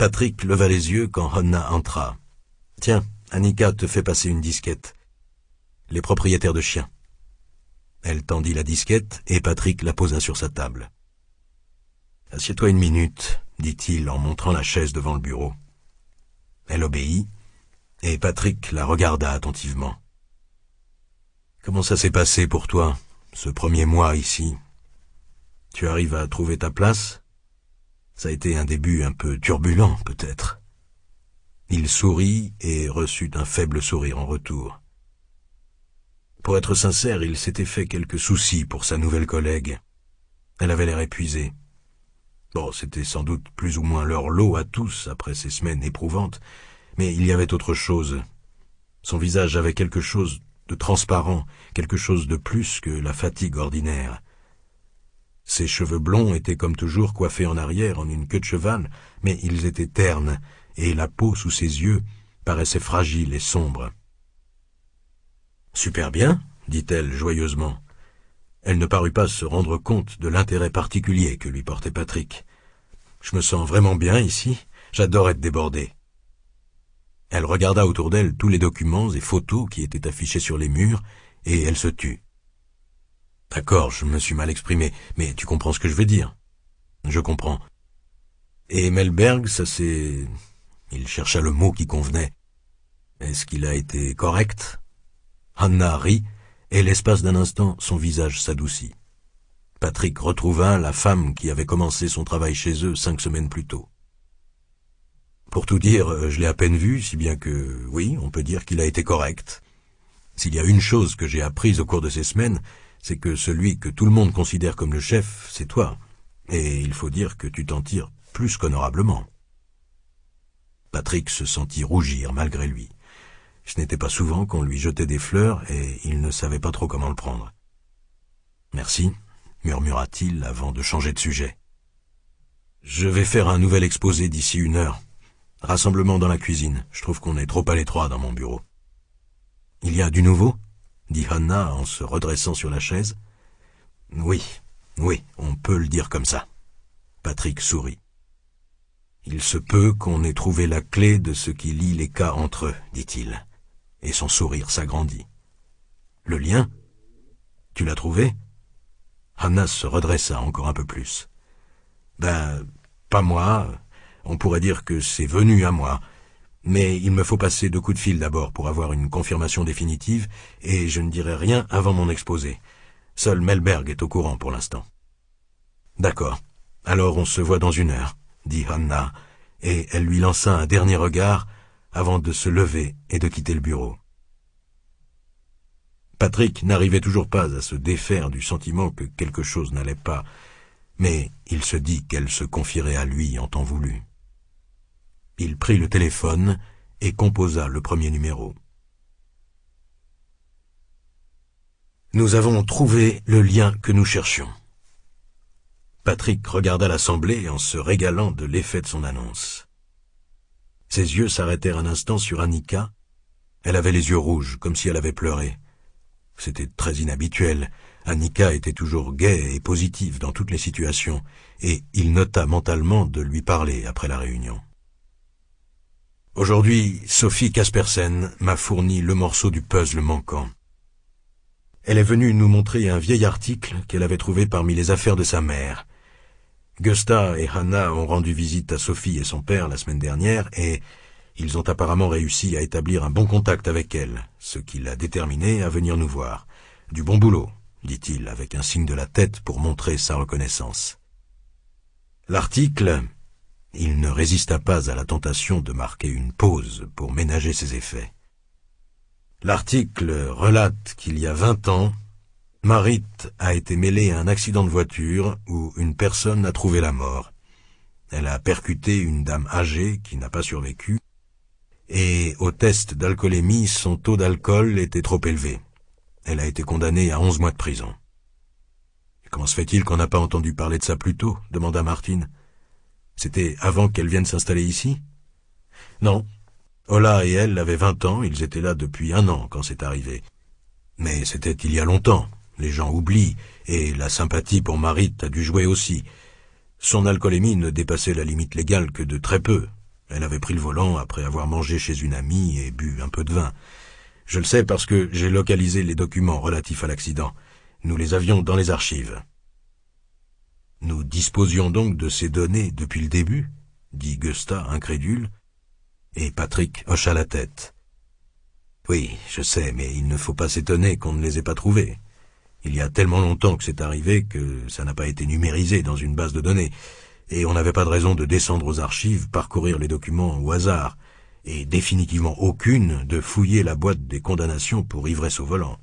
Patrick leva les yeux quand Honna entra. Tiens, Annika te fait passer une disquette. Les propriétaires de chiens. Elle tendit la disquette et Patrick la posa sur sa table. Assieds-toi une minute, dit-il en montrant la chaise devant le bureau. Elle obéit, et Patrick la regarda attentivement. Comment ça s'est passé pour toi, ce premier mois ici Tu arrives à trouver ta place ça a été un début un peu turbulent, peut-être. Il sourit et reçut un faible sourire en retour. Pour être sincère, il s'était fait quelques soucis pour sa nouvelle collègue. Elle avait l'air épuisée. Bon, c'était sans doute plus ou moins leur lot à tous après ces semaines éprouvantes, mais il y avait autre chose. Son visage avait quelque chose de transparent, quelque chose de plus que la fatigue ordinaire. Ses cheveux blonds étaient comme toujours coiffés en arrière en une queue de cheval, mais ils étaient ternes, et la peau sous ses yeux paraissait fragile et sombre. Super bien, dit-elle joyeusement. Elle ne parut pas se rendre compte de l'intérêt particulier que lui portait Patrick. Je me sens vraiment bien ici, j'adore être débordée. Elle regarda autour d'elle tous les documents et photos qui étaient affichés sur les murs, et elle se tut. D'accord, je me suis mal exprimé, mais tu comprends ce que je veux dire. Je comprends. Et Melberg, ça c'est... Il chercha le mot qui convenait. Est-ce qu'il a été correct Hanna rit, et l'espace d'un instant, son visage s'adoucit. Patrick retrouva la femme qui avait commencé son travail chez eux cinq semaines plus tôt. Pour tout dire, je l'ai à peine vu, si bien que, oui, on peut dire qu'il a été correct. S'il y a une chose que j'ai apprise au cours de ces semaines, c'est que celui que tout le monde considère comme le chef, c'est toi. Et il faut dire que tu t'en tires plus qu'honorablement. Patrick se sentit rougir malgré lui. Ce n'était pas souvent qu'on lui jetait des fleurs et il ne savait pas trop comment le prendre. Merci, murmura-t-il avant de changer de sujet. Je vais faire un nouvel exposé d'ici une heure. Rassemblement dans la cuisine. Je trouve qu'on est trop à l'étroit dans mon bureau. Il y a du nouveau dit Hannah en se redressant sur la chaise. Oui, oui, on peut le dire comme ça. Patrick sourit. Il se peut qu'on ait trouvé la clé de ce qui lie les cas entre eux, dit-il, et son sourire s'agrandit. Le lien Tu l'as trouvé Hannah se redressa encore un peu plus. Ben, pas moi. On pourrait dire que c'est venu à moi. Mais il me faut passer deux coups de fil d'abord pour avoir une confirmation définitive, et je ne dirai rien avant mon exposé. Seul Melberg est au courant pour l'instant. D'accord. Alors on se voit dans une heure, dit Hanna, et elle lui lança un dernier regard avant de se lever et de quitter le bureau. Patrick n'arrivait toujours pas à se défaire du sentiment que quelque chose n'allait pas, mais il se dit qu'elle se confierait à lui en temps voulu. Il prit le téléphone et composa le premier numéro. Nous avons trouvé le lien que nous cherchions. Patrick regarda l'assemblée en se régalant de l'effet de son annonce. Ses yeux s'arrêtèrent un instant sur Annika. Elle avait les yeux rouges, comme si elle avait pleuré. C'était très inhabituel. Annika était toujours gaie et positive dans toutes les situations, et il nota mentalement de lui parler après la réunion. Aujourd'hui, Sophie Caspersen m'a fourni le morceau du puzzle manquant. Elle est venue nous montrer un vieil article qu'elle avait trouvé parmi les affaires de sa mère. Gusta et Hannah ont rendu visite à Sophie et son père la semaine dernière et ils ont apparemment réussi à établir un bon contact avec elle, ce qui l'a déterminé à venir nous voir. Du bon boulot, dit-il avec un signe de la tête pour montrer sa reconnaissance. L'article il ne résista pas à la tentation de marquer une pause pour ménager ses effets. L'article relate qu'il y a vingt ans, Marit a été mêlée à un accident de voiture où une personne a trouvé la mort. Elle a percuté une dame âgée qui n'a pas survécu, et au test d'alcoolémie, son taux d'alcool était trop élevé. Elle a été condamnée à onze mois de prison. Comment se fait-il qu'on n'a pas entendu parler de ça plus tôt demanda Martine. C'était avant qu'elle vienne s'installer ici Non. Ola et elle avaient vingt ans, ils étaient là depuis un an quand c'est arrivé. Mais c'était il y a longtemps. Les gens oublient, et la sympathie pour Marit a dû jouer aussi. Son alcoolémie ne dépassait la limite légale que de très peu. Elle avait pris le volant après avoir mangé chez une amie et bu un peu de vin. Je le sais parce que j'ai localisé les documents relatifs à l'accident. Nous les avions dans les archives. Nous disposions donc de ces données depuis le début, dit Gusta, incrédule, et Patrick hocha la tête. Oui, je sais, mais il ne faut pas s'étonner qu'on ne les ait pas trouvées. Il y a tellement longtemps que c'est arrivé que ça n'a pas été numérisé dans une base de données, et on n'avait pas de raison de descendre aux archives, parcourir les documents au hasard, et définitivement aucune de fouiller la boîte des condamnations pour ivresse au volant.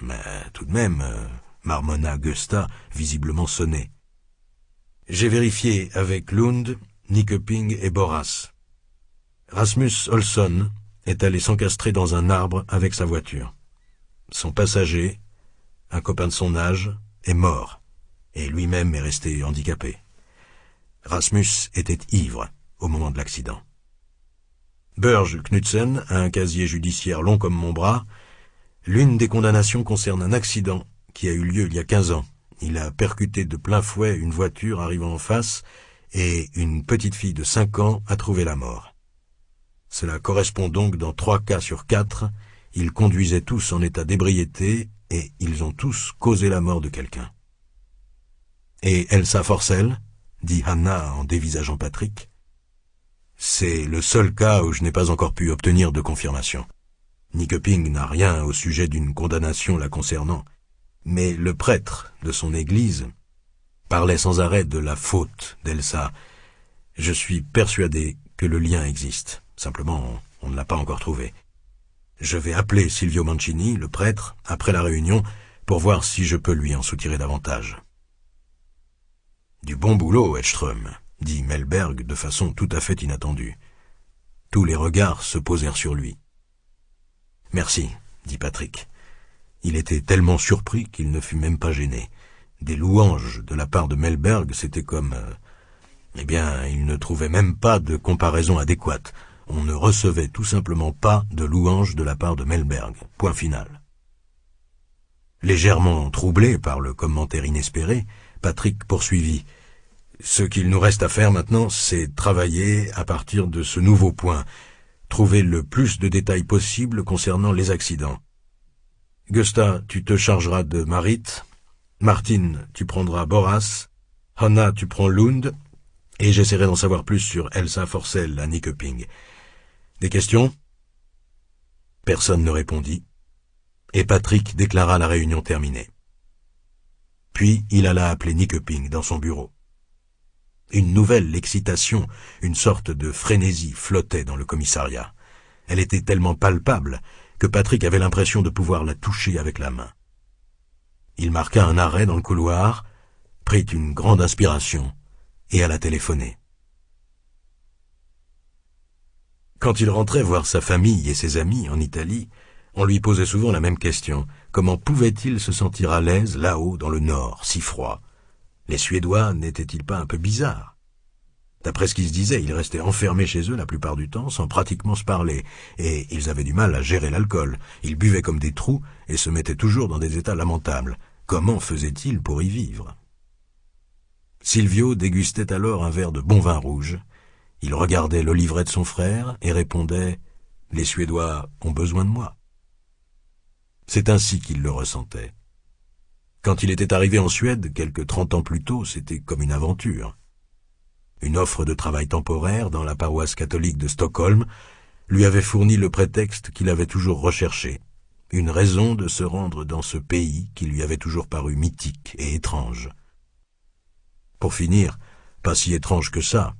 Mais tout de même, euh, Marmona Gusta, visiblement sonné. J'ai vérifié avec Lund, Nickeping et Boras. Rasmus Olson est allé s'encastrer dans un arbre avec sa voiture. Son passager, un copain de son âge, est mort, et lui-même est resté handicapé. Rasmus était ivre au moment de l'accident. Burge Knudsen a un casier judiciaire long comme mon bras. L'une des condamnations concerne un accident qui a eu lieu il y a quinze ans. Il a percuté de plein fouet une voiture arrivant en face et une petite fille de cinq ans a trouvé la mort. Cela correspond donc dans trois cas sur quatre, ils conduisaient tous en état d'ébriété et ils ont tous causé la mort de quelqu'un. Et Elsa Forcelle ?» dit Hannah en dévisageant Patrick, c'est le seul cas où je n'ai pas encore pu obtenir de confirmation. Nick n'a rien au sujet d'une condamnation la concernant, mais le prêtre de son église parlait sans arrêt de la faute d'Elsa. Je suis persuadé que le lien existe. Simplement, on ne l'a pas encore trouvé. Je vais appeler Silvio Mancini, le prêtre, après la réunion, pour voir si je peux lui en soutirer davantage. Du bon boulot, Edström, dit Melberg de façon tout à fait inattendue. Tous les regards se posèrent sur lui. Merci, dit Patrick. Il était tellement surpris qu'il ne fut même pas gêné. Des louanges de la part de Melberg, c'était comme... Euh, eh bien, il ne trouvait même pas de comparaison adéquate. On ne recevait tout simplement pas de louanges de la part de Melberg. Point final. Légèrement troublé par le commentaire inespéré, Patrick poursuivit. Ce qu'il nous reste à faire maintenant, c'est travailler à partir de ce nouveau point, trouver le plus de détails possible concernant les accidents. Gusta, tu te chargeras de Marit, Martine, tu prendras Boras, Hanna, tu prends Lund, et j'essaierai d'en savoir plus sur Elsa Forcelle à Nikoping. Des questions Personne ne répondit, et Patrick déclara la réunion terminée. Puis il alla appeler Nikoping dans son bureau. Une nouvelle excitation, une sorte de frénésie flottait dans le commissariat. Elle était tellement palpable que Patrick avait l'impression de pouvoir la toucher avec la main. Il marqua un arrêt dans le couloir, prit une grande inspiration et alla téléphoner. Quand il rentrait voir sa famille et ses amis en Italie, on lui posait souvent la même question. Comment pouvait-il se sentir à l'aise là-haut dans le nord, si froid Les Suédois n'étaient-ils pas un peu bizarres D'après ce qu'ils se disaient, ils restaient enfermés chez eux la plupart du temps, sans pratiquement se parler, et ils avaient du mal à gérer l'alcool. Ils buvaient comme des trous et se mettaient toujours dans des états lamentables. Comment faisaient-ils pour y vivre Silvio dégustait alors un verre de bon vin rouge. Il regardait le livret de son frère et répondait « Les Suédois ont besoin de moi ». C'est ainsi qu'il le ressentait. Quand il était arrivé en Suède, quelque trente ans plus tôt, c'était comme une aventure une offre de travail temporaire dans la paroisse catholique de Stockholm, lui avait fourni le prétexte qu'il avait toujours recherché, une raison de se rendre dans ce pays qui lui avait toujours paru mythique et étrange. Pour finir, pas si étrange que ça.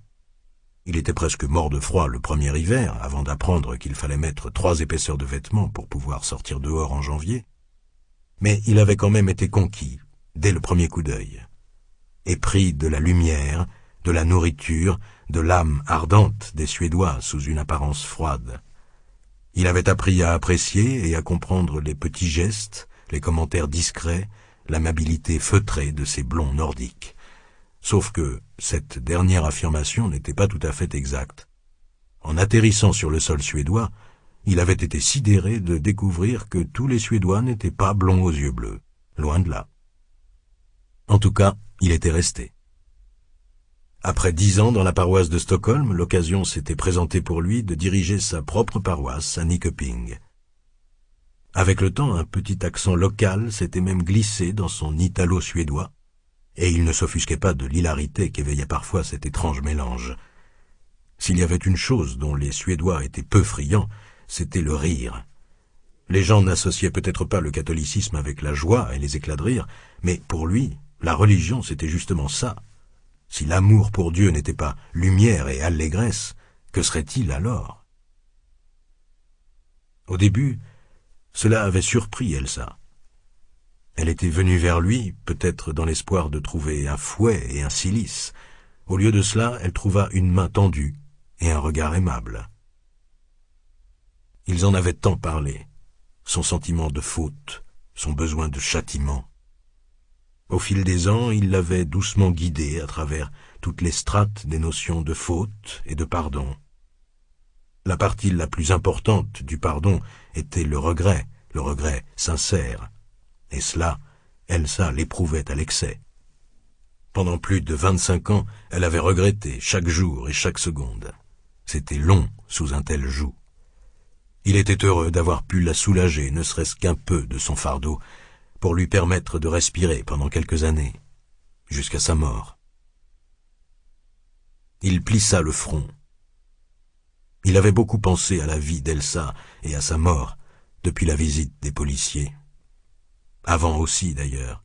Il était presque mort de froid le premier hiver, avant d'apprendre qu'il fallait mettre trois épaisseurs de vêtements pour pouvoir sortir dehors en janvier. Mais il avait quand même été conquis, dès le premier coup d'œil, et pris de la lumière, de la nourriture, de l'âme ardente des Suédois sous une apparence froide. Il avait appris à apprécier et à comprendre les petits gestes, les commentaires discrets, l'amabilité feutrée de ces blonds nordiques. Sauf que cette dernière affirmation n'était pas tout à fait exacte. En atterrissant sur le sol suédois, il avait été sidéré de découvrir que tous les Suédois n'étaient pas blonds aux yeux bleus, loin de là. En tout cas, il était resté. Après dix ans dans la paroisse de Stockholm, l'occasion s'était présentée pour lui de diriger sa propre paroisse à Nyköping. Avec le temps, un petit accent local s'était même glissé dans son italo-suédois, et il ne s'offusquait pas de l'hilarité qu'éveillait parfois cet étrange mélange. S'il y avait une chose dont les Suédois étaient peu friands, c'était le rire. Les gens n'associaient peut-être pas le catholicisme avec la joie et les éclats de rire, mais pour lui, la religion, c'était justement ça, si l'amour pour Dieu n'était pas lumière et allégresse, que serait-il alors Au début, cela avait surpris Elsa. Elle était venue vers lui, peut-être dans l'espoir de trouver un fouet et un cilice. Au lieu de cela, elle trouva une main tendue et un regard aimable. Ils en avaient tant parlé, son sentiment de faute, son besoin de châtiment. Au fil des ans, il l'avait doucement guidée à travers toutes les strates des notions de faute et de pardon. La partie la plus importante du pardon était le regret, le regret sincère. Et cela, Elsa l'éprouvait à l'excès. Pendant plus de vingt-cinq ans, elle avait regretté chaque jour et chaque seconde. C'était long sous un tel joug. Il était heureux d'avoir pu la soulager, ne serait-ce qu'un peu, de son fardeau, pour lui permettre de respirer pendant quelques années, jusqu'à sa mort. Il plissa le front. Il avait beaucoup pensé à la vie d'Elsa et à sa mort depuis la visite des policiers. Avant aussi, d'ailleurs.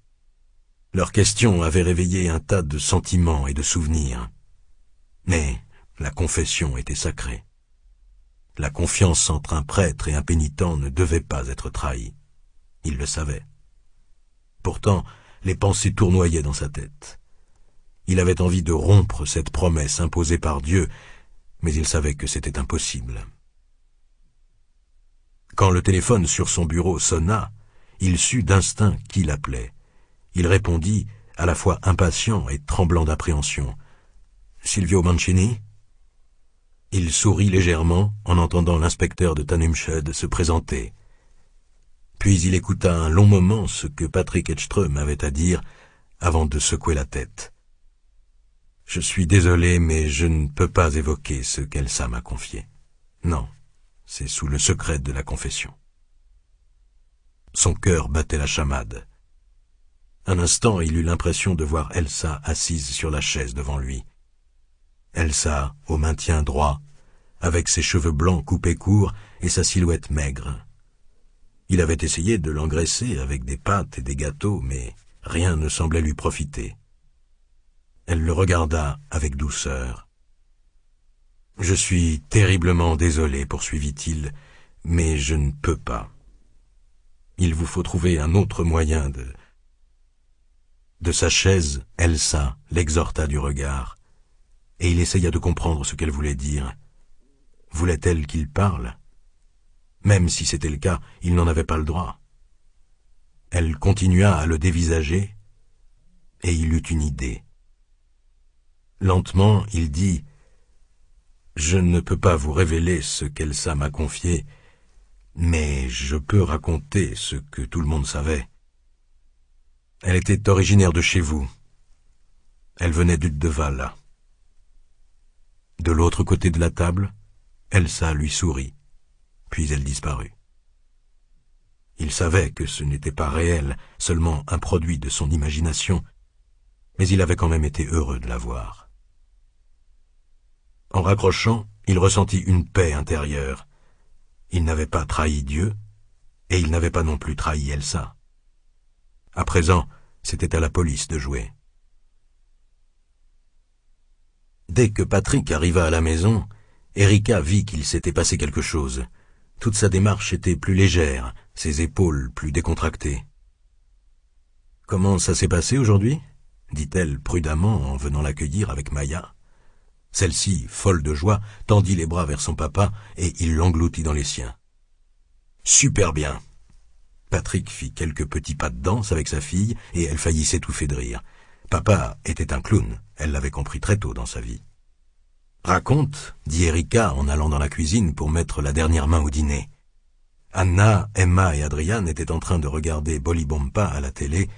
Leurs questions avaient réveillé un tas de sentiments et de souvenirs. Mais la confession était sacrée. La confiance entre un prêtre et un pénitent ne devait pas être trahie. Il le savait. Pourtant, les pensées tournoyaient dans sa tête. Il avait envie de rompre cette promesse imposée par Dieu, mais il savait que c'était impossible. Quand le téléphone sur son bureau sonna, il sut d'instinct qui l'appelait. Il répondit, à la fois impatient et tremblant d'appréhension. Silvio Mancini Il sourit légèrement en entendant l'inspecteur de Tanumshed se présenter. Puis il écouta un long moment ce que Patrick Edström avait à dire avant de secouer la tête. Je suis désolé, mais je ne peux pas évoquer ce qu'Elsa m'a confié. Non, c'est sous le secret de la confession. Son cœur battait la chamade. Un instant, il eut l'impression de voir Elsa assise sur la chaise devant lui. Elsa, au maintien droit, avec ses cheveux blancs coupés courts et sa silhouette maigre. Il avait essayé de l'engraisser avec des pâtes et des gâteaux, mais rien ne semblait lui profiter. Elle le regarda avec douceur. Je suis terriblement désolé, poursuivit-il, mais je ne peux pas. Il vous faut trouver un autre moyen de... De sa chaise, Elsa l'exhorta du regard, et il essaya de comprendre ce qu'elle voulait dire. Voulait-elle qu'il parle même si c'était le cas, il n'en avait pas le droit. Elle continua à le dévisager, et il eut une idée. Lentement, il dit Je ne peux pas vous révéler ce qu'Elsa m'a confié, mais je peux raconter ce que tout le monde savait. Elle était originaire de chez vous. Elle venait Deval. De l'autre côté de la table, Elsa lui sourit puis elle disparut. Il savait que ce n'était pas réel, seulement un produit de son imagination, mais il avait quand même été heureux de la voir. En raccrochant, il ressentit une paix intérieure. Il n'avait pas trahi Dieu, et il n'avait pas non plus trahi Elsa. À présent, c'était à la police de jouer. Dès que Patrick arriva à la maison, Erika vit qu'il s'était passé quelque chose. Toute sa démarche était plus légère, ses épaules plus décontractées. Comment ça s'est passé aujourd'hui dit-elle prudemment en venant l'accueillir avec Maya. Celle-ci, folle de joie, tendit les bras vers son papa et il l'engloutit dans les siens. Super bien. Patrick fit quelques petits pas de danse avec sa fille et elle faillit s'étouffer de rire. Papa était un clown, elle l'avait compris très tôt dans sa vie. Raconte, dit Erika en allant dans la cuisine pour mettre la dernière main au dîner. Anna, Emma et Adrian étaient en train de regarder Bolibompa à la télé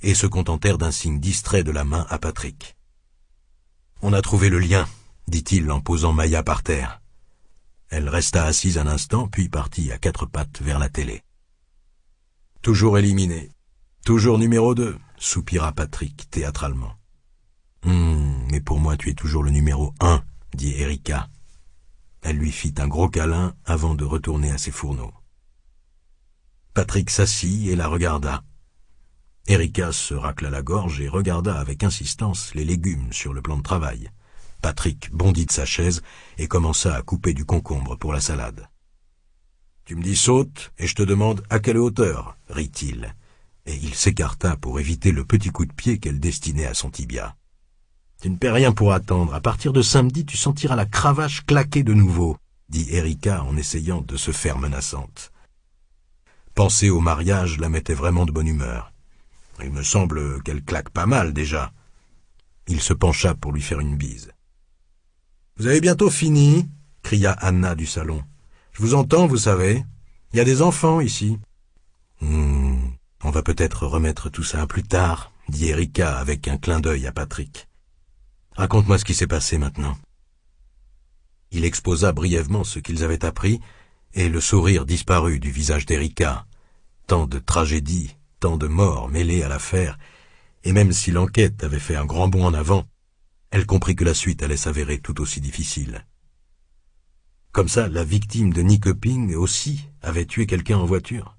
et se contentèrent d'un signe distrait de la main à Patrick. On a trouvé le lien, dit-il en posant Maya par terre. Elle resta assise un instant, puis partit à quatre pattes vers la télé. Toujours éliminé. Toujours numéro deux, soupira Patrick théâtralement. Hum, mais pour moi tu es toujours le numéro un, dit Erika. Elle lui fit un gros câlin avant de retourner à ses fourneaux. Patrick s'assit et la regarda. Erika se racla la gorge et regarda avec insistance les légumes sur le plan de travail. Patrick bondit de sa chaise et commença à couper du concombre pour la salade. Tu me dis saute et je te demande à quelle hauteur, rit-il, et il s'écarta pour éviter le petit coup de pied qu'elle destinait à son tibia. Tu ne paies rien pour attendre. À partir de samedi, tu sentiras la cravache claquer de nouveau, dit Erika en essayant de se faire menaçante. Penser au mariage la mettait vraiment de bonne humeur. Il me semble qu'elle claque pas mal déjà. Il se pencha pour lui faire une bise. Vous avez bientôt fini cria Anna du salon. Je vous entends, vous savez. Il y a des enfants ici. Hum, on va peut-être remettre tout ça plus tard, dit Erika avec un clin d'œil à Patrick. Raconte-moi ce qui s'est passé maintenant. Il exposa brièvement ce qu'ils avaient appris, et le sourire disparut du visage d'Erika. Tant de tragédies, tant de morts mêlées à l'affaire, et même si l'enquête avait fait un grand bond en avant, elle comprit que la suite allait s'avérer tout aussi difficile. Comme ça, la victime de Nicoping aussi avait tué quelqu'un en voiture.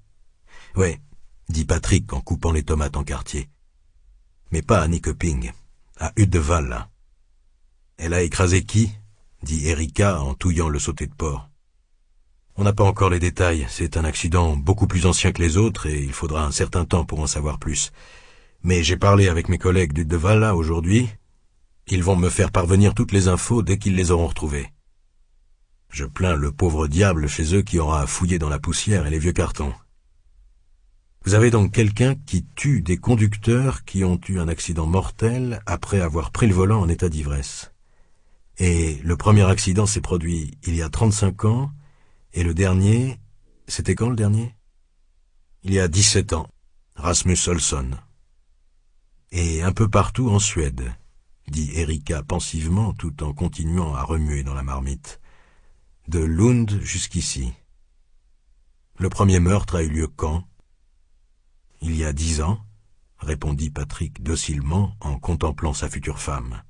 Ouais, dit Patrick en coupant les tomates en quartier. Mais pas à Nicoping, à Udeval. » Elle a écrasé qui dit Erika en touillant le sauté de porc. On n'a pas encore les détails, c'est un accident beaucoup plus ancien que les autres et il faudra un certain temps pour en savoir plus. Mais j'ai parlé avec mes collègues du Devala aujourd'hui. Ils vont me faire parvenir toutes les infos dès qu'ils les auront retrouvées. Je plains le pauvre diable chez eux qui aura à fouiller dans la poussière et les vieux cartons. Vous avez donc quelqu'un qui tue des conducteurs qui ont eu un accident mortel après avoir pris le volant en état d'ivresse. Et le premier accident s'est produit il y a 35 ans, et le dernier, c'était quand le dernier Il y a 17 ans, Rasmus Olsson. Et un peu partout en Suède, dit Erika pensivement tout en continuant à remuer dans la marmite. De Lund jusqu'ici. Le premier meurtre a eu lieu quand Il y a dix ans, répondit Patrick docilement en contemplant sa future femme.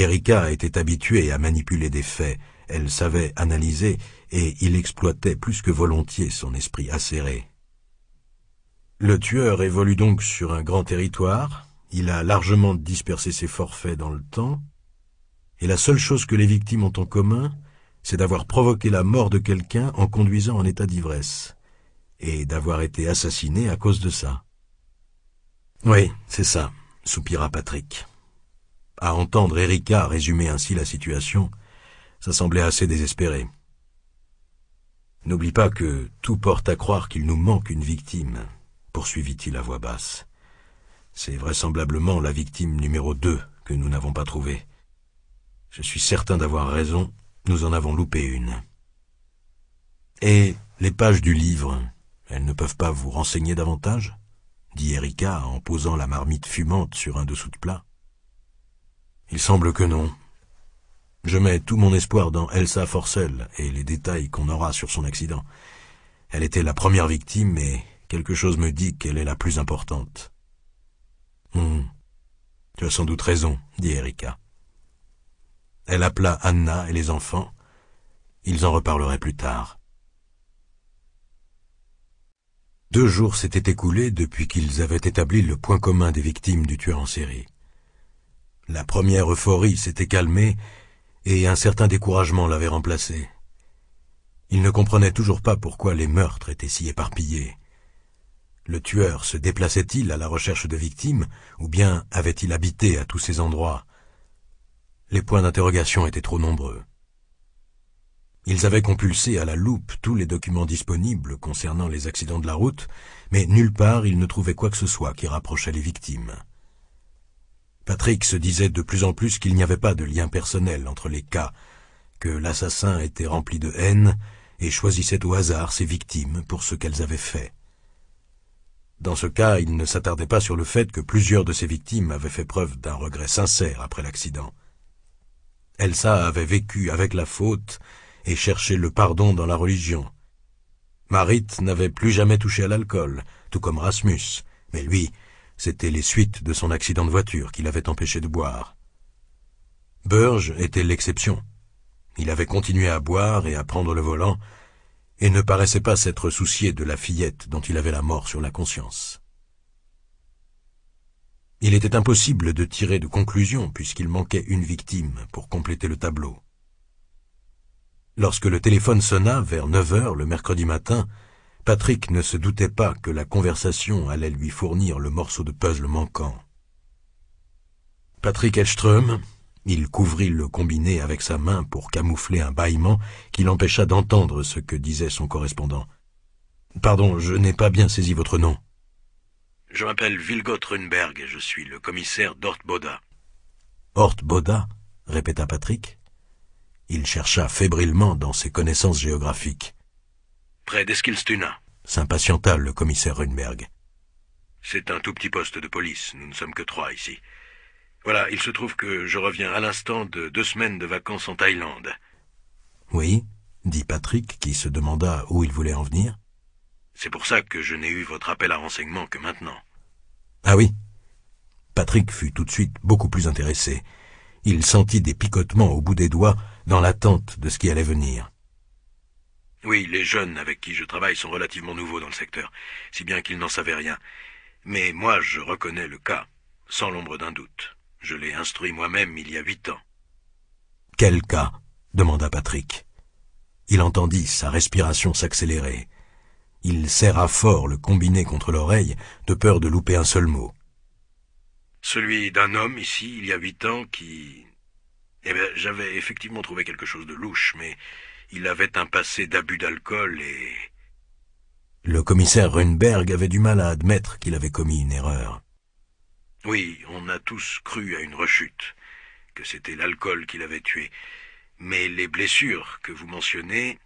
Erika était habituée à manipuler des faits, elle savait analyser, et il exploitait plus que volontiers son esprit acéré. Le tueur évolue donc sur un grand territoire, il a largement dispersé ses forfaits dans le temps, et la seule chose que les victimes ont en commun, c'est d'avoir provoqué la mort de quelqu'un en conduisant en état d'ivresse, et d'avoir été assassiné à cause de ça. Oui, c'est ça, soupira Patrick. À entendre Erika résumer ainsi la situation, ça semblait assez désespéré. N'oublie pas que tout porte à croire qu'il nous manque une victime, poursuivit-il à voix basse. C'est vraisemblablement la victime numéro deux que nous n'avons pas trouvée. Je suis certain d'avoir raison, nous en avons loupé une. Et les pages du livre, elles ne peuvent pas vous renseigner davantage dit Erika en posant la marmite fumante sur un dessous de plat. Il semble que non. Je mets tout mon espoir dans Elsa Forcel et les détails qu'on aura sur son accident. Elle était la première victime et quelque chose me dit qu'elle est la plus importante. Hum. Tu as sans doute raison, dit Erika. Elle appela Anna et les enfants. Ils en reparleraient plus tard. Deux jours s'étaient écoulés depuis qu'ils avaient établi le point commun des victimes du tueur en série. La première euphorie s'était calmée, et un certain découragement l'avait remplacé. Il ne comprenait toujours pas pourquoi les meurtres étaient si éparpillés. Le tueur se déplaçait-il à la recherche de victimes, ou bien avait-il habité à tous ces endroits Les points d'interrogation étaient trop nombreux. Ils avaient compulsé à la loupe tous les documents disponibles concernant les accidents de la route, mais nulle part ils ne trouvaient quoi que ce soit qui rapprochait les victimes. Patrick se disait de plus en plus qu'il n'y avait pas de lien personnel entre les cas, que l'assassin était rempli de haine et choisissait au hasard ses victimes pour ce qu'elles avaient fait. Dans ce cas, il ne s'attardait pas sur le fait que plusieurs de ses victimes avaient fait preuve d'un regret sincère après l'accident. Elsa avait vécu avec la faute et cherché le pardon dans la religion. Marit n'avait plus jamais touché à l'alcool, tout comme Rasmus, mais lui c'était les suites de son accident de voiture qui l'avaient empêché de boire. Burge était l'exception. Il avait continué à boire et à prendre le volant, et ne paraissait pas s'être soucié de la fillette dont il avait la mort sur la conscience. Il était impossible de tirer de conclusion puisqu'il manquait une victime pour compléter le tableau. Lorsque le téléphone sonna vers neuf heures le mercredi matin, Patrick ne se doutait pas que la conversation allait lui fournir le morceau de puzzle manquant. Patrick Elström, il couvrit le combiné avec sa main pour camoufler un bâillement qui l'empêcha d'entendre ce que disait son correspondant. Pardon, je n'ai pas bien saisi votre nom. Je m'appelle Vilgot Runberg et je suis le commissaire d'Ortboda. Ortboda répéta Patrick. Il chercha fébrilement dans ses connaissances géographiques près d'Eskilstuna. S'impatienta le commissaire Runberg. C'est un tout petit poste de police, nous ne sommes que trois ici. Voilà, il se trouve que je reviens à l'instant de deux semaines de vacances en Thaïlande. Oui, dit Patrick, qui se demanda où il voulait en venir. C'est pour ça que je n'ai eu votre appel à renseignement que maintenant. Ah oui. Patrick fut tout de suite beaucoup plus intéressé. Il sentit des picotements au bout des doigts dans l'attente de ce qui allait venir. Oui, les jeunes avec qui je travaille sont relativement nouveaux dans le secteur, si bien qu'ils n'en savaient rien. Mais moi, je reconnais le cas, sans l'ombre d'un doute. Je l'ai instruit moi-même il y a huit ans. Quel cas demanda Patrick. Il entendit sa respiration s'accélérer. Il serra fort le combiné contre l'oreille, de peur de louper un seul mot. Celui d'un homme ici, il y a huit ans, qui... Eh bien, j'avais effectivement trouvé quelque chose de louche, mais il avait un passé d'abus d'alcool et... Le commissaire Runberg avait du mal à admettre qu'il avait commis une erreur. Oui, on a tous cru à une rechute, que c'était l'alcool qui l'avait tué. Mais les blessures que vous mentionnez,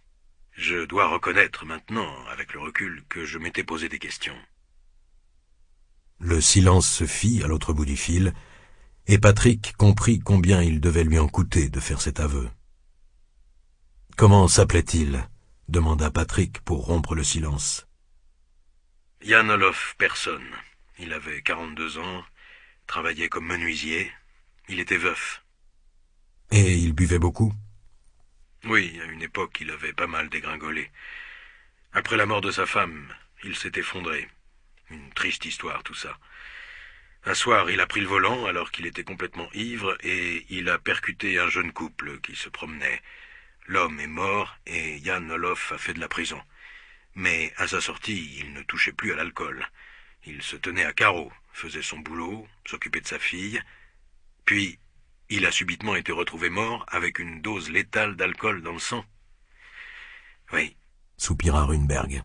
je dois reconnaître maintenant, avec le recul, que je m'étais posé des questions. Le silence se fit à l'autre bout du fil, et Patrick comprit combien il devait lui en coûter de faire cet aveu. Comment s'appelait-il demanda Patrick pour rompre le silence. Yann personne. Il avait quarante-deux ans, travaillait comme menuisier, il était veuf. Et il buvait beaucoup Oui, à une époque, il avait pas mal dégringolé. Après la mort de sa femme, il s'est effondré. Une triste histoire, tout ça. Un soir, il a pris le volant alors qu'il était complètement ivre et il a percuté un jeune couple qui se promenait. L'homme est mort et Jan Olof a fait de la prison. Mais à sa sortie, il ne touchait plus à l'alcool. Il se tenait à carreau, faisait son boulot, s'occupait de sa fille. Puis, il a subitement été retrouvé mort avec une dose létale d'alcool dans le sang. Oui. Soupira Runberg.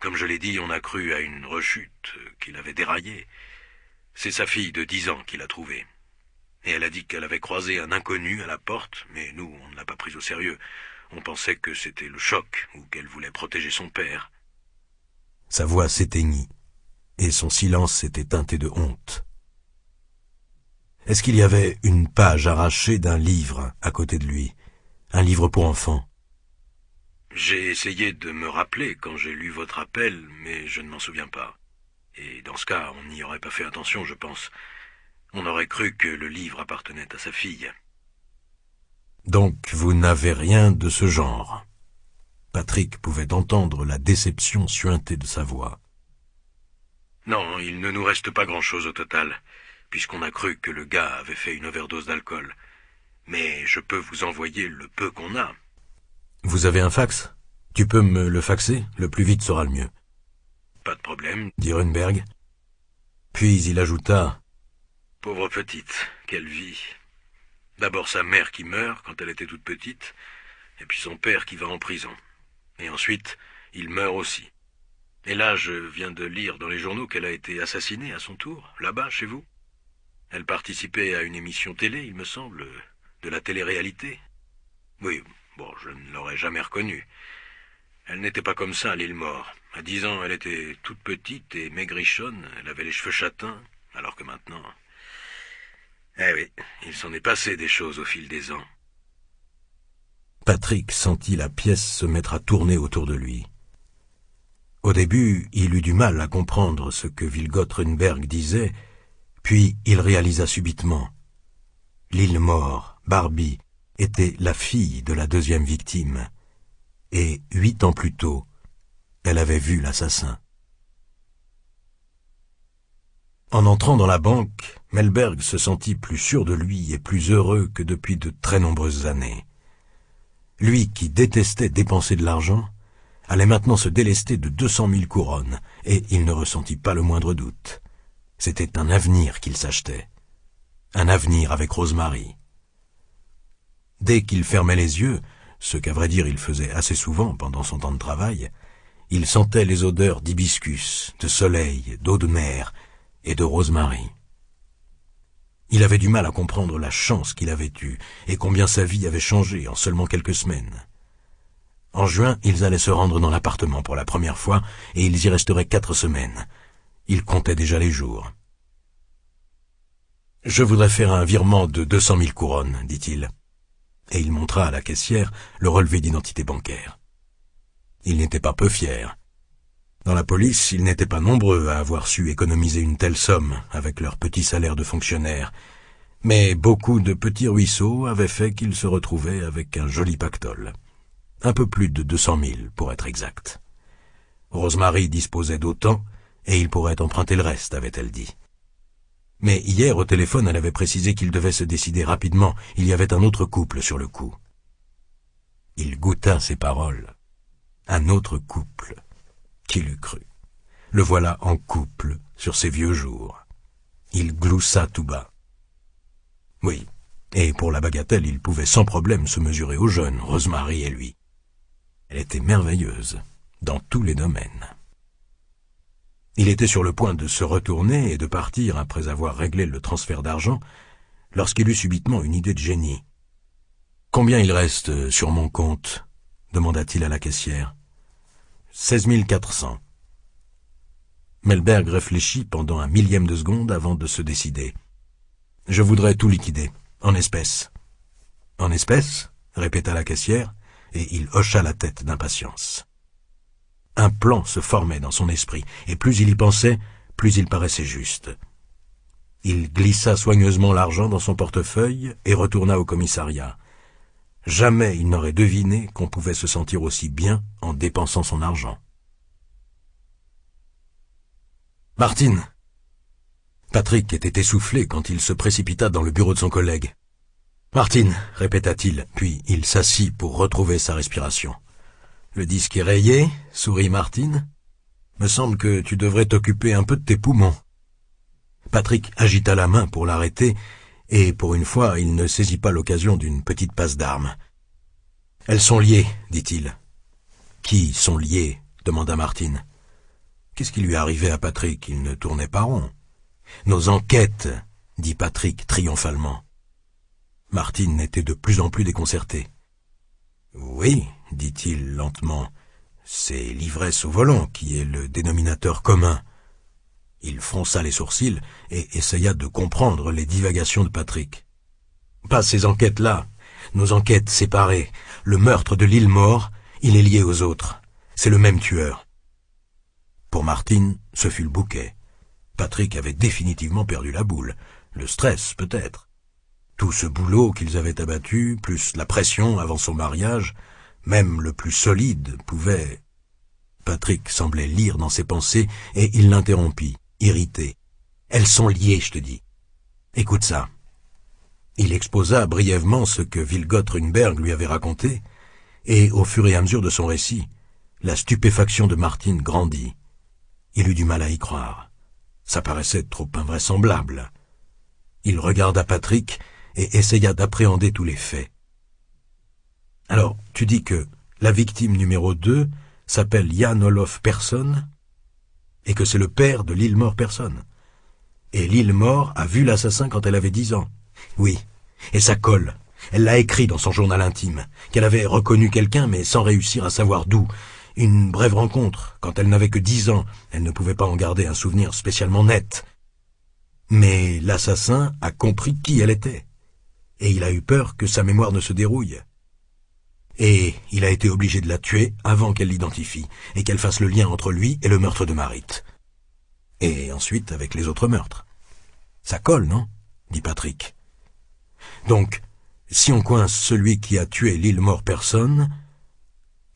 Comme je l'ai dit, on a cru à une rechute, qu'il avait déraillée. C'est sa fille de dix ans qu'il a trouvée et elle a dit qu'elle avait croisé un inconnu à la porte, mais nous, on ne l'a pas prise au sérieux. On pensait que c'était le choc, ou qu'elle voulait protéger son père. Sa voix s'éteignit, et son silence s'était teinté de honte. Est-ce qu'il y avait une page arrachée d'un livre à côté de lui, un livre pour enfants J'ai essayé de me rappeler quand j'ai lu votre appel, mais je ne m'en souviens pas. Et dans ce cas, on n'y aurait pas fait attention, je pense. On aurait cru que le livre appartenait à sa fille. Donc vous n'avez rien de ce genre. Patrick pouvait entendre la déception suintée de sa voix. Non, il ne nous reste pas grand-chose au total, puisqu'on a cru que le gars avait fait une overdose d'alcool. Mais je peux vous envoyer le peu qu'on a. Vous avez un fax Tu peux me le faxer Le plus vite sera le mieux. Pas de problème, dit Runberg. Puis il ajouta Pauvre petite, quelle vie. D'abord sa mère qui meurt quand elle était toute petite, et puis son père qui va en prison. Et ensuite, il meurt aussi. Et là, je viens de lire dans les journaux qu'elle a été assassinée à son tour, là-bas, chez vous. Elle participait à une émission télé, il me semble, de la télé-réalité. Oui, bon, je ne l'aurais jamais reconnue. Elle n'était pas comme ça à l'île mort. À dix ans, elle était toute petite et maigrichonne, elle avait les cheveux châtains, alors que maintenant... Eh oui, il s'en est passé des choses au fil des ans. Patrick sentit la pièce se mettre à tourner autour de lui. Au début, il eut du mal à comprendre ce que Vilgot Runberg disait, puis il réalisa subitement. L'île mort, Barbie, était la fille de la deuxième victime, et huit ans plus tôt, elle avait vu l'assassin. En entrant dans la banque, Melberg se sentit plus sûr de lui et plus heureux que depuis de très nombreuses années. Lui qui détestait dépenser de l'argent, allait maintenant se délester de deux cent mille couronnes, et il ne ressentit pas le moindre doute. C'était un avenir qu'il s'achetait. Un avenir avec Rosemary. Dès qu'il fermait les yeux, ce qu'à vrai dire il faisait assez souvent pendant son temps de travail, il sentait les odeurs d'hibiscus, de soleil, d'eau de mer, et de Rosemary. Il avait du mal à comprendre la chance qu'il avait eue et combien sa vie avait changé en seulement quelques semaines. En juin, ils allaient se rendre dans l'appartement pour la première fois et ils y resteraient quatre semaines. Ils comptaient déjà les jours. Je voudrais faire un virement de deux cent mille couronnes, dit-il. Et il montra à la caissière le relevé d'identité bancaire. Il n'était pas peu fier. Dans la police, ils n'étaient pas nombreux à avoir su économiser une telle somme avec leur petit salaire de fonctionnaire, mais beaucoup de petits ruisseaux avaient fait qu'ils se retrouvaient avec un joli pactole. Un peu plus de deux cent mille, pour être exact. Rosemary disposait d'autant, et il pourrait emprunter le reste, avait-elle dit. Mais hier, au téléphone, elle avait précisé qu'il devait se décider rapidement, il y avait un autre couple sur le coup. Il goûta ces paroles. Un autre couple. Qui eût cru Le voilà en couple sur ses vieux jours. Il gloussa tout bas. Oui, et pour la bagatelle, il pouvait sans problème se mesurer au jeune, Rosemary et lui. Elle était merveilleuse, dans tous les domaines. Il était sur le point de se retourner et de partir après avoir réglé le transfert d'argent, lorsqu'il eut subitement une idée de génie. Combien il reste sur mon compte demanda-t-il à la caissière. Seize mille quatre Melberg réfléchit pendant un millième de seconde avant de se décider. Je voudrais tout liquider, en espèces. En espèces répéta la caissière, et il hocha la tête d'impatience. Un plan se formait dans son esprit, et plus il y pensait, plus il paraissait juste. Il glissa soigneusement l'argent dans son portefeuille et retourna au commissariat. Jamais il n'aurait deviné qu'on pouvait se sentir aussi bien en dépensant son argent. Martine Patrick était essoufflé quand il se précipita dans le bureau de son collègue. Martine, répéta-t-il, puis il s'assit pour retrouver sa respiration. Le disque est rayé, sourit Martine. Me semble que tu devrais t'occuper un peu de tes poumons. Patrick agita la main pour l'arrêter, et pour une fois il ne saisit pas l'occasion d'une petite passe d'armes. Elles sont liées, dit-il. Qui sont liées demanda Martine. Qu'est-ce qui lui arrivait à Patrick Il ne tournait pas rond. Nos enquêtes, dit Patrick triomphalement. Martine était de plus en plus déconcertée. Oui, dit-il lentement, c'est l'ivresse au volant qui est le dénominateur commun. Il fronça les sourcils et essaya de comprendre les divagations de Patrick. Pas ces enquêtes-là. Nos enquêtes séparées. Le meurtre de l'île mort, il est lié aux autres. C'est le même tueur. Pour Martine, ce fut le bouquet. Patrick avait définitivement perdu la boule. Le stress, peut-être. Tout ce boulot qu'ils avaient abattu, plus la pression avant son mariage, même le plus solide, pouvait... Patrick semblait lire dans ses pensées et il l'interrompit irrité. Elles sont liées, je te dis. Écoute ça. Il exposa brièvement ce que Vilgot Runberg lui avait raconté, et au fur et à mesure de son récit, la stupéfaction de Martine grandit. Il eut du mal à y croire. Ça paraissait trop invraisemblable. Il regarda Patrick et essaya d'appréhender tous les faits. Alors, tu dis que la victime numéro deux s'appelle Jan Olof Persson et que c'est le père de l'île mort personne. Et l'île mort a vu l'assassin quand elle avait dix ans. Oui, et ça colle. Elle l'a écrit dans son journal intime, qu'elle avait reconnu quelqu'un mais sans réussir à savoir d'où. Une brève rencontre, quand elle n'avait que dix ans, elle ne pouvait pas en garder un souvenir spécialement net. Mais l'assassin a compris qui elle était, et il a eu peur que sa mémoire ne se dérouille. Et il a été obligé de la tuer avant qu'elle l'identifie et qu'elle fasse le lien entre lui et le meurtre de Marit. Et ensuite avec les autres meurtres. Ça colle, non dit Patrick. Donc, si on coince celui qui a tué l'île mort personne,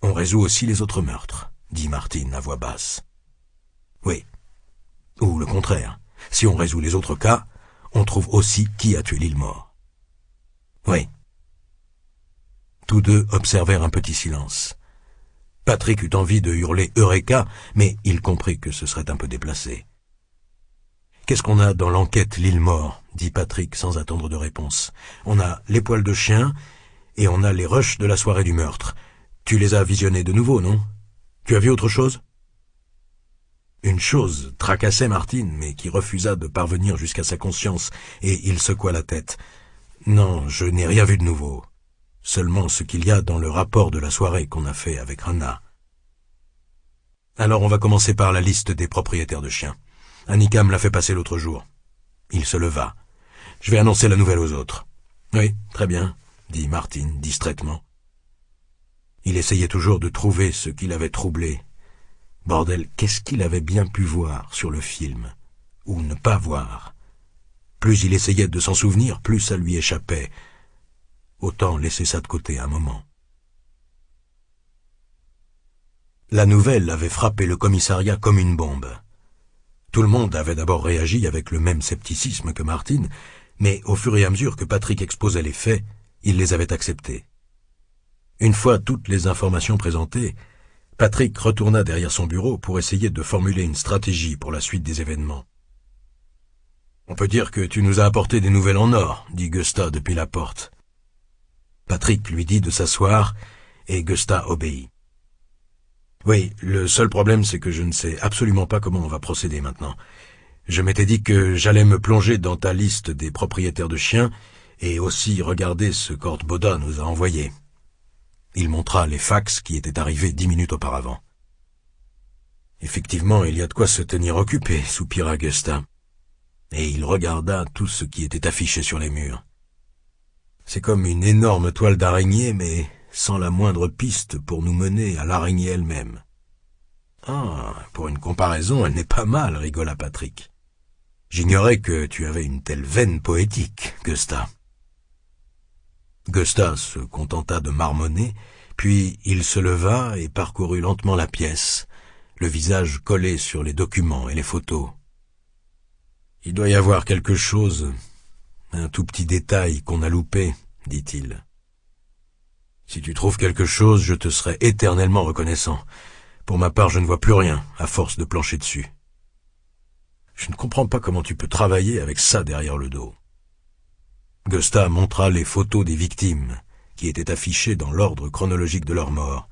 on résout aussi les autres meurtres, dit Martine à voix basse. Oui. Ou le contraire. Si on résout les autres cas, on trouve aussi qui a tué l'île mort. Oui, tous deux observèrent un petit silence. Patrick eut envie de hurler Eureka, mais il comprit que ce serait un peu déplacé. Qu'est-ce qu'on a dans l'enquête L'île mort dit Patrick sans attendre de réponse. On a les poils de chien et on a les rushs de la soirée du meurtre. Tu les as visionnés de nouveau, non Tu as vu autre chose Une chose tracassait Martine, mais qui refusa de parvenir jusqu'à sa conscience, et il secoua la tête. Non, je n'ai rien vu de nouveau seulement ce qu'il y a dans le rapport de la soirée qu'on a fait avec Rana. Alors on va commencer par la liste des propriétaires de chiens. Annikam l'a fait passer l'autre jour. Il se leva. Je vais annoncer la nouvelle aux autres. Oui, très bien, dit Martin distraitement. Il essayait toujours de trouver ce qui l'avait troublé. Bordel, qu'est-ce qu'il avait bien pu voir sur le film Ou ne pas voir Plus il essayait de s'en souvenir, plus ça lui échappait. Autant laisser ça de côté un moment. La nouvelle avait frappé le commissariat comme une bombe. Tout le monde avait d'abord réagi avec le même scepticisme que Martine, mais au fur et à mesure que Patrick exposait les faits, il les avait acceptés. Une fois toutes les informations présentées, Patrick retourna derrière son bureau pour essayer de formuler une stratégie pour la suite des événements. On peut dire que tu nous as apporté des nouvelles en or, dit Gusta depuis la porte. Patrick lui dit de s'asseoir, et Gusta obéit. Oui, le seul problème, c'est que je ne sais absolument pas comment on va procéder maintenant. Je m'étais dit que j'allais me plonger dans ta liste des propriétaires de chiens, et aussi regarder ce boda nous a envoyé. Il montra les fax qui étaient arrivés dix minutes auparavant. Effectivement, il y a de quoi se tenir occupé, soupira Gusta. Et il regarda tout ce qui était affiché sur les murs. C'est comme une énorme toile d'araignée, mais sans la moindre piste pour nous mener à l'araignée elle-même. Ah, pour une comparaison, elle n'est pas mal, rigola Patrick. J'ignorais que tu avais une telle veine poétique, Gusta. Gusta se contenta de marmonner, puis il se leva et parcourut lentement la pièce, le visage collé sur les documents et les photos. Il doit y avoir quelque chose un tout petit détail qu'on a loupé, dit-il. Si tu trouves quelque chose, je te serai éternellement reconnaissant. Pour ma part, je ne vois plus rien, à force de plancher dessus. Je ne comprends pas comment tu peux travailler avec ça derrière le dos. Gusta montra les photos des victimes, qui étaient affichées dans l'ordre chronologique de leur mort.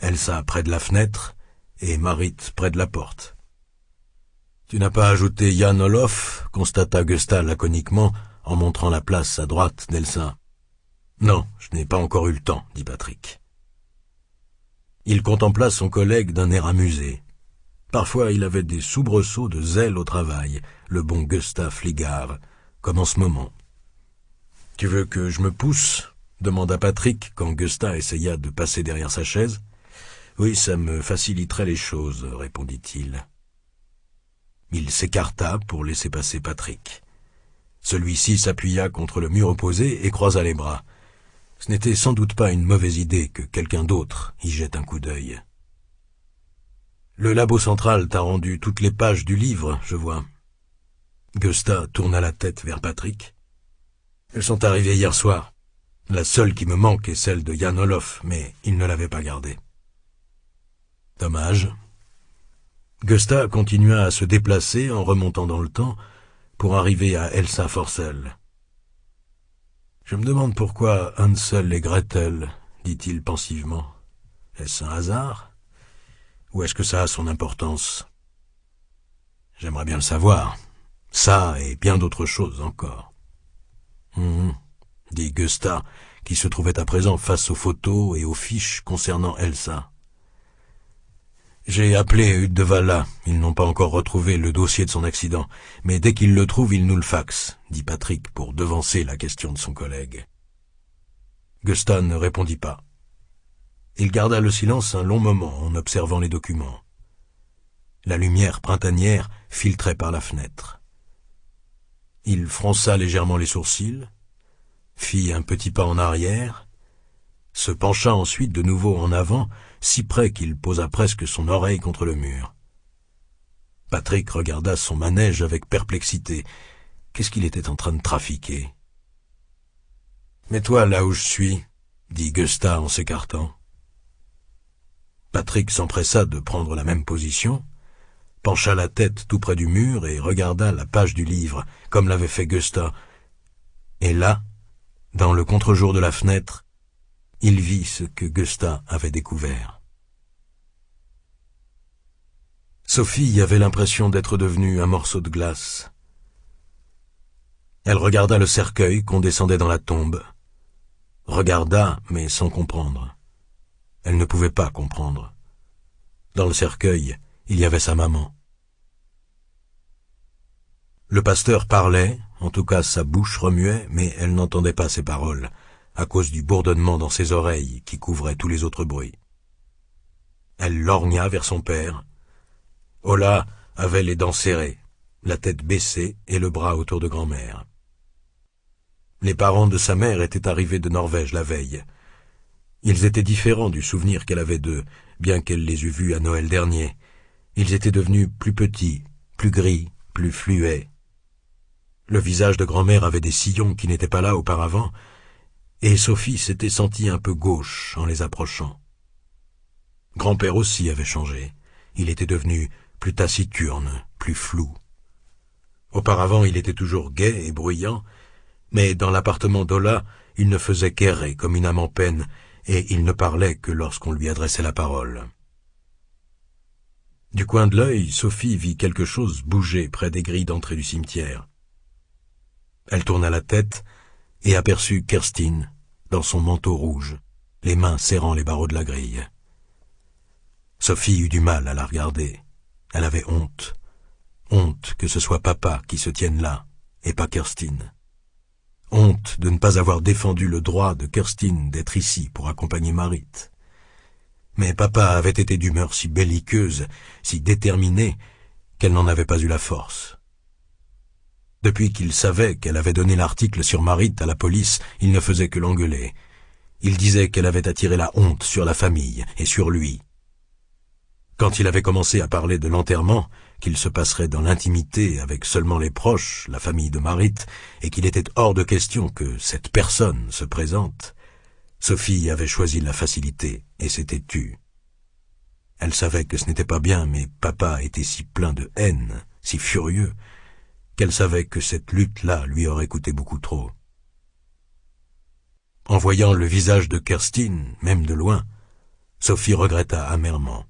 Elsa près de la fenêtre et Marit près de la porte. Tu n'as pas ajouté Jan Olof, constata Gusta laconiquement en montrant la place à droite d'Elsa. Non, je n'ai pas encore eu le temps, dit Patrick. Il contempla son collègue d'un air amusé. Parfois il avait des soubresauts de zèle au travail, le bon Gustave Ligard, comme en ce moment. Tu veux que je me pousse demanda Patrick quand Gustave essaya de passer derrière sa chaise. Oui, ça me faciliterait les choses, répondit-il. Il s'écarta pour laisser passer Patrick. Celui-ci s'appuya contre le mur opposé et croisa les bras. Ce n'était sans doute pas une mauvaise idée que quelqu'un d'autre y jette un coup d'œil. Le labo central t'a rendu toutes les pages du livre, je vois. Gusta tourna la tête vers Patrick. Elles sont arrivées hier soir. La seule qui me manque est celle de Jan Olof, mais il ne l'avait pas gardée. Dommage. Gusta continua à se déplacer en remontant dans le temps, pour arriver à Elsa Forcel. Je me demande pourquoi Hansel et Gretel, dit-il pensivement. Est-ce un hasard Ou est-ce que ça a son importance J'aimerais bien le savoir. Ça et bien d'autres choses encore. Hum, dit Gusta, qui se trouvait à présent face aux photos et aux fiches concernant Elsa. J'ai appelé Hutte de Ils n'ont pas encore retrouvé le dossier de son accident. Mais dès qu'ils le trouvent, ils nous le faxent, dit Patrick pour devancer la question de son collègue. Guston ne répondit pas. Il garda le silence un long moment en observant les documents. La lumière printanière filtrait par la fenêtre. Il fronça légèrement les sourcils, fit un petit pas en arrière, se pencha ensuite de nouveau en avant si près qu'il posa presque son oreille contre le mur. Patrick regarda son manège avec perplexité. Qu'est-ce qu'il était en train de trafiquer Mets-toi là où je suis, dit Gusta en s'écartant. Patrick s'empressa de prendre la même position, pencha la tête tout près du mur et regarda la page du livre, comme l'avait fait Gusta. Et là, dans le contre-jour de la fenêtre, il vit ce que Gusta avait découvert. Sophie avait l'impression d'être devenue un morceau de glace. Elle regarda le cercueil qu'on descendait dans la tombe. Regarda, mais sans comprendre. Elle ne pouvait pas comprendre. Dans le cercueil, il y avait sa maman. Le pasteur parlait, en tout cas sa bouche remuait, mais elle n'entendait pas ses paroles à cause du bourdonnement dans ses oreilles qui couvrait tous les autres bruits. Elle lorgna vers son père. Ola avait les dents serrées, la tête baissée et le bras autour de grand-mère. Les parents de sa mère étaient arrivés de Norvège la veille. Ils étaient différents du souvenir qu'elle avait d'eux, bien qu'elle les eût vus à Noël dernier. Ils étaient devenus plus petits, plus gris, plus fluets. Le visage de grand-mère avait des sillons qui n'étaient pas là auparavant, et Sophie s'était sentie un peu gauche en les approchant. Grand-père aussi avait changé. Il était devenu plus taciturne, plus flou. Auparavant, il était toujours gai et bruyant, mais dans l'appartement d'Ola, il ne faisait qu'errer comme une âme en peine, et il ne parlait que lorsqu'on lui adressait la parole. Du coin de l'œil, Sophie vit quelque chose bouger près des grilles d'entrée du cimetière. Elle tourna la tête, et aperçut Kerstin, dans son manteau rouge, les mains serrant les barreaux de la grille. Sophie eut du mal à la regarder. Elle avait honte. Honte que ce soit papa qui se tienne là, et pas Kerstin. Honte de ne pas avoir défendu le droit de Kerstin d'être ici pour accompagner Marit. Mais papa avait été d'humeur si belliqueuse, si déterminée, qu'elle n'en avait pas eu la force. Depuis qu'il savait qu'elle avait donné l'article sur Marit à la police, il ne faisait que l'engueuler. Il disait qu'elle avait attiré la honte sur la famille et sur lui. Quand il avait commencé à parler de l'enterrement, qu'il se passerait dans l'intimité avec seulement les proches, la famille de Marit, et qu'il était hors de question que cette personne se présente, Sophie avait choisi la facilité et s'était tue. Elle savait que ce n'était pas bien, mais papa était si plein de haine, si furieux, qu'elle savait que cette lutte-là lui aurait coûté beaucoup trop. En voyant le visage de Kerstin, même de loin, Sophie regretta amèrement.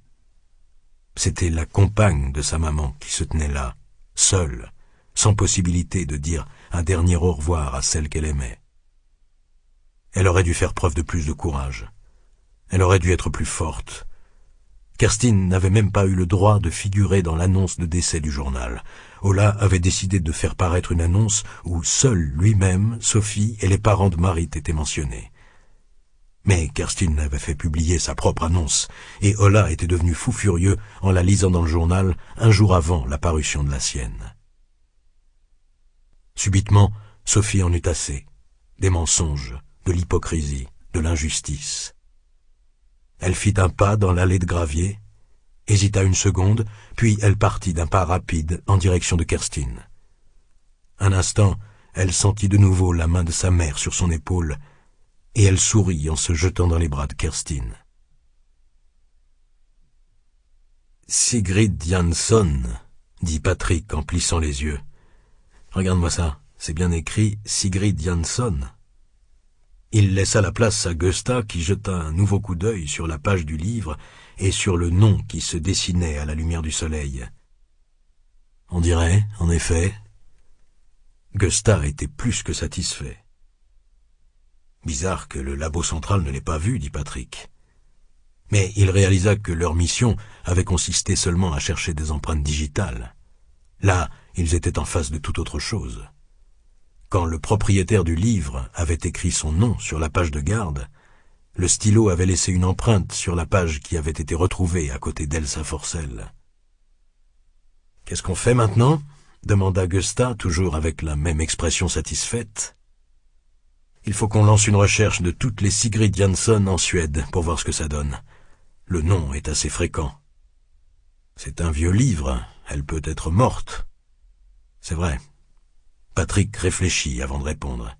C'était la compagne de sa maman qui se tenait là, seule, sans possibilité de dire un dernier au revoir à celle qu'elle aimait. Elle aurait dû faire preuve de plus de courage. Elle aurait dû être plus forte. Kerstin n'avait même pas eu le droit de figurer dans l'annonce de décès du journal. Ola avait décidé de faire paraître une annonce où seul lui-même, Sophie et les parents de Marit étaient mentionnés. Mais Kerstin avait fait publier sa propre annonce, et Ola était devenu fou furieux en la lisant dans le journal un jour avant la parution de la sienne. Subitement, Sophie en eut assez. Des mensonges, de l'hypocrisie, de l'injustice. Elle fit un pas dans l'allée de gravier, hésita une seconde, puis elle partit d'un pas rapide en direction de Kerstin. Un instant, elle sentit de nouveau la main de sa mère sur son épaule, et elle sourit en se jetant dans les bras de Kerstin. Sigrid Jansson, dit Patrick en plissant les yeux. Regarde-moi ça, c'est bien écrit Sigrid Jansson. Il laissa la place à Gusta qui jeta un nouveau coup d'œil sur la page du livre et sur le nom qui se dessinait à la lumière du soleil. On dirait, en effet, Gustave était plus que satisfait. Bizarre que le labo central ne l'ait pas vu, dit Patrick. Mais il réalisa que leur mission avait consisté seulement à chercher des empreintes digitales. Là, ils étaient en face de toute autre chose. Quand le propriétaire du livre avait écrit son nom sur la page de garde, le stylo avait laissé une empreinte sur la page qui avait été retrouvée à côté d'Elsa Forcelle. Qu'est-ce qu'on fait maintenant demanda Gusta, toujours avec la même expression satisfaite. Il faut qu'on lance une recherche de toutes les Sigrid Jansson en Suède pour voir ce que ça donne. Le nom est assez fréquent. C'est un vieux livre, elle peut être morte. C'est vrai. Patrick réfléchit avant de répondre.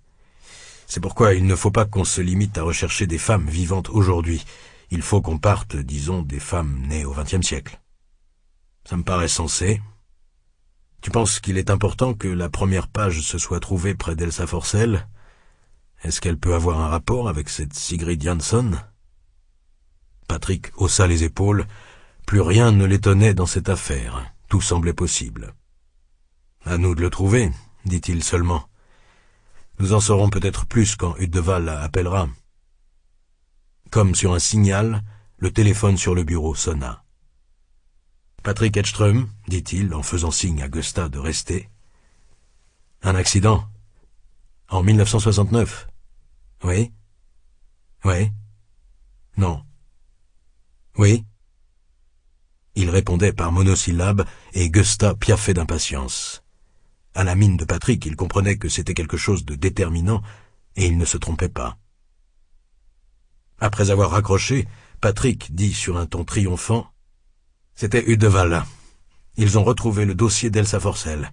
C'est pourquoi il ne faut pas qu'on se limite à rechercher des femmes vivantes aujourd'hui. Il faut qu'on parte, disons, des femmes nées au XXe siècle. Ça me paraît sensé. Tu penses qu'il est important que la première page se soit trouvée près d'Elsa Forcelle Est-ce qu'elle peut avoir un rapport avec cette Sigrid Jansson Patrick haussa les épaules. Plus rien ne l'étonnait dans cette affaire. Tout semblait possible. À nous de le trouver, dit-il seulement. Nous en saurons peut-être plus quand Uddeval appellera. Comme sur un signal, le téléphone sur le bureau sonna. Patrick Edström, dit-il en faisant signe à Gusta de rester. Un accident. En 1969. Oui. Oui. Non. Oui. Il répondait par monosyllabes et Gusta piaffait d'impatience. À la mine de Patrick, il comprenait que c'était quelque chose de déterminant, et il ne se trompait pas. Après avoir raccroché, Patrick dit sur un ton triomphant C'était Udeval. Ils ont retrouvé le dossier d'Elsa Forcelle.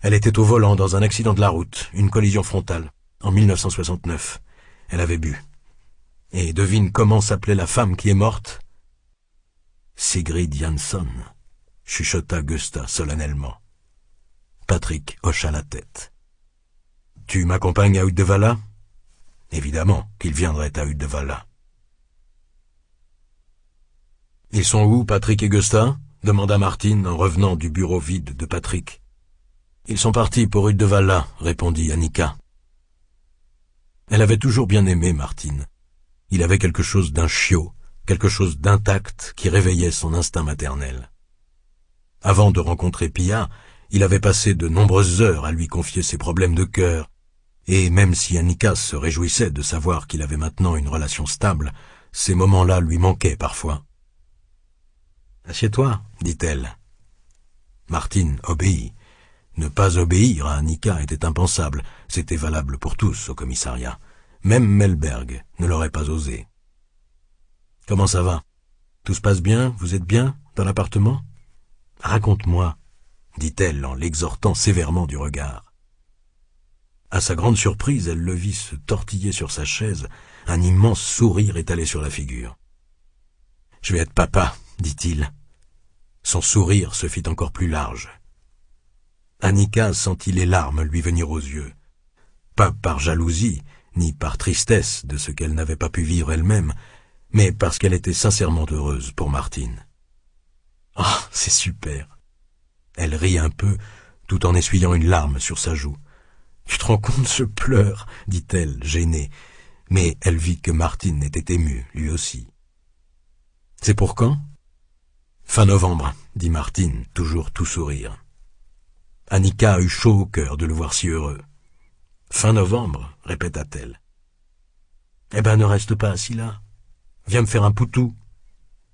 Elle était au volant dans un accident de la route, une collision frontale, en 1969. Elle avait bu. Et devine comment s'appelait la femme qui est morte Sigrid Jansson, chuchota Gusta solennellement. Patrick hocha la tête. Tu m'accompagnes à Uddevala Évidemment qu'il viendrait à Uddevalla. »« Ils sont où, Patrick et Gustin demanda Martine en revenant du bureau vide de Patrick. Ils sont partis pour Udevala, répondit Annika. Elle avait toujours bien aimé Martine. Il avait quelque chose d'un chiot, quelque chose d'intact qui réveillait son instinct maternel. Avant de rencontrer Pia, il avait passé de nombreuses heures à lui confier ses problèmes de cœur, et même si Annika se réjouissait de savoir qu'il avait maintenant une relation stable, ces moments-là lui manquaient parfois. Assieds-toi, dit-elle. Martine obéit. Ne pas obéir à Annika était impensable, c'était valable pour tous au commissariat. Même Melberg ne l'aurait pas osé. Comment ça va Tout se passe bien Vous êtes bien dans l'appartement Raconte-moi, dit-elle en l'exhortant sévèrement du regard. À sa grande surprise, elle le vit se tortiller sur sa chaise, un immense sourire étalé sur la figure. Je vais être papa, dit-il. Son sourire se fit encore plus large. Annika sentit les larmes lui venir aux yeux, pas par jalousie, ni par tristesse de ce qu'elle n'avait pas pu vivre elle-même, mais parce qu'elle était sincèrement heureuse pour Martine. Ah, c'est super. Elle rit un peu, tout en essuyant une larme sur sa joue. Tu te rends compte, ce pleure, dit-elle, gênée. Mais elle vit que Martine était émue, lui aussi. C'est pour quand Fin novembre, dit Martine, toujours tout sourire. Annika eut chaud au cœur de le voir si heureux. Fin novembre, répéta-t-elle. Eh ben, ne reste pas assis là. Viens me faire un poutou.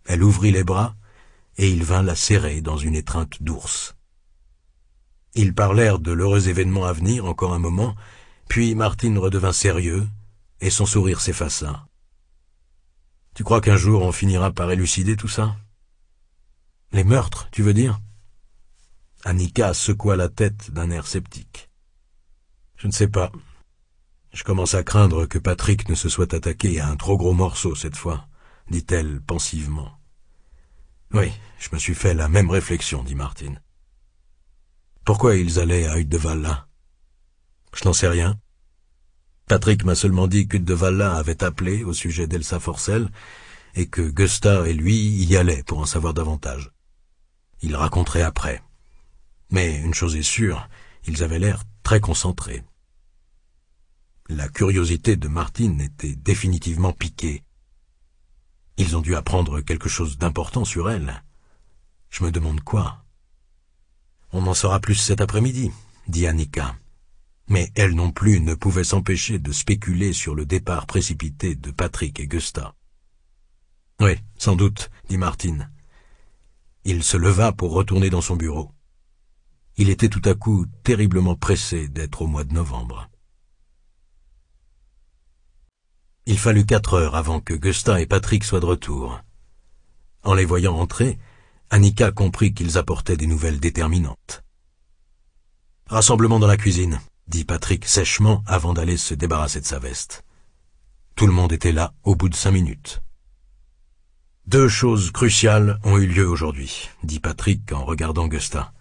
Elle ouvrit les bras, et il vint la serrer dans une étreinte d'ours. Ils parlèrent de l'heureux événement à venir encore un moment, puis Martine redevint sérieux, et son sourire s'effaça. Tu crois qu'un jour on finira par élucider tout ça Les meurtres, tu veux dire Annika secoua la tête d'un air sceptique. Je ne sais pas. Je commence à craindre que Patrick ne se soit attaqué à un trop gros morceau cette fois, dit-elle pensivement. Oui, je me suis fait la même réflexion, dit Martine. Pourquoi ils allaient à Valla Je n'en sais rien. Patrick m'a seulement dit Valla avait appelé au sujet d'Elsa Forcelle et que Gusta et lui y allaient pour en savoir davantage. Ils raconteraient après. Mais une chose est sûre, ils avaient l'air très concentrés. La curiosité de Martine était définitivement piquée. Ils ont dû apprendre quelque chose d'important sur elle. Je me demande quoi. On en saura plus cet après-midi, dit Annika. Mais elle non plus ne pouvait s'empêcher de spéculer sur le départ précipité de Patrick et Gusta. Oui, sans doute, dit Martine. Il se leva pour retourner dans son bureau. Il était tout à coup terriblement pressé d'être au mois de novembre. Il fallut quatre heures avant que Gusta et Patrick soient de retour. En les voyant entrer, Annika comprit qu'ils apportaient des nouvelles déterminantes. Rassemblement dans la cuisine, dit Patrick sèchement avant d'aller se débarrasser de sa veste. Tout le monde était là au bout de cinq minutes. Deux choses cruciales ont eu lieu aujourd'hui, dit Patrick en regardant Gusta.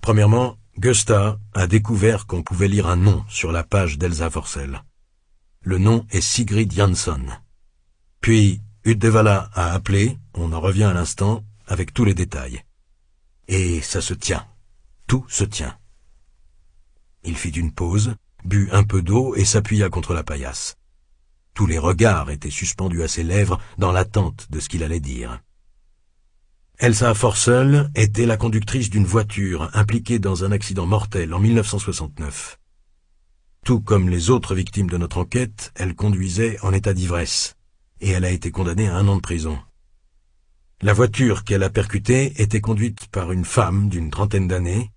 Premièrement, Gusta a découvert qu'on pouvait lire un nom sur la page d'Elsa Forcel. Le nom est Sigrid Jansson. Puis, Udevala a appelé, on en revient à l'instant, avec tous les détails. Et ça se tient. Tout se tient. Il fit une pause, but un peu d'eau et s'appuya contre la paillasse. Tous les regards étaient suspendus à ses lèvres dans l'attente de ce qu'il allait dire. Elsa Forcel était la conductrice d'une voiture impliquée dans un accident mortel en 1969. Tout comme les autres victimes de notre enquête, elle conduisait en état d'ivresse, et elle a été condamnée à un an de prison. La voiture qu'elle a percutée était conduite par une femme d'une trentaine d'années,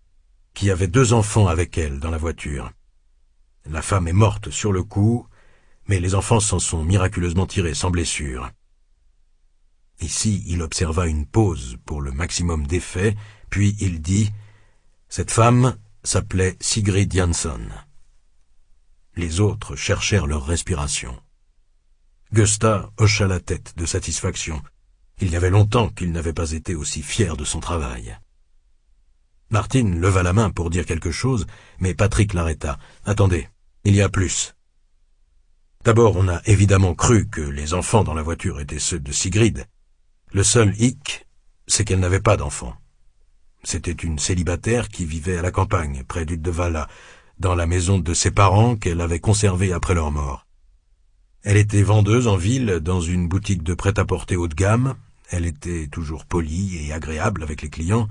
qui avait deux enfants avec elle dans la voiture. La femme est morte sur le coup, mais les enfants s'en sont miraculeusement tirés sans blessure. Ici, il observa une pause pour le maximum d'effet, puis il dit Cette femme s'appelait Sigrid Jansson. Les autres cherchèrent leur respiration. Gusta hocha la tête de satisfaction. Il y avait longtemps qu'il n'avait pas été aussi fier de son travail. Martine leva la main pour dire quelque chose, mais Patrick l'arrêta. Attendez, il y a plus. D'abord, on a évidemment cru que les enfants dans la voiture étaient ceux de Sigrid. Le seul hic, c'est qu'elle n'avait pas d'enfants. C'était une célibataire qui vivait à la campagne, près Devala, dans la maison de ses parents qu'elle avait conservée après leur mort. Elle était vendeuse en ville dans une boutique de prêt-à-porter haut de gamme, elle était toujours polie et agréable avec les clients,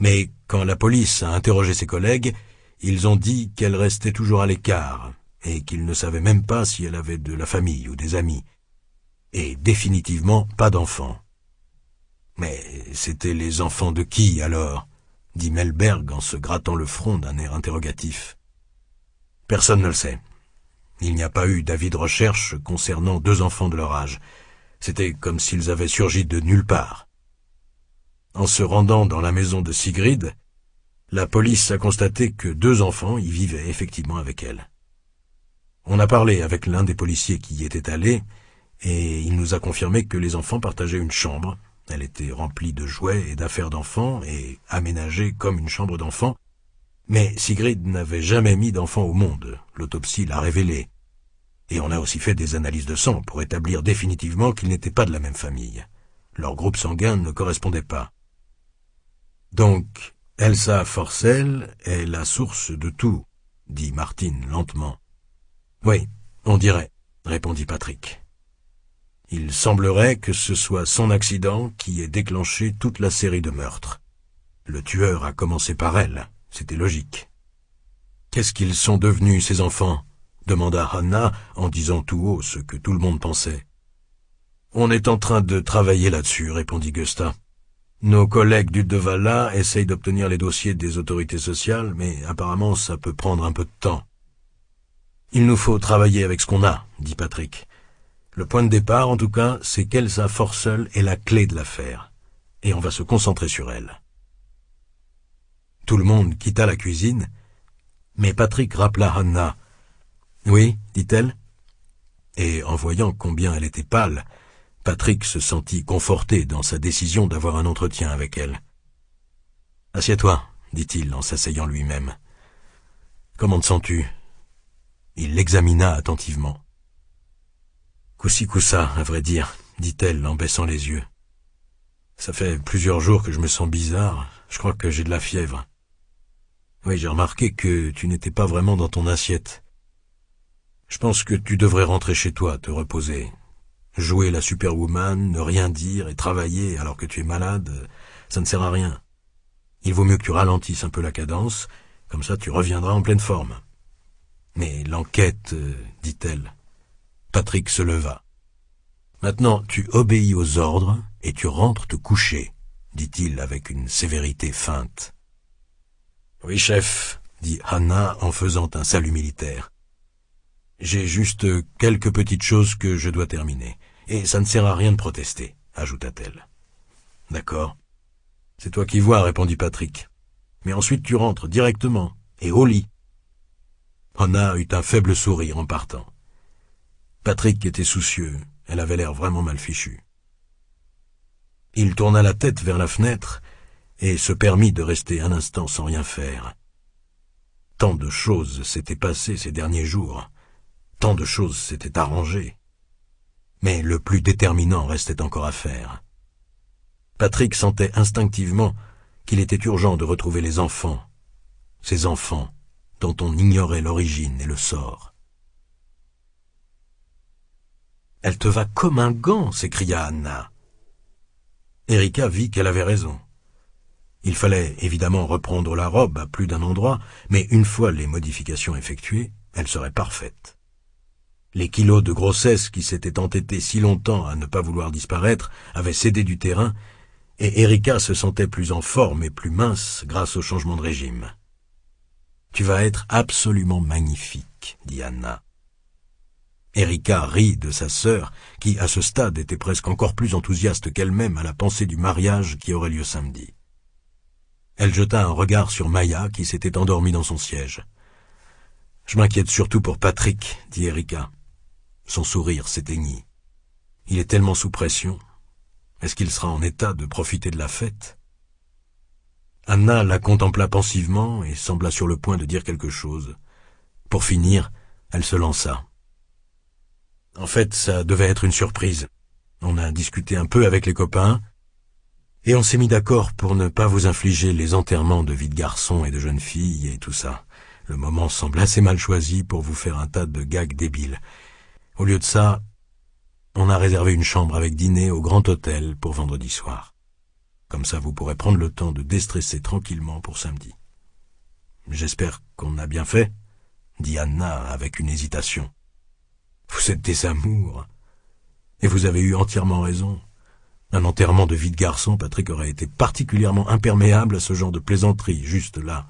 mais quand la police a interrogé ses collègues, ils ont dit qu'elle restait toujours à l'écart et qu'ils ne savaient même pas si elle avait de la famille ou des amis, et définitivement pas d'enfants. Mais c'était les enfants de qui alors dit Melberg en se grattant le front d'un air interrogatif. Personne ne le sait. Il n'y a pas eu d'avis de recherche concernant deux enfants de leur âge, c'était comme s'ils avaient surgi de nulle part. En se rendant dans la maison de Sigrid, la police a constaté que deux enfants y vivaient effectivement avec elle. On a parlé avec l'un des policiers qui y était allé, et il nous a confirmé que les enfants partageaient une chambre. Elle était remplie de jouets et d'affaires d'enfants, et aménagée comme une chambre d'enfants. mais Sigrid n'avait jamais mis d'enfant au monde, l'autopsie l'a révélé, et on a aussi fait des analyses de sang pour établir définitivement qu'ils n'étaient pas de la même famille. Leur groupe sanguin ne correspondait pas. Donc, Elsa Forcelle est la source de tout, dit Martine lentement. Oui, on dirait, répondit Patrick. Il semblerait que ce soit son accident qui ait déclenché toute la série de meurtres. Le tueur a commencé par elle, c'était logique. Qu'est-ce qu'ils sont devenus, ces enfants demanda Hannah en disant tout haut ce que tout le monde pensait. On est en train de travailler là-dessus, répondit Gusta. Nos collègues du Devala essayent d'obtenir les dossiers des autorités sociales, mais apparemment ça peut prendre un peu de temps. Il nous faut travailler avec ce qu'on a, dit Patrick. Le point de départ, en tout cas, c'est qu'Elsa seule, est la clé de l'affaire, et on va se concentrer sur elle. Tout le monde quitta la cuisine, mais Patrick rappela Hannah oui, dit-elle. Et en voyant combien elle était pâle, Patrick se sentit conforté dans sa décision d'avoir un entretien avec elle. Assieds-toi, dit-il en s'asseyant lui-même. Comment te sens-tu Il l'examina attentivement. Coussi-coussa, à vrai dire, dit-elle en baissant les yeux. Ça fait plusieurs jours que je me sens bizarre. Je crois que j'ai de la fièvre. Oui, j'ai remarqué que tu n'étais pas vraiment dans ton assiette. Je pense que tu devrais rentrer chez toi, te reposer. Jouer la superwoman, ne rien dire et travailler alors que tu es malade, ça ne sert à rien. Il vaut mieux que tu ralentisses un peu la cadence, comme ça tu reviendras en pleine forme. Mais l'enquête, euh, dit-elle. Patrick se leva. Maintenant, tu obéis aux ordres et tu rentres te coucher, dit-il avec une sévérité feinte. Oui, chef, dit Hannah en faisant un salut militaire. J'ai juste euh, quelques petites choses que je dois terminer, et ça ne sert à rien de protester, ajouta-t-elle. D'accord. C'est toi qui vois, répondit Patrick. Mais ensuite tu rentres directement, et au lit. Anna eut un faible sourire en partant. Patrick était soucieux, elle avait l'air vraiment mal fichue. Il tourna la tête vers la fenêtre et se permit de rester un instant sans rien faire. Tant de choses s'étaient passées ces derniers jours. Tant de choses s'étaient arrangées. Mais le plus déterminant restait encore à faire. Patrick sentait instinctivement qu'il était urgent de retrouver les enfants, ces enfants dont on ignorait l'origine et le sort. Elle te va comme un gant, s'écria Anna. Erika vit qu'elle avait raison. Il fallait évidemment reprendre la robe à plus d'un endroit, mais une fois les modifications effectuées, elle serait parfaite. Les kilos de grossesse qui s'étaient entêtés si longtemps à ne pas vouloir disparaître avaient cédé du terrain, et Erika se sentait plus en forme et plus mince grâce au changement de régime. Tu vas être absolument magnifique, dit Anna. Erika rit de sa sœur, qui, à ce stade, était presque encore plus enthousiaste qu'elle-même à la pensée du mariage qui aurait lieu samedi. Elle jeta un regard sur Maya, qui s'était endormie dans son siège. Je m'inquiète surtout pour Patrick, dit Erika. Son sourire s'éteignit. Il est tellement sous pression. Est-ce qu'il sera en état de profiter de la fête Anna la contempla pensivement et sembla sur le point de dire quelque chose. Pour finir, elle se lança. En fait, ça devait être une surprise. On a discuté un peu avec les copains, et on s'est mis d'accord pour ne pas vous infliger les enterrements de vie de garçon et de jeunes filles et tout ça. Le moment semble assez mal choisi pour vous faire un tas de gags débiles. Au lieu de ça, on a réservé une chambre avec dîner au Grand Hôtel pour vendredi soir. Comme ça, vous pourrez prendre le temps de déstresser tranquillement pour samedi. J'espère qu'on a bien fait, dit Anna avec une hésitation. Vous êtes des amours. Et vous avez eu entièrement raison. Un enterrement de vie de garçon, Patrick aurait été particulièrement imperméable à ce genre de plaisanterie, juste là.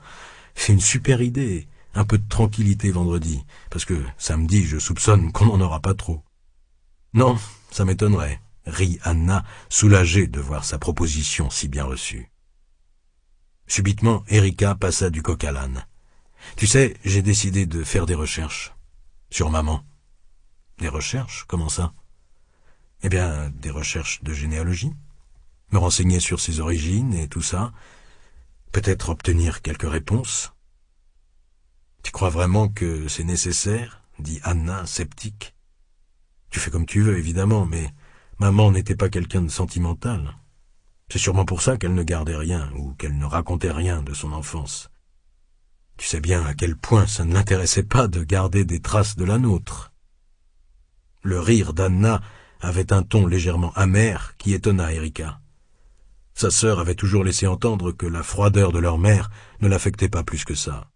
C'est une super idée. Un peu de tranquillité vendredi, parce que samedi, je soupçonne qu'on n'en aura pas trop. Non, ça m'étonnerait, rit Anna, soulagée de voir sa proposition si bien reçue. Subitement, Erika passa du coq à l'âne. Tu sais, j'ai décidé de faire des recherches. Sur maman. Des recherches Comment ça Eh bien, des recherches de généalogie. Me renseigner sur ses origines et tout ça. Peut-être obtenir quelques réponses. Tu crois vraiment que c'est nécessaire dit Anna, sceptique. Tu fais comme tu veux, évidemment, mais maman n'était pas quelqu'un de sentimental. C'est sûrement pour ça qu'elle ne gardait rien, ou qu'elle ne racontait rien de son enfance. Tu sais bien à quel point ça ne l'intéressait pas de garder des traces de la nôtre. Le rire d'Anna avait un ton légèrement amer qui étonna Erika. Sa sœur avait toujours laissé entendre que la froideur de leur mère ne l'affectait pas plus que ça.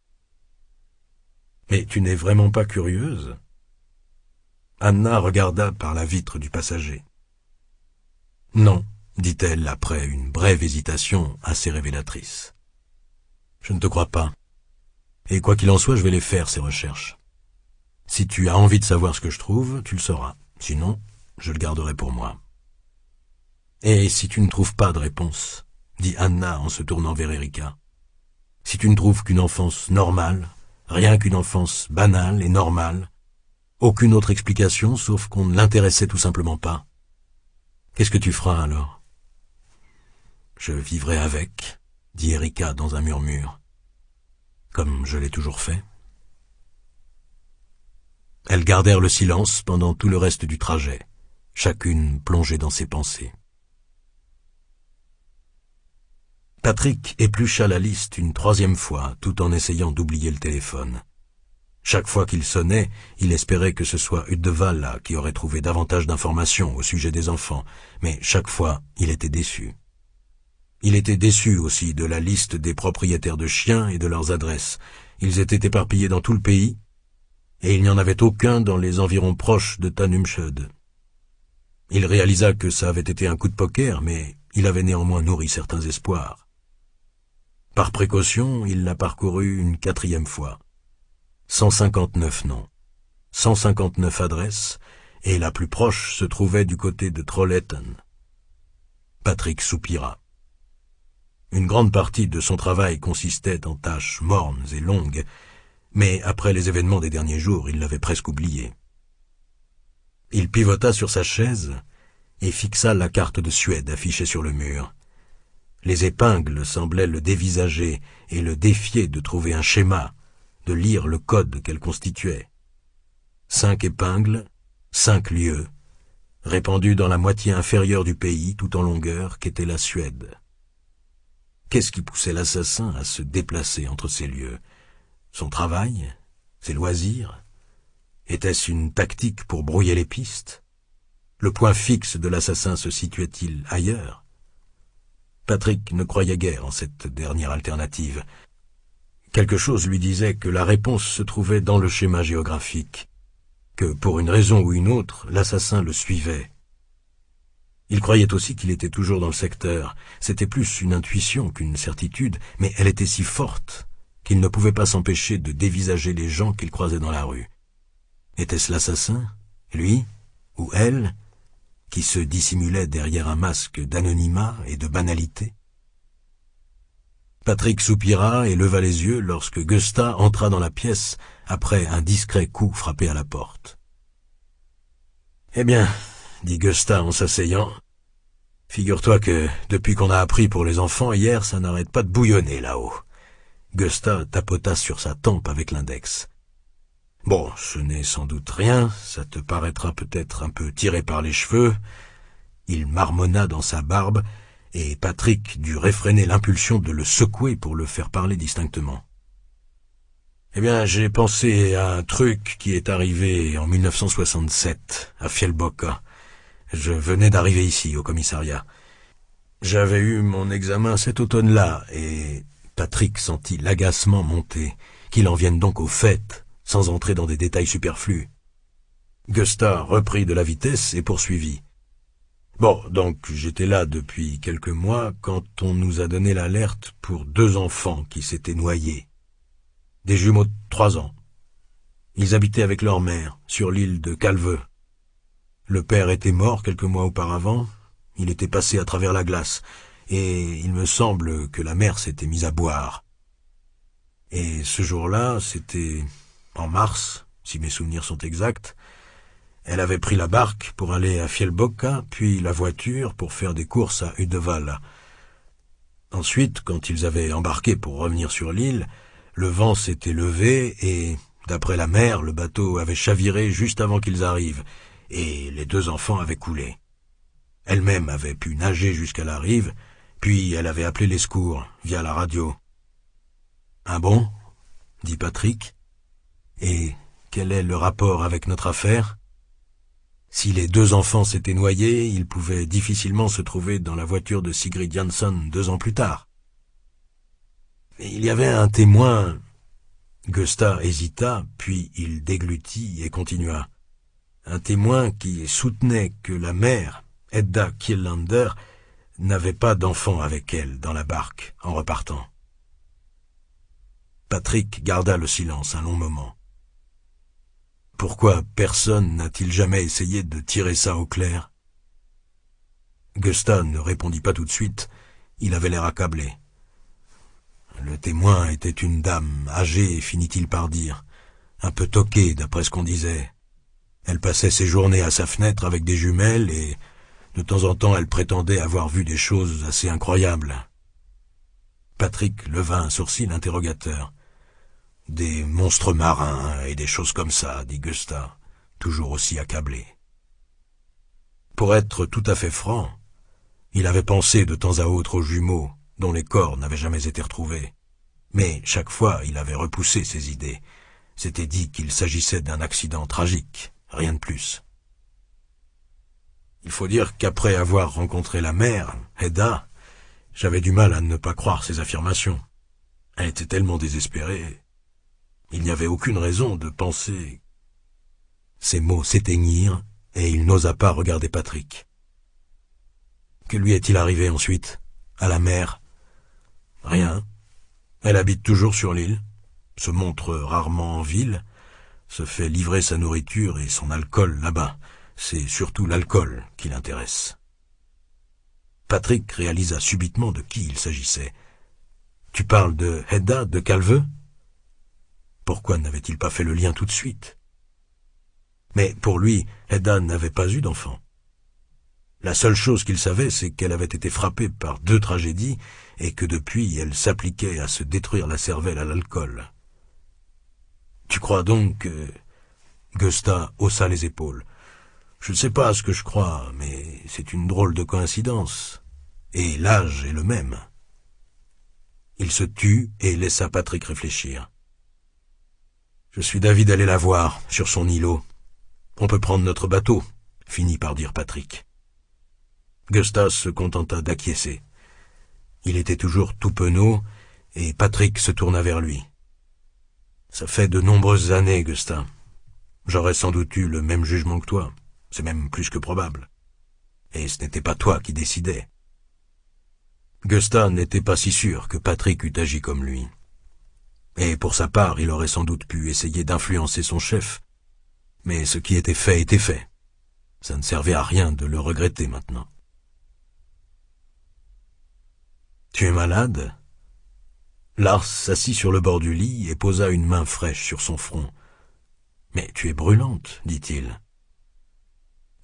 Mais tu n'es vraiment pas curieuse Anna regarda par la vitre du passager. Non, dit-elle après une brève hésitation assez révélatrice. Je ne te crois pas. Et quoi qu'il en soit, je vais les faire, ces recherches. Si tu as envie de savoir ce que je trouve, tu le sauras. Sinon, je le garderai pour moi. Et si tu ne trouves pas de réponse, dit Anna en se tournant vers Erika, si tu ne trouves qu'une enfance normale, Rien qu'une enfance banale et normale. Aucune autre explication, sauf qu'on ne l'intéressait tout simplement pas. Qu'est-ce que tu feras alors Je vivrai avec, dit Erika dans un murmure, comme je l'ai toujours fait. Elles gardèrent le silence pendant tout le reste du trajet, chacune plongée dans ses pensées. Patrick éplucha la liste une troisième fois tout en essayant d'oublier le téléphone. Chaque fois qu'il sonnait, il espérait que ce soit Udevalla qui aurait trouvé davantage d'informations au sujet des enfants, mais chaque fois, il était déçu. Il était déçu aussi de la liste des propriétaires de chiens et de leurs adresses. Ils étaient éparpillés dans tout le pays, et il n'y en avait aucun dans les environs proches de Tanumshud. Il réalisa que ça avait été un coup de poker, mais il avait néanmoins nourri certains espoirs. Par précaution, il la parcourut une quatrième fois. 159 noms, 159 adresses, et la plus proche se trouvait du côté de Trollhättan. Patrick soupira. Une grande partie de son travail consistait en tâches mornes et longues, mais après les événements des derniers jours, il l'avait presque oublié. Il pivota sur sa chaise et fixa la carte de Suède affichée sur le mur. Les épingles semblaient le dévisager et le défier de trouver un schéma, de lire le code qu'elles constituaient. Cinq épingles, cinq lieux, répandus dans la moitié inférieure du pays tout en longueur qu'était la Suède. Qu'est-ce qui poussait l'assassin à se déplacer entre ces lieux Son travail Ses loisirs Était-ce une tactique pour brouiller les pistes Le point fixe de l'assassin se situait-il ailleurs Patrick ne croyait guère en cette dernière alternative. Quelque chose lui disait que la réponse se trouvait dans le schéma géographique, que pour une raison ou une autre, l'assassin le suivait. Il croyait aussi qu'il était toujours dans le secteur. C'était plus une intuition qu'une certitude, mais elle était si forte qu'il ne pouvait pas s'empêcher de dévisager les gens qu'il croisait dans la rue. Était-ce l'assassin Lui Ou elle qui se dissimulait derrière un masque d'anonymat et de banalité. Patrick soupira et leva les yeux lorsque Gusta entra dans la pièce après un discret coup frappé à la porte. Eh bien, dit Gusta en s'asseyant, figure-toi que depuis qu'on a appris pour les enfants hier, ça n'arrête pas de bouillonner là-haut. Gusta tapota sur sa tempe avec l'index. Bon, ce n'est sans doute rien, ça te paraîtra peut-être un peu tiré par les cheveux. Il marmonna dans sa barbe, et Patrick dut réfréner l'impulsion de le secouer pour le faire parler distinctement. Eh bien, j'ai pensé à un truc qui est arrivé en 1967, à Fielboca. Je venais d'arriver ici, au commissariat. J'avais eu mon examen cet automne-là, et Patrick sentit l'agacement monter, qu'il en vienne donc au fait sans entrer dans des détails superflus. Gusta reprit de la vitesse et poursuivit. Bon, donc j'étais là depuis quelques mois quand on nous a donné l'alerte pour deux enfants qui s'étaient noyés. Des jumeaux de trois ans. Ils habitaient avec leur mère sur l'île de Calveux. Le père était mort quelques mois auparavant, il était passé à travers la glace, et il me semble que la mère s'était mise à boire. Et ce jour-là, c'était en mars, si mes souvenirs sont exacts, elle avait pris la barque pour aller à Fielbocca, puis la voiture pour faire des courses à Udeval. Ensuite, quand ils avaient embarqué pour revenir sur l'île, le vent s'était levé et, d'après la mer, le bateau avait chaviré juste avant qu'ils arrivent, et les deux enfants avaient coulé. Elle-même avait pu nager jusqu'à la rive, puis elle avait appelé les secours, via la radio. Un ah bon dit Patrick, et quel est le rapport avec notre affaire Si les deux enfants s'étaient noyés, ils pouvaient difficilement se trouver dans la voiture de Sigrid Jansson deux ans plus tard. Mais il y avait un témoin. Gustav hésita, puis il déglutit et continua. Un témoin qui soutenait que la mère, Edda Killander, n'avait pas d'enfant avec elle dans la barque en repartant. Patrick garda le silence un long moment. Pourquoi personne n'a-t-il jamais essayé de tirer ça au clair Gustave ne répondit pas tout de suite, il avait l'air accablé. Le témoin était une dame, âgée, finit-il par dire, un peu toquée d'après ce qu'on disait. Elle passait ses journées à sa fenêtre avec des jumelles et, de temps en temps, elle prétendait avoir vu des choses assez incroyables. Patrick leva un sourcil interrogateur. Des monstres marins et des choses comme ça, dit Gusta, toujours aussi accablé. Pour être tout à fait franc, il avait pensé de temps à autre aux jumeaux, dont les corps n'avaient jamais été retrouvés. Mais chaque fois, il avait repoussé ses idées. C'était dit qu'il s'agissait d'un accident tragique, rien de plus. Il faut dire qu'après avoir rencontré la mère, Hedda, j'avais du mal à ne pas croire ses affirmations. Elle était tellement désespérée. Il n'y avait aucune raison de penser. Ses mots s'éteignirent et il n'osa pas regarder Patrick. Que lui est-il arrivé ensuite À la mer ?»« Rien. Elle habite toujours sur l'île, se montre rarement en ville, se fait livrer sa nourriture et son alcool là-bas. C'est surtout l'alcool qui l'intéresse. Patrick réalisa subitement de qui il s'agissait. Tu parles de Hedda de Calveux pourquoi n'avait-il pas fait le lien tout de suite Mais pour lui, Edda n'avait pas eu d'enfant. La seule chose qu'il savait, c'est qu'elle avait été frappée par deux tragédies et que depuis, elle s'appliquait à se détruire la cervelle à l'alcool. Tu crois donc que... Gusta haussa les épaules. Je ne sais pas ce que je crois, mais c'est une drôle de coïncidence. Et l'âge est le même. Il se tut et laissa Patrick réfléchir. Je suis d'avis d'aller la voir, sur son îlot. On peut prendre notre bateau, finit par dire Patrick. Gustave se contenta d'acquiescer. Il était toujours tout penaud, et Patrick se tourna vers lui. Ça fait de nombreuses années, Gustave. J'aurais sans doute eu le même jugement que toi. C'est même plus que probable. Et ce n'était pas toi qui décidais. Gustave n'était pas si sûr que Patrick eût agi comme lui et pour sa part il aurait sans doute pu essayer d'influencer son chef. Mais ce qui était fait était fait. Ça ne servait à rien de le regretter maintenant. Tu es malade Lars s'assit sur le bord du lit et posa une main fraîche sur son front. Mais tu es brûlante, dit-il.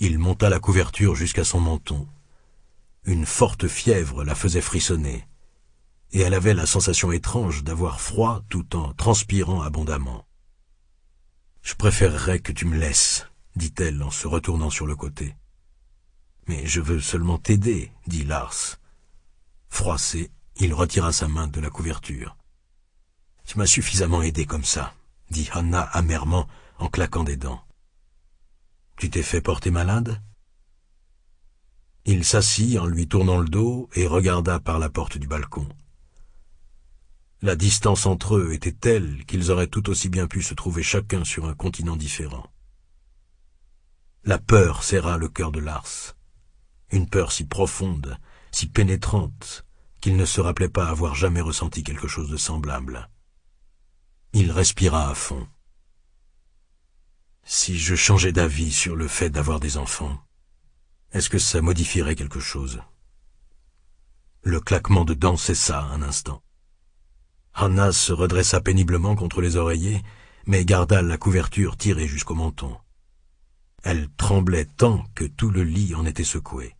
Il monta la couverture jusqu'à son menton. Une forte fièvre la faisait frissonner et elle avait la sensation étrange d'avoir froid tout en transpirant abondamment. Je préférerais que tu me laisses, dit-elle en se retournant sur le côté. Mais je veux seulement t'aider, dit Lars. Froissé, il retira sa main de la couverture. Tu m'as suffisamment aidé comme ça, dit Anna amèrement en claquant des dents. Tu t'es fait porter malade Il s'assit en lui tournant le dos et regarda par la porte du balcon. La distance entre eux était telle qu'ils auraient tout aussi bien pu se trouver chacun sur un continent différent. La peur serra le cœur de Lars. Une peur si profonde, si pénétrante, qu'il ne se rappelait pas avoir jamais ressenti quelque chose de semblable. Il respira à fond. Si je changeais d'avis sur le fait d'avoir des enfants, est-ce que ça modifierait quelque chose Le claquement de dents cessa un instant. Hanna se redressa péniblement contre les oreillers, mais garda la couverture tirée jusqu'au menton. Elle tremblait tant que tout le lit en était secoué.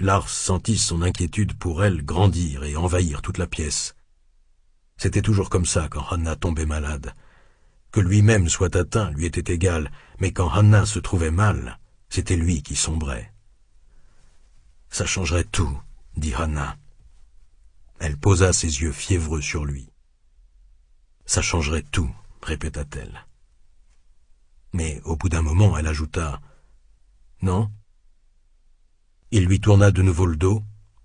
Lars sentit son inquiétude pour elle grandir et envahir toute la pièce. C'était toujours comme ça quand Hanna tombait malade. Que lui-même soit atteint lui était égal, mais quand Hanna se trouvait mal, c'était lui qui sombrait. Ça changerait tout, dit Hanna. Elle posa ses yeux fiévreux sur lui. Ça changerait tout, répéta-t-elle. Mais au bout d'un moment, elle ajouta Non Il lui tourna de nouveau le dos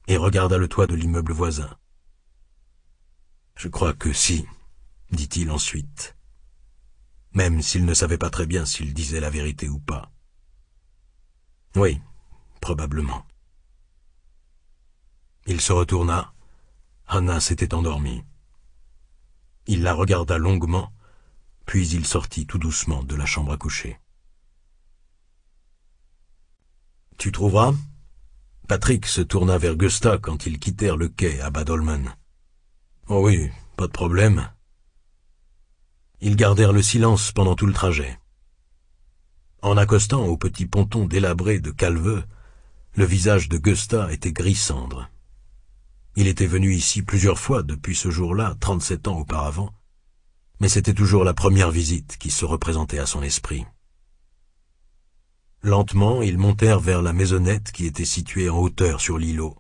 et regarda le toit de l'immeuble voisin. Je crois que si, dit-il ensuite, même s'il ne savait pas très bien s'il disait la vérité ou pas. Oui, probablement. Il se retourna Hannah s'était endormie. Il la regarda longuement, puis il sortit tout doucement de la chambre à coucher. Tu trouveras Patrick se tourna vers Gusta quand ils quittèrent le quai à Badolman. Oh oui, pas de problème. Ils gardèrent le silence pendant tout le trajet. En accostant au petit ponton délabré de Calveux, le visage de Gusta était gris cendre. Il était venu ici plusieurs fois depuis ce jour-là, trente-sept ans auparavant, mais c'était toujours la première visite qui se représentait à son esprit. Lentement, ils montèrent vers la maisonnette qui était située en hauteur sur l'îlot.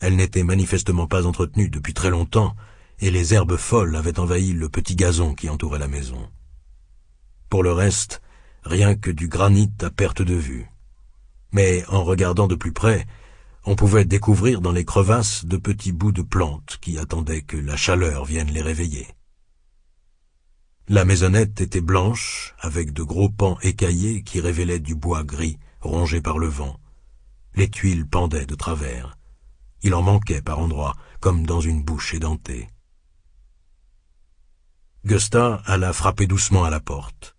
Elle n'était manifestement pas entretenue depuis très longtemps, et les herbes folles avaient envahi le petit gazon qui entourait la maison. Pour le reste, rien que du granit à perte de vue. Mais en regardant de plus près, on pouvait découvrir dans les crevasses de petits bouts de plantes qui attendaient que la chaleur vienne les réveiller. La maisonnette était blanche, avec de gros pans écaillés qui révélaient du bois gris, rongé par le vent. Les tuiles pendaient de travers. Il en manquait par endroits, comme dans une bouche édentée. Gustave alla frapper doucement à la porte.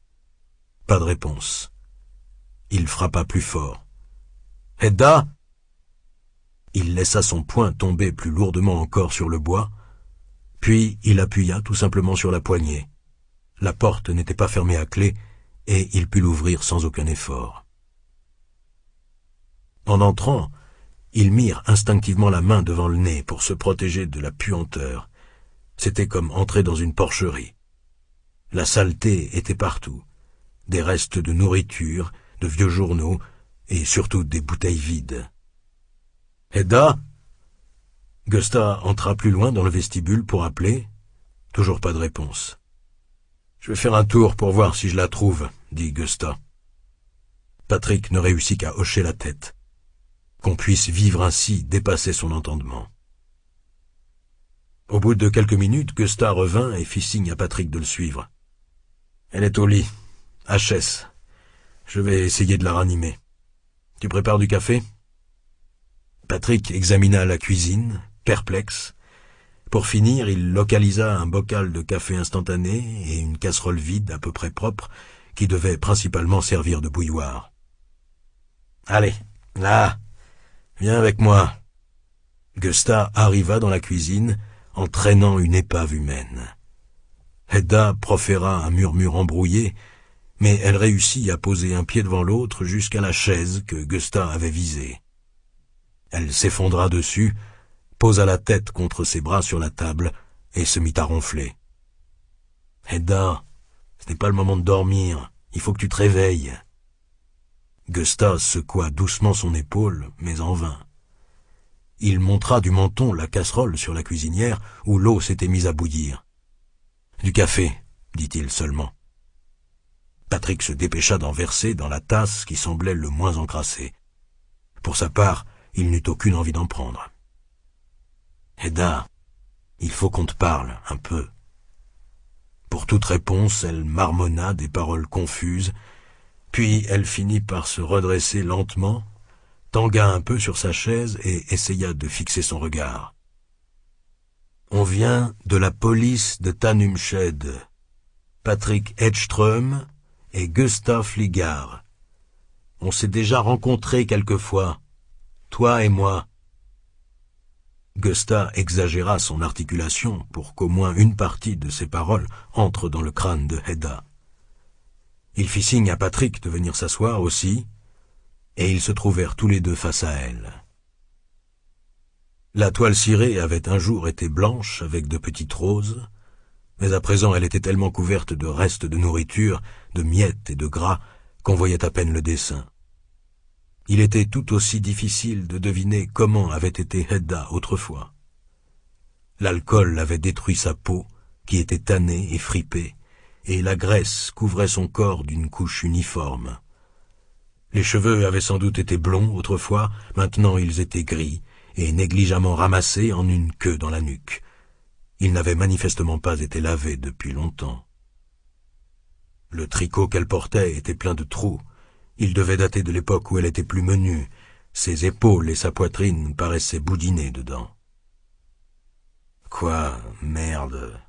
Pas de réponse. Il frappa plus fort. Hedda il laissa son poing tomber plus lourdement encore sur le bois, puis il appuya tout simplement sur la poignée. La porte n'était pas fermée à clé, et il put l'ouvrir sans aucun effort. En entrant, ils mirent instinctivement la main devant le nez pour se protéger de la puanteur. C'était comme entrer dans une porcherie. La saleté était partout. Des restes de nourriture, de vieux journaux, et surtout des bouteilles vides. Hedda eh Gusta entra plus loin dans le vestibule pour appeler. Toujours pas de réponse. Je vais faire un tour pour voir si je la trouve, dit Gusta. Patrick ne réussit qu'à hocher la tête. Qu'on puisse vivre ainsi dépassait son entendement. Au bout de quelques minutes, Gusta revint et fit signe à Patrick de le suivre. Elle est au lit. HS. Je vais essayer de la ranimer. Tu prépares du café? Patrick examina la cuisine, perplexe. Pour finir, il localisa un bocal de café instantané et une casserole vide à peu près propre qui devait principalement servir de bouilloire. Allez, là, viens avec moi. Gusta arriva dans la cuisine en traînant une épave humaine. Hedda proféra un murmure embrouillé, mais elle réussit à poser un pied devant l'autre jusqu'à la chaise que Gusta avait visée. Elle s'effondra dessus, posa la tête contre ses bras sur la table et se mit à ronfler. Hedda, ce n'est pas le moment de dormir, il faut que tu te réveilles. Gustave secoua doucement son épaule, mais en vain. Il montra du menton la casserole sur la cuisinière où l'eau s'était mise à bouillir. Du café, dit-il seulement. Patrick se dépêcha d'en verser dans la tasse qui semblait le moins encrassée. Pour sa part, il n'eut aucune envie d'en prendre. Edda, il faut qu'on te parle, un peu. Pour toute réponse, elle marmonna des paroles confuses, puis elle finit par se redresser lentement, tanga un peu sur sa chaise et essaya de fixer son regard. On vient de la police de Tanumshed. Patrick Edström et Gustav Ligard. On s'est déjà rencontrés quelquefois toi et moi. Gusta exagéra son articulation pour qu'au moins une partie de ses paroles entre dans le crâne de Hedda. Il fit signe à Patrick de venir s'asseoir aussi, et ils se trouvèrent tous les deux face à elle. La toile cirée avait un jour été blanche avec de petites roses, mais à présent elle était tellement couverte de restes de nourriture, de miettes et de gras qu'on voyait à peine le dessin il était tout aussi difficile de deviner comment avait été Hedda autrefois. L'alcool avait détruit sa peau, qui était tannée et fripée, et la graisse couvrait son corps d'une couche uniforme. Les cheveux avaient sans doute été blonds autrefois, maintenant ils étaient gris, et négligemment ramassés en une queue dans la nuque. Ils n'avaient manifestement pas été lavés depuis longtemps. Le tricot qu'elle portait était plein de trous, il devait dater de l'époque où elle était plus menue. Ses épaules et sa poitrine paraissaient boudinées dedans. Quoi, merde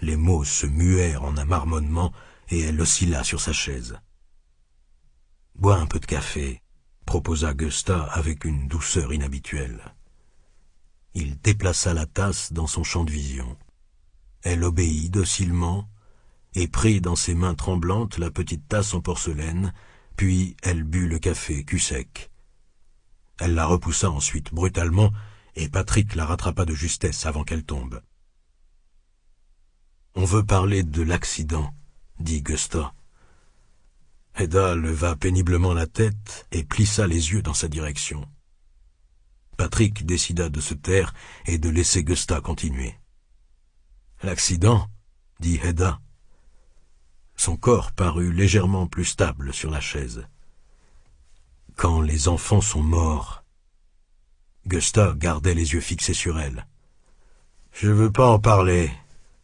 Les mots se muèrent en un marmonnement et elle oscilla sur sa chaise. Bois un peu de café, proposa Gusta avec une douceur inhabituelle. Il déplaça la tasse dans son champ de vision. Elle obéit docilement et prit dans ses mains tremblantes la petite tasse en porcelaine, puis elle but le café cul sec. Elle la repoussa ensuite brutalement, et Patrick la rattrapa de justesse avant qu'elle tombe. On veut parler de l'accident, dit Gusta. Hedda leva péniblement la tête et plissa les yeux dans sa direction. Patrick décida de se taire et de laisser Gusta continuer. L'accident, dit Hedda son corps parut légèrement plus stable sur la chaise. Quand les enfants sont morts. Gusta gardait les yeux fixés sur elle. Je ne veux pas en parler,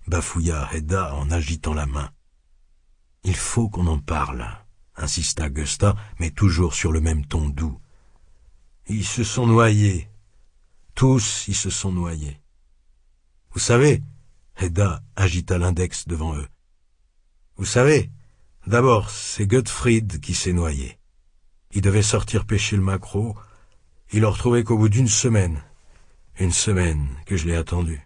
bafouilla Hedda en agitant la main. Il faut qu'on en parle, insista Gusta, mais toujours sur le même ton doux. Ils se sont noyés. Tous, ils se sont noyés. Vous savez, Hedda agita l'index devant eux. Vous savez, d'abord, c'est Gottfried qui s'est noyé. Il devait sortir pêcher le maquereau. Il l'a retrouvé qu'au bout d'une semaine. Une semaine que je l'ai attendu.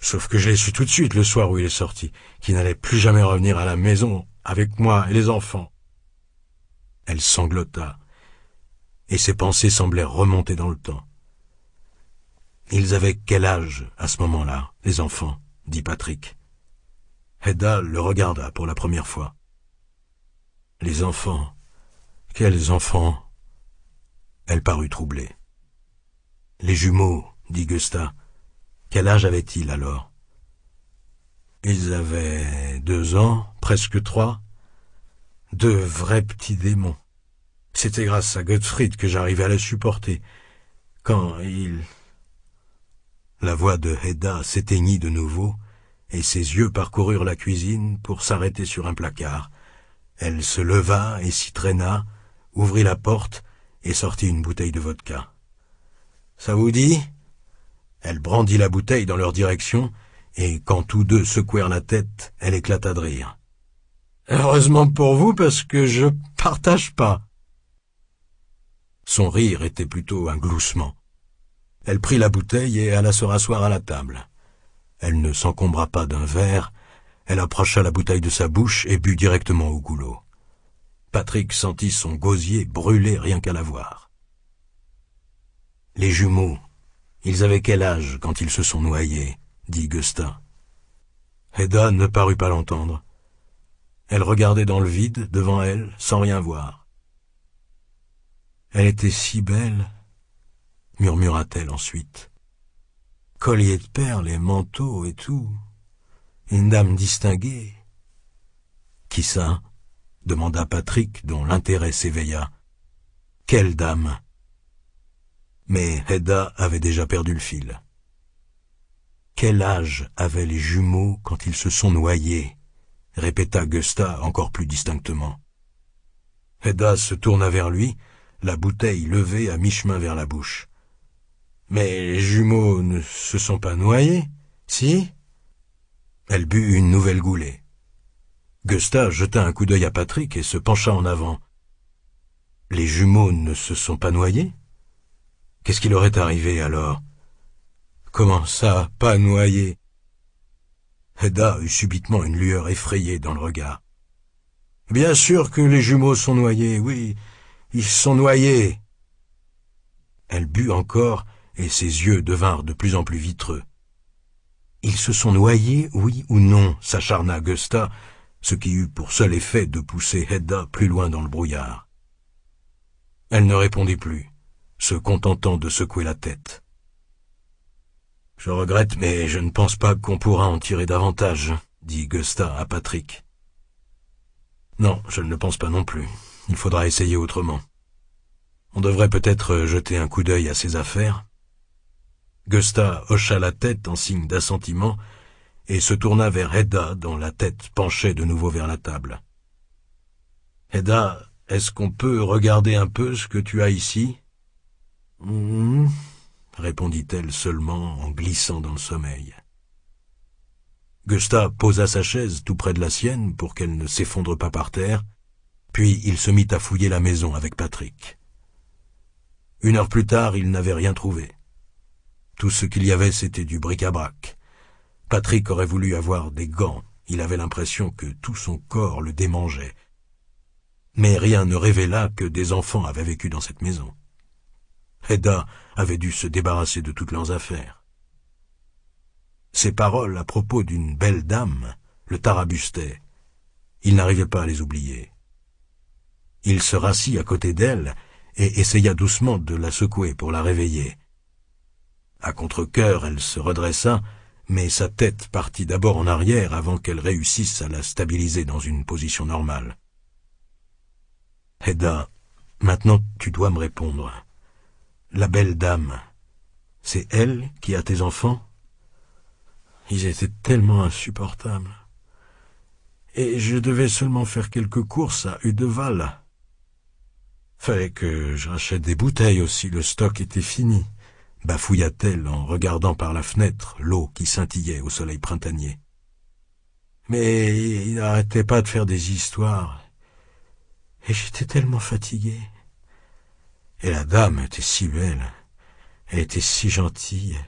Sauf que je l'ai su tout de suite le soir où il est sorti, qu'il n'allait plus jamais revenir à la maison avec moi et les enfants. Elle sanglota, et ses pensées semblaient remonter dans le temps. Ils avaient quel âge à ce moment-là, les enfants dit Patrick. Hedda le regarda pour la première fois. Les enfants. Quels enfants Elle parut troublée. Les jumeaux, dit Gusta. Quel âge avaient-ils alors Ils avaient deux ans, presque trois. De vrais petits démons. C'était grâce à Gottfried que j'arrivais à les supporter. Quand il... La voix de Hedda s'éteignit de nouveau, et ses yeux parcoururent la cuisine pour s'arrêter sur un placard. Elle se leva et s'y traîna, ouvrit la porte et sortit une bouteille de vodka. Ça vous dit Elle brandit la bouteille dans leur direction, et quand tous deux secouèrent la tête, elle éclata de rire. Heureusement pour vous, parce que je partage pas. Son rire était plutôt un gloussement. Elle prit la bouteille et alla se rasseoir à la table. Elle ne s'encombra pas d'un verre, elle approcha la bouteille de sa bouche et but directement au goulot. Patrick sentit son gosier brûler rien qu'à la voir. Les jumeaux, ils avaient quel âge quand ils se sont noyés dit Gustin. Hedda ne parut pas l'entendre. Elle regardait dans le vide, devant elle, sans rien voir. Elle était si belle, murmura-t-elle ensuite. Collier de perles et manteaux et tout. Une dame distinguée. Qui ça demanda Patrick, dont l'intérêt s'éveilla. Quelle dame Mais Hedda avait déjà perdu le fil. Quel âge avaient les jumeaux quand ils se sont noyés répéta Gusta encore plus distinctement. Hedda se tourna vers lui, la bouteille levée à mi-chemin vers la bouche. Mais les jumeaux ne se sont pas noyés, si Elle but une nouvelle goulée. Gustave jeta un coup d'œil à Patrick et se pencha en avant. Les jumeaux ne se sont pas noyés Qu'est-ce qui leur est arrivé alors Comment ça, pas noyés Hedda eut subitement une lueur effrayée dans le regard. Bien sûr que les jumeaux sont noyés, oui, ils sont noyés. Elle but encore et ses yeux devinrent de plus en plus vitreux. Ils se sont noyés, oui ou non, s'acharna Gusta, ce qui eut pour seul effet de pousser Hedda plus loin dans le brouillard. Elle ne répondit plus, se contentant de secouer la tête. Je regrette, mais je ne pense pas qu'on pourra en tirer davantage, dit Gusta à Patrick. Non, je ne le pense pas non plus. Il faudra essayer autrement. On devrait peut-être jeter un coup d'œil à ses affaires, Gusta hocha la tête en signe d'assentiment et se tourna vers Hedda, dont la tête penchait de nouveau vers la table. Hedda, est-ce qu'on peut regarder un peu ce que tu as ici mm-hmm. répondit-elle seulement en glissant dans le sommeil. Gusta posa sa chaise tout près de la sienne pour qu'elle ne s'effondre pas par terre, puis il se mit à fouiller la maison avec Patrick. Une heure plus tard, il n'avait rien trouvé. Tout ce qu'il y avait, c'était du bric-à-brac. Patrick aurait voulu avoir des gants. Il avait l'impression que tout son corps le démangeait. Mais rien ne révéla que des enfants avaient vécu dans cette maison. Hedda avait dû se débarrasser de toutes leurs affaires. Ces paroles à propos d'une belle dame le tarabustaient. Il n'arrivait pas à les oublier. Il se rassit à côté d'elle et essaya doucement de la secouer pour la réveiller. À contre elle se redressa, mais sa tête partit d'abord en arrière avant qu'elle réussisse à la stabiliser dans une position normale. Hedda, maintenant tu dois me répondre. La belle dame, c'est elle qui a tes enfants Ils étaient tellement insupportables. Et je devais seulement faire quelques courses à Udeval. Fallait que je rachète des bouteilles aussi, le stock était fini bafouilla-t-elle en regardant par la fenêtre l'eau qui scintillait au soleil printanier. Mais il n'arrêtait pas de faire des histoires, et j'étais tellement fatiguée. Et la dame était si belle, elle était si gentille,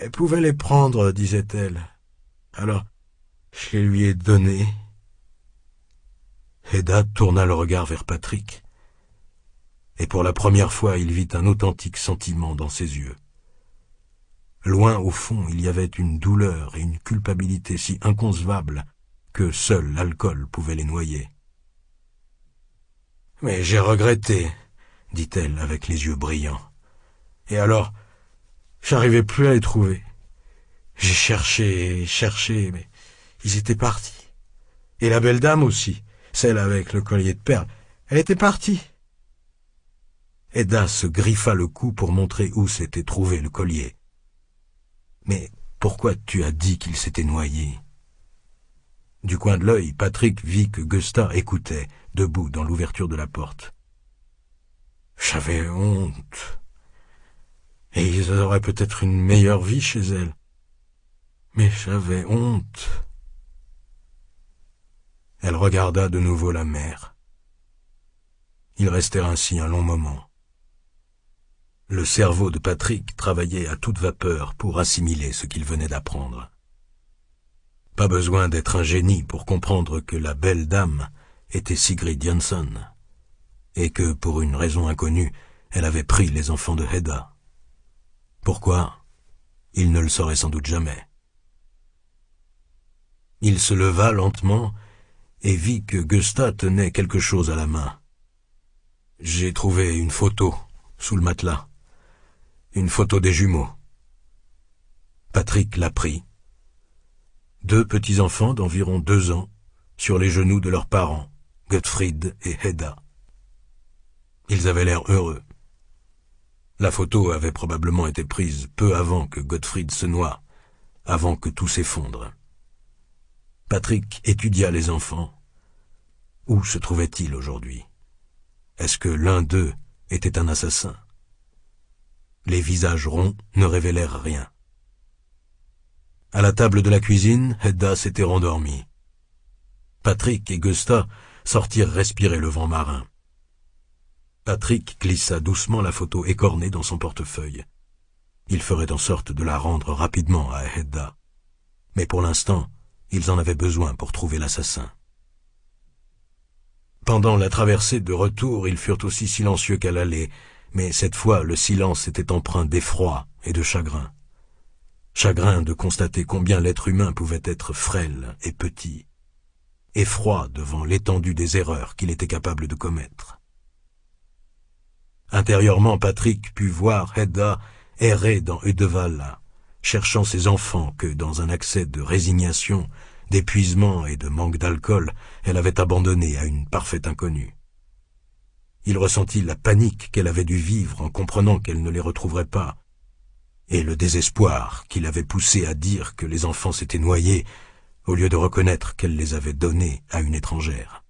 elle pouvait les prendre, disait-elle. Alors, je les lui ai donné. Hedda tourna le regard vers Patrick et pour la première fois il vit un authentique sentiment dans ses yeux. Loin au fond, il y avait une douleur et une culpabilité si inconcevables que seul l'alcool pouvait les noyer. Mais j'ai regretté, dit-elle avec les yeux brillants. Et alors, j'arrivais plus à les trouver. J'ai cherché, cherché, mais ils étaient partis. Et la belle dame aussi, celle avec le collier de perles, elle était partie. Edda se griffa le cou pour montrer où s'était trouvé le collier. Mais pourquoi tu as dit qu'il s'était noyé Du coin de l'œil, Patrick vit que Gustave écoutait, debout dans l'ouverture de la porte. J'avais honte. Et ils auraient peut-être une meilleure vie chez elle. Mais j'avais honte. Elle regarda de nouveau la mer. Ils restèrent ainsi un long moment. Le cerveau de Patrick travaillait à toute vapeur pour assimiler ce qu'il venait d'apprendre. Pas besoin d'être un génie pour comprendre que la belle dame était Sigrid Jansson, et que, pour une raison inconnue, elle avait pris les enfants de Hedda. Pourquoi Il ne le saurait sans doute jamais. Il se leva lentement et vit que Gusta tenait quelque chose à la main. J'ai trouvé une photo sous le matelas. Une photo des jumeaux. Patrick la pris. Deux petits-enfants d'environ deux ans, sur les genoux de leurs parents, Gottfried et Hedda. Ils avaient l'air heureux. La photo avait probablement été prise peu avant que Gottfried se noie, avant que tout s'effondre. Patrick étudia les enfants. Où se trouvaient-ils aujourd'hui Est-ce que l'un d'eux était un assassin les visages ronds ne révélèrent rien. À la table de la cuisine, Hedda s'était rendormie. Patrick et Gusta sortirent respirer le vent marin. Patrick glissa doucement la photo écornée dans son portefeuille. Il ferait en sorte de la rendre rapidement à Hedda. Mais pour l'instant, ils en avaient besoin pour trouver l'assassin. Pendant la traversée de retour, ils furent aussi silencieux qu'à l'aller, mais cette fois le silence était empreint d'effroi et de chagrin. Chagrin de constater combien l'être humain pouvait être frêle et petit, effroi devant l'étendue des erreurs qu'il était capable de commettre. Intérieurement, Patrick put voir Hedda errer dans Edeval, cherchant ses enfants que, dans un accès de résignation, d'épuisement et de manque d'alcool, elle avait abandonné à une parfaite inconnue. Il ressentit la panique qu'elle avait dû vivre en comprenant qu'elle ne les retrouverait pas, et le désespoir qui l'avait poussé à dire que les enfants s'étaient noyés au lieu de reconnaître qu'elle les avait donnés à une étrangère.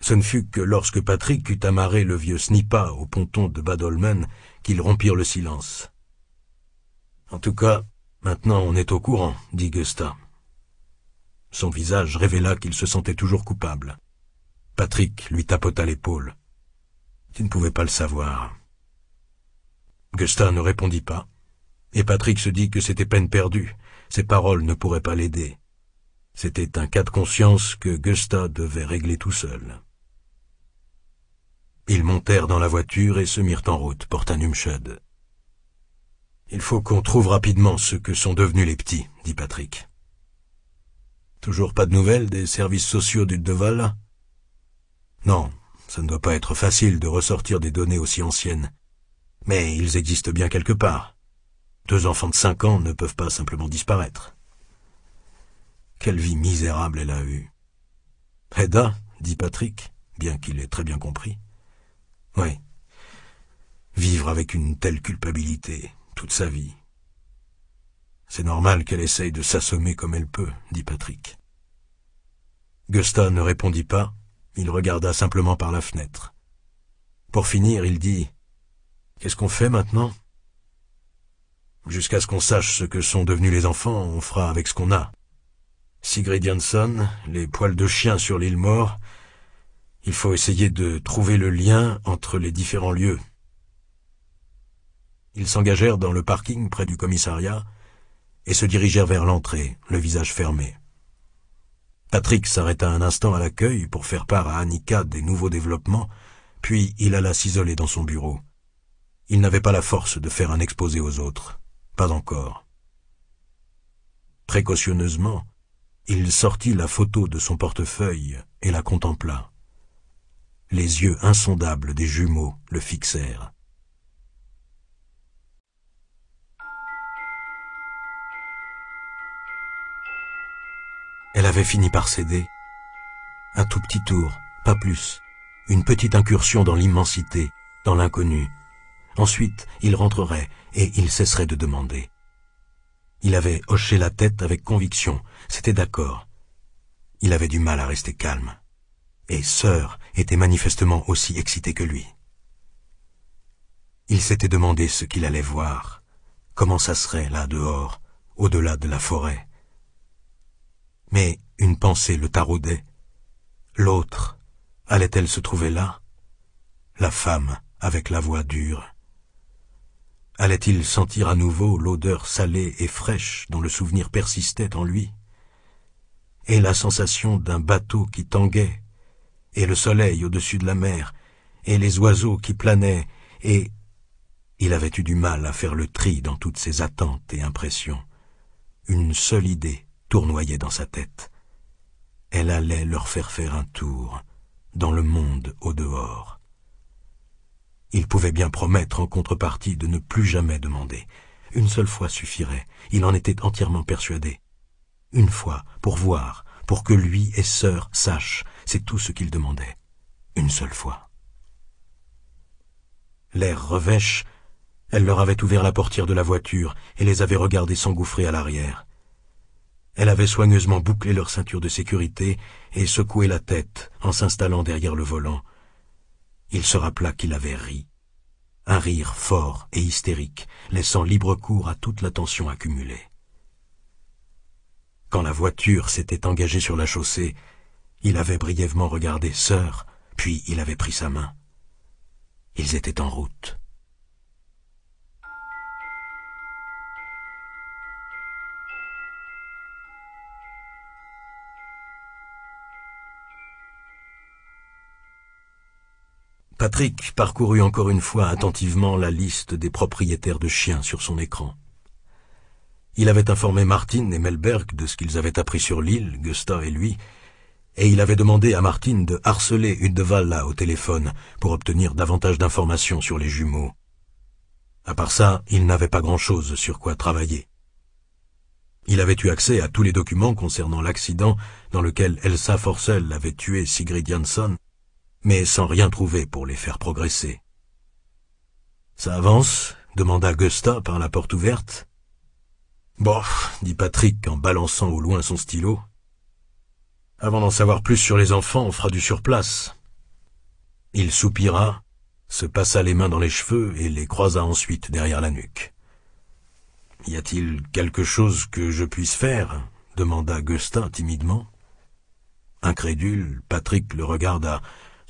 Ce ne fut que lorsque Patrick eut amarré le vieux Snippa au ponton de Badolmen qu'ils rompirent le silence. En tout cas, maintenant on est au courant, dit Gusta. Son visage révéla qu'il se sentait toujours coupable. Patrick lui tapota l'épaule. Tu ne pouvais pas le savoir. Gustave ne répondit pas, et Patrick se dit que c'était peine perdue. Ses paroles ne pourraient pas l'aider. C'était un cas de conscience que Gusta devait régler tout seul. Ils montèrent dans la voiture et se mirent en route pour Tanumshed. Il faut qu'on trouve rapidement ce que sont devenus les petits, dit Patrick. Toujours pas de nouvelles des services sociaux du Deval non, ça ne doit pas être facile de ressortir des données aussi anciennes. Mais ils existent bien quelque part. Deux enfants de cinq ans ne peuvent pas simplement disparaître. Quelle vie misérable elle a eue. Hedda, dit Patrick, bien qu'il ait très bien compris. Oui. Vivre avec une telle culpabilité toute sa vie. C'est normal qu'elle essaye de s'assommer comme elle peut, dit Patrick. Gusta ne répondit pas, il regarda simplement par la fenêtre. Pour finir, il dit Qu'est-ce qu'on fait maintenant Jusqu'à ce qu'on sache ce que sont devenus les enfants, on fera avec ce qu'on a. Sigrid Jansson, les poils de chien sur l'île Mort, il faut essayer de trouver le lien entre les différents lieux. Ils s'engagèrent dans le parking près du commissariat et se dirigèrent vers l'entrée, le visage fermé. Patrick s'arrêta un instant à l'accueil pour faire part à Annika des nouveaux développements, puis il alla s'isoler dans son bureau. Il n'avait pas la force de faire un exposé aux autres, pas encore. Précautionneusement, il sortit la photo de son portefeuille et la contempla. Les yeux insondables des jumeaux le fixèrent. elle avait fini par céder. Un tout petit tour, pas plus. Une petite incursion dans l'immensité, dans l'inconnu. Ensuite, il rentrerait et il cesserait de demander. Il avait hoché la tête avec conviction, c'était d'accord. Il avait du mal à rester calme. Et sœur était manifestement aussi excitée que lui. Il s'était demandé ce qu'il allait voir, comment ça serait là dehors, au-delà de la forêt mais une pensée le taraudait. L'autre, allait-elle se trouver là La femme avec la voix dure. Allait-il sentir à nouveau l'odeur salée et fraîche dont le souvenir persistait en lui Et la sensation d'un bateau qui tanguait, et le soleil au-dessus de la mer, et les oiseaux qui planaient, et... Il avait eu du mal à faire le tri dans toutes ses attentes et impressions. Une seule idée tournoyait dans sa tête. Elle allait leur faire faire un tour, dans le monde au dehors. Il pouvait bien promettre en contrepartie de ne plus jamais demander. Une seule fois suffirait, il en était entièrement persuadé. Une fois, pour voir, pour que lui et sœur sachent, c'est tout ce qu'il demandait. Une seule fois. L'air revêche, elle leur avait ouvert la portière de la voiture et les avait regardés s'engouffrer à l'arrière. Elle avait soigneusement bouclé leur ceinture de sécurité et secoué la tête en s'installant derrière le volant. Il se rappela qu'il avait ri. Un rire fort et hystérique, laissant libre cours à toute la tension accumulée. Quand la voiture s'était engagée sur la chaussée, il avait brièvement regardé Sœur, puis il avait pris sa main. Ils étaient en route. Patrick parcourut encore une fois attentivement la liste des propriétaires de chiens sur son écran. Il avait informé Martin et Melberg de ce qu'ils avaient appris sur l'île, Gustav et lui, et il avait demandé à Martin de harceler Valla au téléphone pour obtenir davantage d'informations sur les jumeaux. À part ça, il n'avait pas grand-chose sur quoi travailler. Il avait eu accès à tous les documents concernant l'accident dans lequel Elsa Forcel avait tué Sigrid Jansson mais sans rien trouver pour les faire progresser. Ça avance demanda Gusta par la porte ouverte. Bof, dit Patrick en balançant au loin son stylo. Avant d'en savoir plus sur les enfants, on fera du surplace. Il soupira, se passa les mains dans les cheveux et les croisa ensuite derrière la nuque. Y a-t-il quelque chose que je puisse faire demanda Gusta timidement. Incrédule, Patrick le regarda,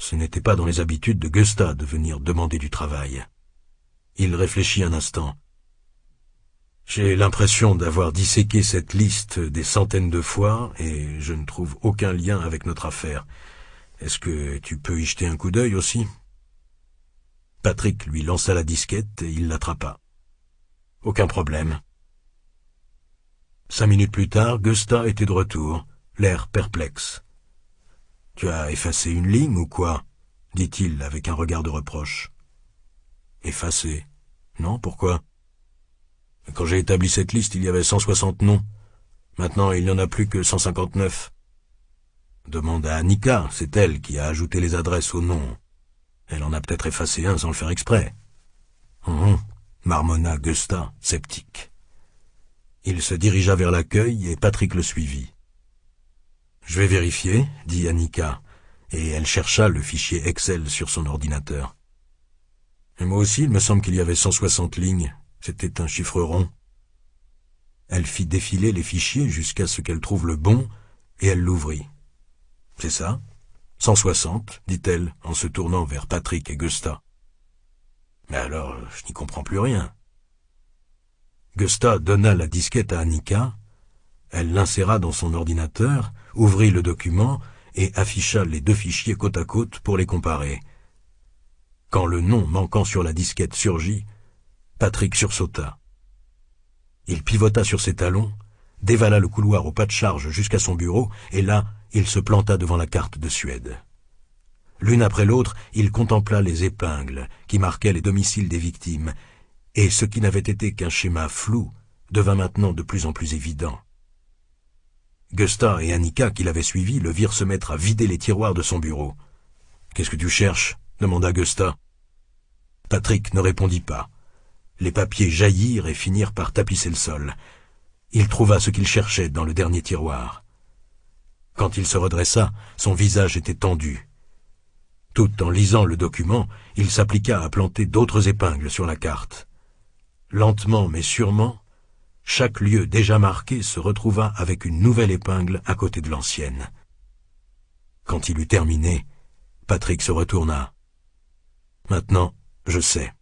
ce n'était pas dans les habitudes de Gusta de venir demander du travail. Il réfléchit un instant. J'ai l'impression d'avoir disséqué cette liste des centaines de fois et je ne trouve aucun lien avec notre affaire. Est-ce que tu peux y jeter un coup d'œil aussi Patrick lui lança la disquette et il l'attrapa. Aucun problème. Cinq minutes plus tard, Gusta était de retour, l'air perplexe. Tu as effacé une ligne ou quoi dit-il avec un regard de reproche. Effacé Non, pourquoi Quand j'ai établi cette liste, il y avait 160 noms. Maintenant, il n'y en a plus que 159. Demande à Annika, c'est elle qui a ajouté les adresses aux noms. Elle en a peut-être effacé un sans le faire exprès. Hum, marmonna Gusta, sceptique. Il se dirigea vers l'accueil et Patrick le suivit. Je vais vérifier, dit Annika, et elle chercha le fichier Excel sur son ordinateur. Et moi aussi, il me semble qu'il y avait 160 lignes. C'était un chiffre rond. Elle fit défiler les fichiers jusqu'à ce qu'elle trouve le bon, et elle l'ouvrit. C'est ça 160, dit-elle en se tournant vers Patrick et Gusta. Mais alors, je n'y comprends plus rien. Gusta donna la disquette à Annika, elle l'inséra dans son ordinateur, ouvrit le document et afficha les deux fichiers côte à côte pour les comparer. Quand le nom manquant sur la disquette surgit, Patrick sursauta. Il pivota sur ses talons, dévala le couloir au pas de charge jusqu'à son bureau, et là, il se planta devant la carte de Suède. L'une après l'autre, il contempla les épingles qui marquaient les domiciles des victimes, et ce qui n'avait été qu'un schéma flou devint maintenant de plus en plus évident. Gusta et Annika, qui l'avaient suivi, le virent se mettre à vider les tiroirs de son bureau. Qu'est-ce que tu cherches demanda Gusta. Patrick ne répondit pas. Les papiers jaillirent et finirent par tapisser le sol. Il trouva ce qu'il cherchait dans le dernier tiroir. Quand il se redressa, son visage était tendu. Tout en lisant le document, il s'appliqua à planter d'autres épingles sur la carte. Lentement mais sûrement, chaque lieu déjà marqué se retrouva avec une nouvelle épingle à côté de l'ancienne. Quand il eut terminé, Patrick se retourna. Maintenant, je sais.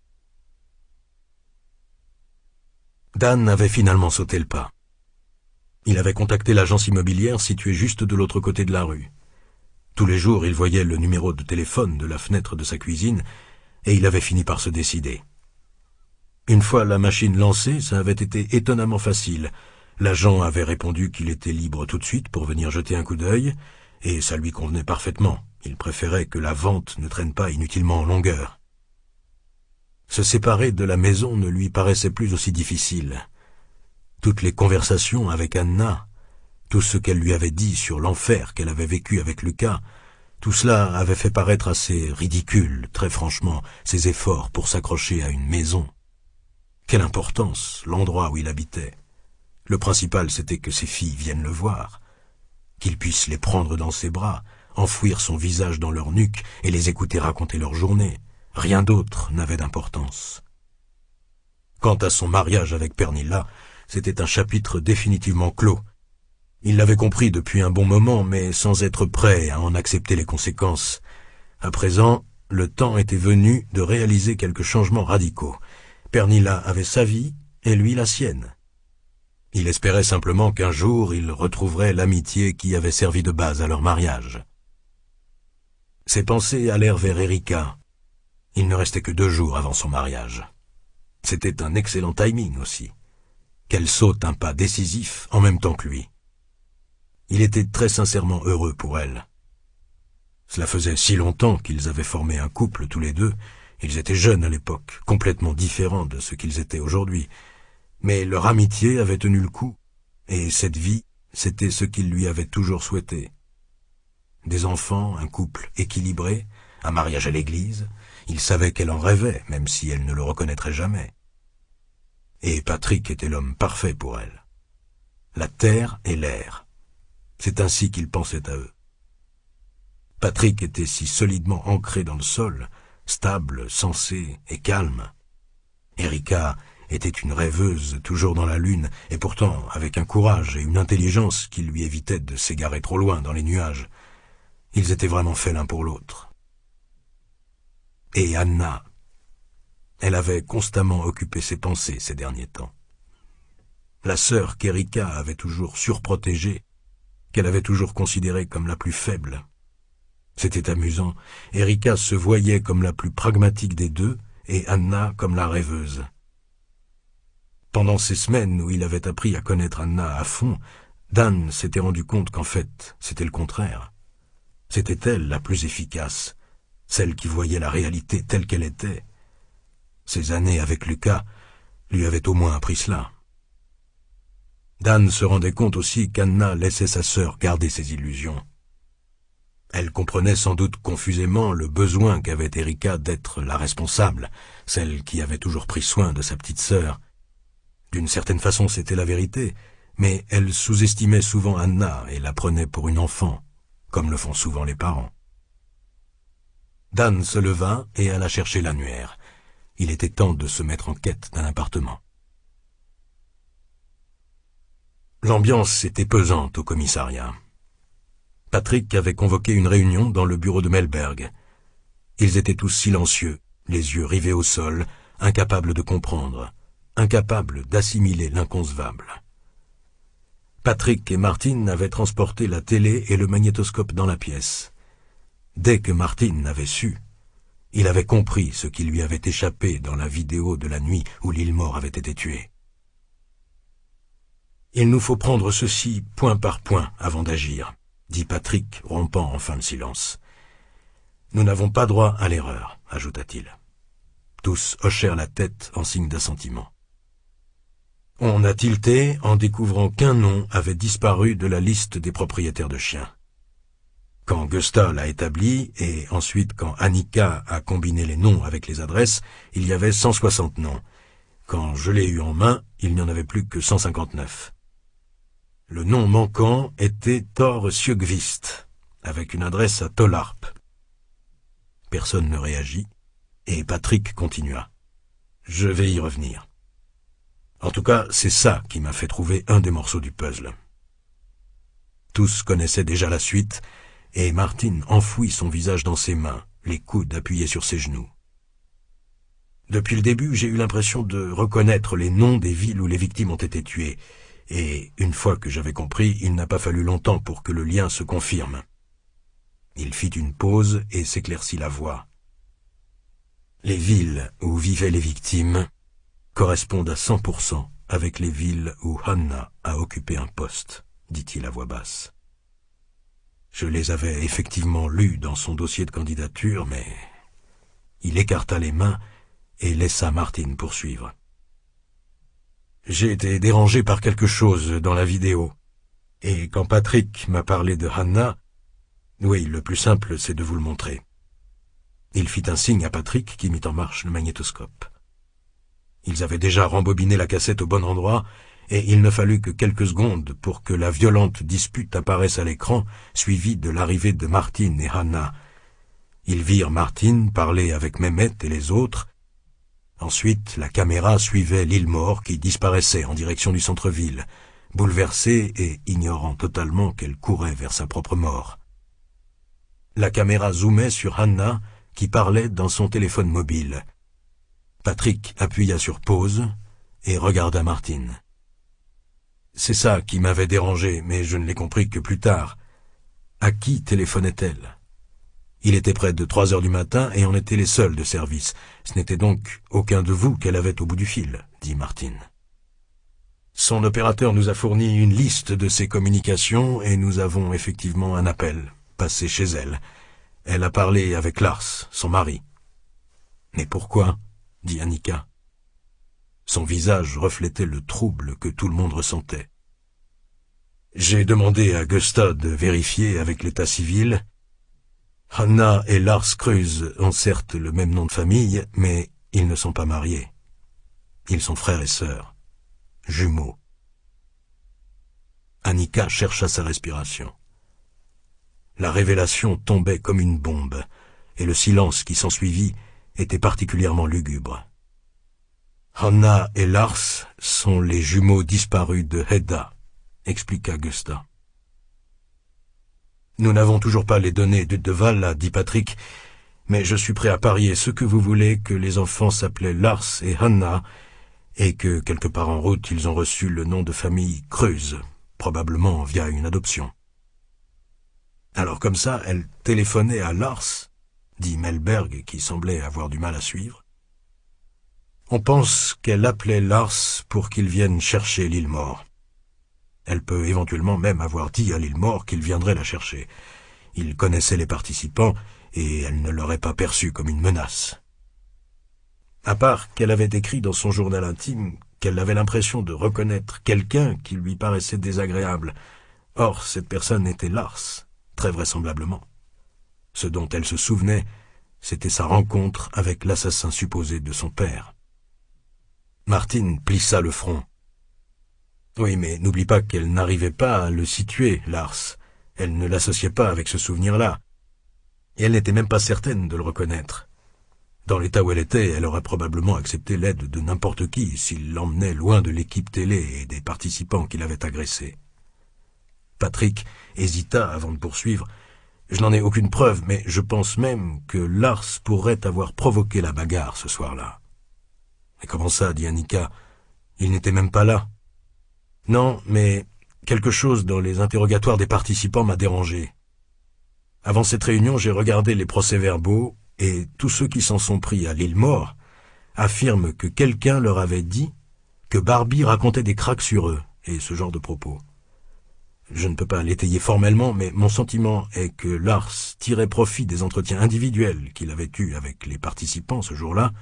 Dan avait finalement sauté le pas. Il avait contacté l'agence immobilière située juste de l'autre côté de la rue. Tous les jours, il voyait le numéro de téléphone de la fenêtre de sa cuisine, et il avait fini par se décider. Une fois la machine lancée, ça avait été étonnamment facile. L'agent avait répondu qu'il était libre tout de suite pour venir jeter un coup d'œil, et ça lui convenait parfaitement. Il préférait que la vente ne traîne pas inutilement en longueur. Se séparer de la maison ne lui paraissait plus aussi difficile. Toutes les conversations avec Anna, tout ce qu'elle lui avait dit sur l'enfer qu'elle avait vécu avec Lucas, tout cela avait fait paraître assez ridicule, très franchement, ses efforts pour s'accrocher à une maison. Quelle importance, l'endroit où il habitait. Le principal, c'était que ses filles viennent le voir, qu'il puisse les prendre dans ses bras, enfouir son visage dans leur nuque et les écouter raconter leur journée. Rien d'autre n'avait d'importance. Quant à son mariage avec Pernilla, c'était un chapitre définitivement clos. Il l'avait compris depuis un bon moment, mais sans être prêt à en accepter les conséquences. À présent, le temps était venu de réaliser quelques changements radicaux. Pernilla avait sa vie et lui la sienne. Il espérait simplement qu'un jour il retrouverait l'amitié qui avait servi de base à leur mariage. Ses pensées allèrent vers Erika. Il ne restait que deux jours avant son mariage. C'était un excellent timing aussi. Qu'elle saute un pas décisif en même temps que lui. Il était très sincèrement heureux pour elle. Cela faisait si longtemps qu'ils avaient formé un couple tous les deux, ils étaient jeunes à l'époque, complètement différents de ce qu'ils étaient aujourd'hui. Mais leur amitié avait tenu le coup, et cette vie, c'était ce qu'ils lui avaient toujours souhaité. Des enfants, un couple équilibré, un mariage à l'église, il savait qu'elle en rêvait, même si elle ne le reconnaîtrait jamais. Et Patrick était l'homme parfait pour elle. La terre et l'air. C'est ainsi qu'il pensait à eux. Patrick était si solidement ancré dans le sol stable, sensé et calme. Erika était une rêveuse, toujours dans la lune, et pourtant avec un courage et une intelligence qui lui évitaient de s'égarer trop loin dans les nuages. Ils étaient vraiment faits l'un pour l'autre. Et Anna. Elle avait constamment occupé ses pensées ces derniers temps. La sœur qu'Erika avait toujours surprotégée, qu'elle avait toujours considérée comme la plus faible, c'était amusant. Erika se voyait comme la plus pragmatique des deux et Anna comme la rêveuse. Pendant ces semaines où il avait appris à connaître Anna à fond, Dan s'était rendu compte qu'en fait, c'était le contraire. C'était elle la plus efficace, celle qui voyait la réalité telle qu'elle était. Ses années avec Lucas lui avaient au moins appris cela. Dan se rendait compte aussi qu'Anna laissait sa sœur garder ses illusions. Elle comprenait sans doute confusément le besoin qu'avait Erika d'être la responsable, celle qui avait toujours pris soin de sa petite sœur. D'une certaine façon, c'était la vérité, mais elle sous-estimait souvent Anna et la prenait pour une enfant, comme le font souvent les parents. Dan se leva et alla chercher l'annuaire. Il était temps de se mettre en quête d'un appartement. L'ambiance était pesante au commissariat. Patrick avait convoqué une réunion dans le bureau de Melberg. Ils étaient tous silencieux, les yeux rivés au sol, incapables de comprendre, incapables d'assimiler l'inconcevable. Patrick et Martine avaient transporté la télé et le magnétoscope dans la pièce. Dès que Martine avait su, il avait compris ce qui lui avait échappé dans la vidéo de la nuit où l'île mort avait été tuée. Il nous faut prendre ceci point par point avant d'agir, dit Patrick, rompant enfin le silence. Nous n'avons pas droit à l'erreur, ajouta-t-il. Tous hochèrent la tête en signe d'assentiment. On a tilté en découvrant qu'un nom avait disparu de la liste des propriétaires de chiens. Quand Gusta l'a établi, et ensuite quand Annika a combiné les noms avec les adresses, il y avait cent soixante noms. Quand je l'ai eu en main, il n'y en avait plus que 159. Le nom manquant était Thor Siegvist, avec une adresse à Tolarp. Personne ne réagit, et Patrick continua. Je vais y revenir. En tout cas, c'est ça qui m'a fait trouver un des morceaux du puzzle. Tous connaissaient déjà la suite, et Martin enfouit son visage dans ses mains, les coudes appuyés sur ses genoux. Depuis le début, j'ai eu l'impression de reconnaître les noms des villes où les victimes ont été tuées, et une fois que j'avais compris, il n'a pas fallu longtemps pour que le lien se confirme. Il fit une pause et s'éclaircit la voix. Les villes où vivaient les victimes correspondent à 100% avec les villes où Hanna a occupé un poste, dit-il à voix basse. Je les avais effectivement lues dans son dossier de candidature, mais il écarta les mains et laissa Martine poursuivre. J'ai été dérangé par quelque chose dans la vidéo. Et quand Patrick m'a parlé de Hannah, oui, le plus simple, c'est de vous le montrer. Il fit un signe à Patrick qui mit en marche le magnétoscope. Ils avaient déjà rembobiné la cassette au bon endroit, et il ne fallut que quelques secondes pour que la violente dispute apparaisse à l'écran, suivie de l'arrivée de Martine et Hannah. Ils virent Martine parler avec Mehmet et les autres, Ensuite, la caméra suivait l'île mort qui disparaissait en direction du centre-ville, bouleversée et ignorant totalement qu'elle courait vers sa propre mort. La caméra zoomait sur Hannah qui parlait dans son téléphone mobile. Patrick appuya sur pause et regarda Martine. C'est ça qui m'avait dérangé, mais je ne l'ai compris que plus tard. À qui téléphonait-elle il était près de trois heures du matin et on était les seuls de service. Ce n'était donc aucun de vous qu'elle avait au bout du fil, dit Martine. Son opérateur nous a fourni une liste de ses communications et nous avons effectivement un appel passé chez elle. Elle a parlé avec Lars, son mari. Mais pourquoi dit Annika. Son visage reflétait le trouble que tout le monde ressentait. J'ai demandé à Gusta de vérifier avec l'état civil Hannah et Lars Kruse ont certes le même nom de famille, mais ils ne sont pas mariés. Ils sont frères et sœurs, jumeaux. Annika chercha sa respiration. La révélation tombait comme une bombe, et le silence qui s'ensuivit était particulièrement lugubre. Hannah et Lars sont les jumeaux disparus de Hedda, expliqua Gusta. Nous n'avons toujours pas les données Deval, dit Patrick, mais je suis prêt à parier ce que vous voulez que les enfants s'appelaient Lars et Hanna, et que, quelque part en route, ils ont reçu le nom de famille Creuse, probablement via une adoption. Alors comme ça, elle téléphonait à Lars, dit Melberg, qui semblait avoir du mal à suivre. On pense qu'elle appelait Lars pour qu'il vienne chercher l'île mort. Elle peut éventuellement même avoir dit à l'île mort qu'il viendrait la chercher. Il connaissait les participants, et elle ne l'aurait pas perçu comme une menace. À part qu'elle avait écrit dans son journal intime qu'elle avait l'impression de reconnaître quelqu'un qui lui paraissait désagréable. Or, cette personne était Lars, très vraisemblablement. Ce dont elle se souvenait, c'était sa rencontre avec l'assassin supposé de son père. Martine plissa le front. Oui, mais n'oublie pas qu'elle n'arrivait pas à le situer, Lars. Elle ne l'associait pas avec ce souvenir-là. Et elle n'était même pas certaine de le reconnaître. Dans l'état où elle était, elle aurait probablement accepté l'aide de n'importe qui s'il l'emmenait loin de l'équipe télé et des participants qui l'avaient agressé. Patrick hésita avant de poursuivre. Je n'en ai aucune preuve, mais je pense même que Lars pourrait avoir provoqué la bagarre ce soir-là. Mais comment ça, dit Annika. Il n'était même pas là. Non, mais quelque chose dans les interrogatoires des participants m'a dérangé. Avant cette réunion, j'ai regardé les procès-verbaux et tous ceux qui s'en sont pris à l'île mort affirment que quelqu'un leur avait dit que Barbie racontait des craques sur eux et ce genre de propos. Je ne peux pas l'étayer formellement, mais mon sentiment est que Lars tirait profit des entretiens individuels qu'il avait eus avec les participants ce jour-là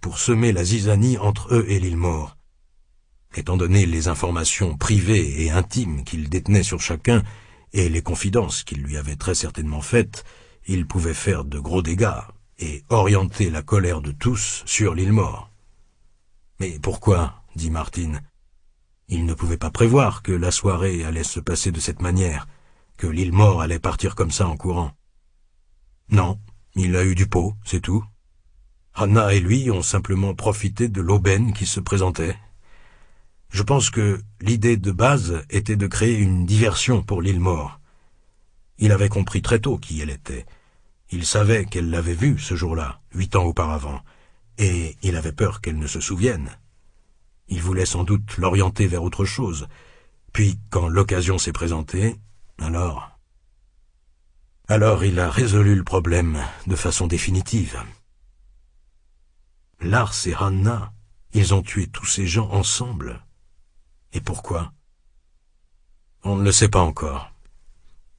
pour semer la zizanie entre eux et l'île mort étant donné les informations privées et intimes qu'il détenait sur chacun et les confidences qu'il lui avait très certainement faites, il pouvait faire de gros dégâts et orienter la colère de tous sur l'île mort. Mais pourquoi dit Martin. Il ne pouvait pas prévoir que la soirée allait se passer de cette manière, que l'île mort allait partir comme ça en courant. Non, il a eu du pot, c'est tout. Hannah et lui ont simplement profité de l'aubaine qui se présentait je pense que l'idée de base était de créer une diversion pour l'île mort. Il avait compris très tôt qui elle était. Il savait qu'elle l'avait vue ce jour-là, huit ans auparavant, et il avait peur qu'elle ne se souvienne. Il voulait sans doute l'orienter vers autre chose. Puis, quand l'occasion s'est présentée, alors... Alors il a résolu le problème de façon définitive. Lars et Hanna, ils ont tué tous ces gens ensemble. Et pourquoi On ne le sait pas encore.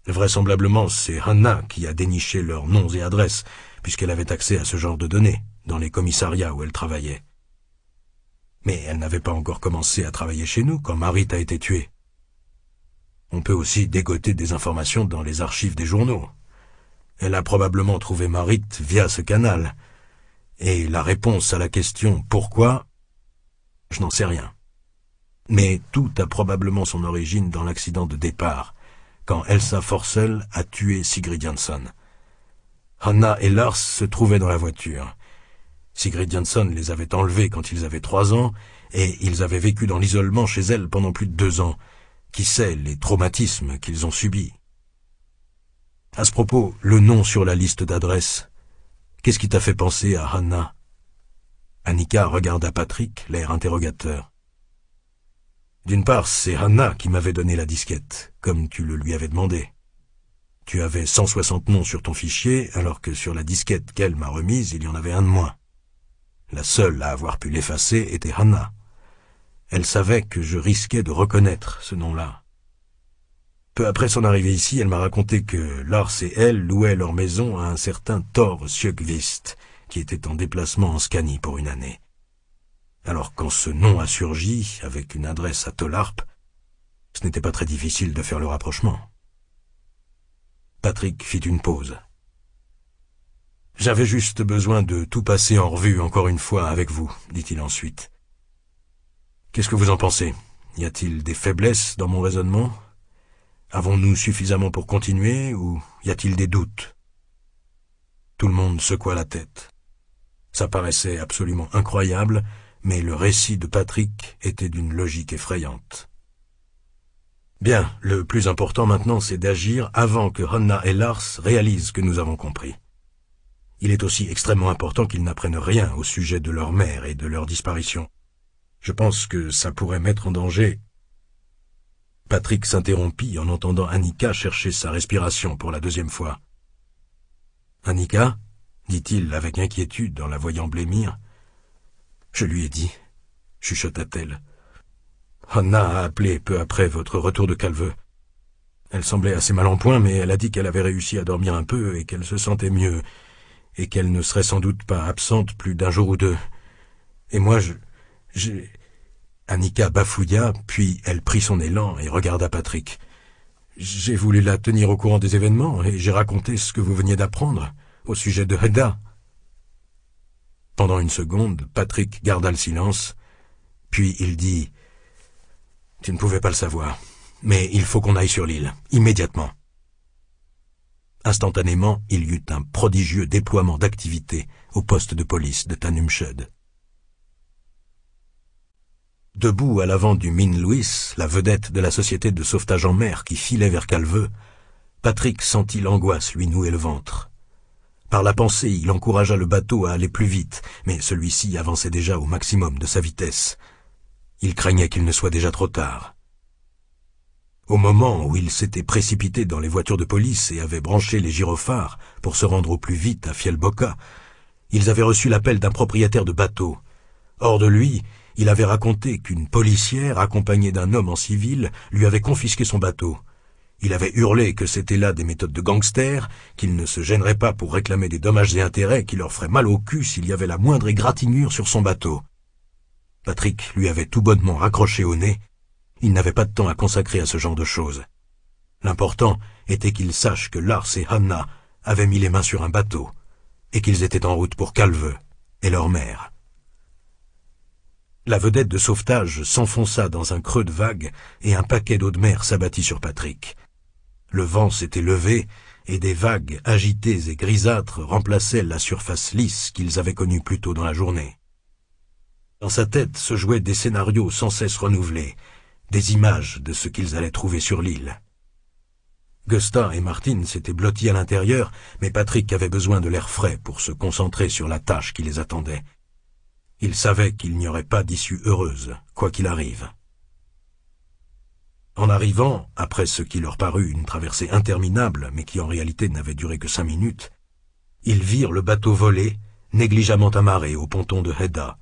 Vraisemblablement, c'est Hannah qui a déniché leurs noms et adresses, puisqu'elle avait accès à ce genre de données, dans les commissariats où elle travaillait. Mais elle n'avait pas encore commencé à travailler chez nous quand Marit a été tuée. On peut aussi dégoter des informations dans les archives des journaux. Elle a probablement trouvé Marit via ce canal. Et la réponse à la question pourquoi, je n'en sais rien. Mais tout a probablement son origine dans l'accident de départ, quand Elsa Forcel a tué Sigrid Jansson. Hanna et Lars se trouvaient dans la voiture. Sigrid Jansson les avait enlevés quand ils avaient trois ans, et ils avaient vécu dans l'isolement chez elle pendant plus de deux ans. Qui sait les traumatismes qu'ils ont subis À ce propos, le nom sur la liste d'adresses. Qu'est-ce qui t'a fait penser à Hanna Annika regarda Patrick, l'air interrogateur. D'une part, c'est Hannah qui m'avait donné la disquette, comme tu le lui avais demandé. Tu avais 160 noms sur ton fichier, alors que sur la disquette qu'elle m'a remise, il y en avait un de moins. La seule à avoir pu l'effacer était Hanna. Elle savait que je risquais de reconnaître ce nom-là. Peu après son arrivée ici, elle m'a raconté que Lars et elle louaient leur maison à un certain Thor Sjökvist, qui était en déplacement en Scanie pour une année. Alors quand ce nom a surgi, avec une adresse à Tolarpe, ce n'était pas très difficile de faire le rapprochement. Patrick fit une pause. J'avais juste besoin de tout passer en revue encore une fois avec vous, dit-il ensuite. Qu'est-ce que vous en pensez Y a-t-il des faiblesses dans mon raisonnement Avons-nous suffisamment pour continuer ou y a-t-il des doutes Tout le monde secoua la tête. Ça paraissait absolument incroyable mais le récit de Patrick était d'une logique effrayante. Bien, le plus important maintenant, c'est d'agir avant que Hannah et Lars réalisent que nous avons compris. Il est aussi extrêmement important qu'ils n'apprennent rien au sujet de leur mère et de leur disparition. Je pense que ça pourrait mettre en danger... Patrick s'interrompit en entendant Annika chercher sa respiration pour la deuxième fois. Annika dit-il avec inquiétude en la voyant blêmir, je lui ai dit, chuchota-t-elle. Anna a appelé peu après votre retour de Calveux. Elle semblait assez mal en point, mais elle a dit qu'elle avait réussi à dormir un peu et qu'elle se sentait mieux, et qu'elle ne serait sans doute pas absente plus d'un jour ou deux. Et moi, je... j'ai... Annika bafouilla, puis elle prit son élan et regarda Patrick. J'ai voulu la tenir au courant des événements, et j'ai raconté ce que vous veniez d'apprendre, au sujet de Hedda, pendant une seconde, Patrick garda le silence, puis il dit Tu ne pouvais pas le savoir, mais il faut qu'on aille sur l'île, immédiatement. Instantanément, il y eut un prodigieux déploiement d'activité au poste de police de Tanumshed. Debout à l'avant du Min Louis, la vedette de la société de sauvetage en mer qui filait vers Calveux, Patrick sentit l'angoisse lui nouer le ventre. Par la pensée, il encouragea le bateau à aller plus vite, mais celui-ci avançait déjà au maximum de sa vitesse. Il craignait qu'il ne soit déjà trop tard. Au moment où il s'était précipité dans les voitures de police et avait branché les gyrophares pour se rendre au plus vite à Fielboca, ils avaient reçu l'appel d'un propriétaire de bateau. Hors de lui, il avait raconté qu'une policière accompagnée d'un homme en civil lui avait confisqué son bateau. Il avait hurlé que c'était là des méthodes de gangsters, qu'il ne se gênerait pas pour réclamer des dommages et intérêts qui leur feraient mal au cul s'il y avait la moindre égratignure sur son bateau. Patrick lui avait tout bonnement raccroché au nez. Il n'avait pas de temps à consacrer à ce genre de choses. L'important était qu'il sache que Lars et Hanna avaient mis les mains sur un bateau, et qu'ils étaient en route pour Calveux et leur mère. La vedette de sauvetage s'enfonça dans un creux de vague et un paquet d'eau de mer s'abattit sur Patrick. Le vent s'était levé, et des vagues agitées et grisâtres remplaçaient la surface lisse qu'ils avaient connue plus tôt dans la journée. Dans sa tête se jouaient des scénarios sans cesse renouvelés, des images de ce qu'ils allaient trouver sur l'île. Gustave et Martine s'étaient blottis à l'intérieur, mais Patrick avait besoin de l'air frais pour se concentrer sur la tâche qui les attendait. Il savait qu'il n'y aurait pas d'issue heureuse, quoi qu'il arrive. En arrivant, après ce qui leur parut une traversée interminable, mais qui en réalité n'avait duré que cinq minutes, ils virent le bateau voler, négligemment amarré au ponton de Hedda.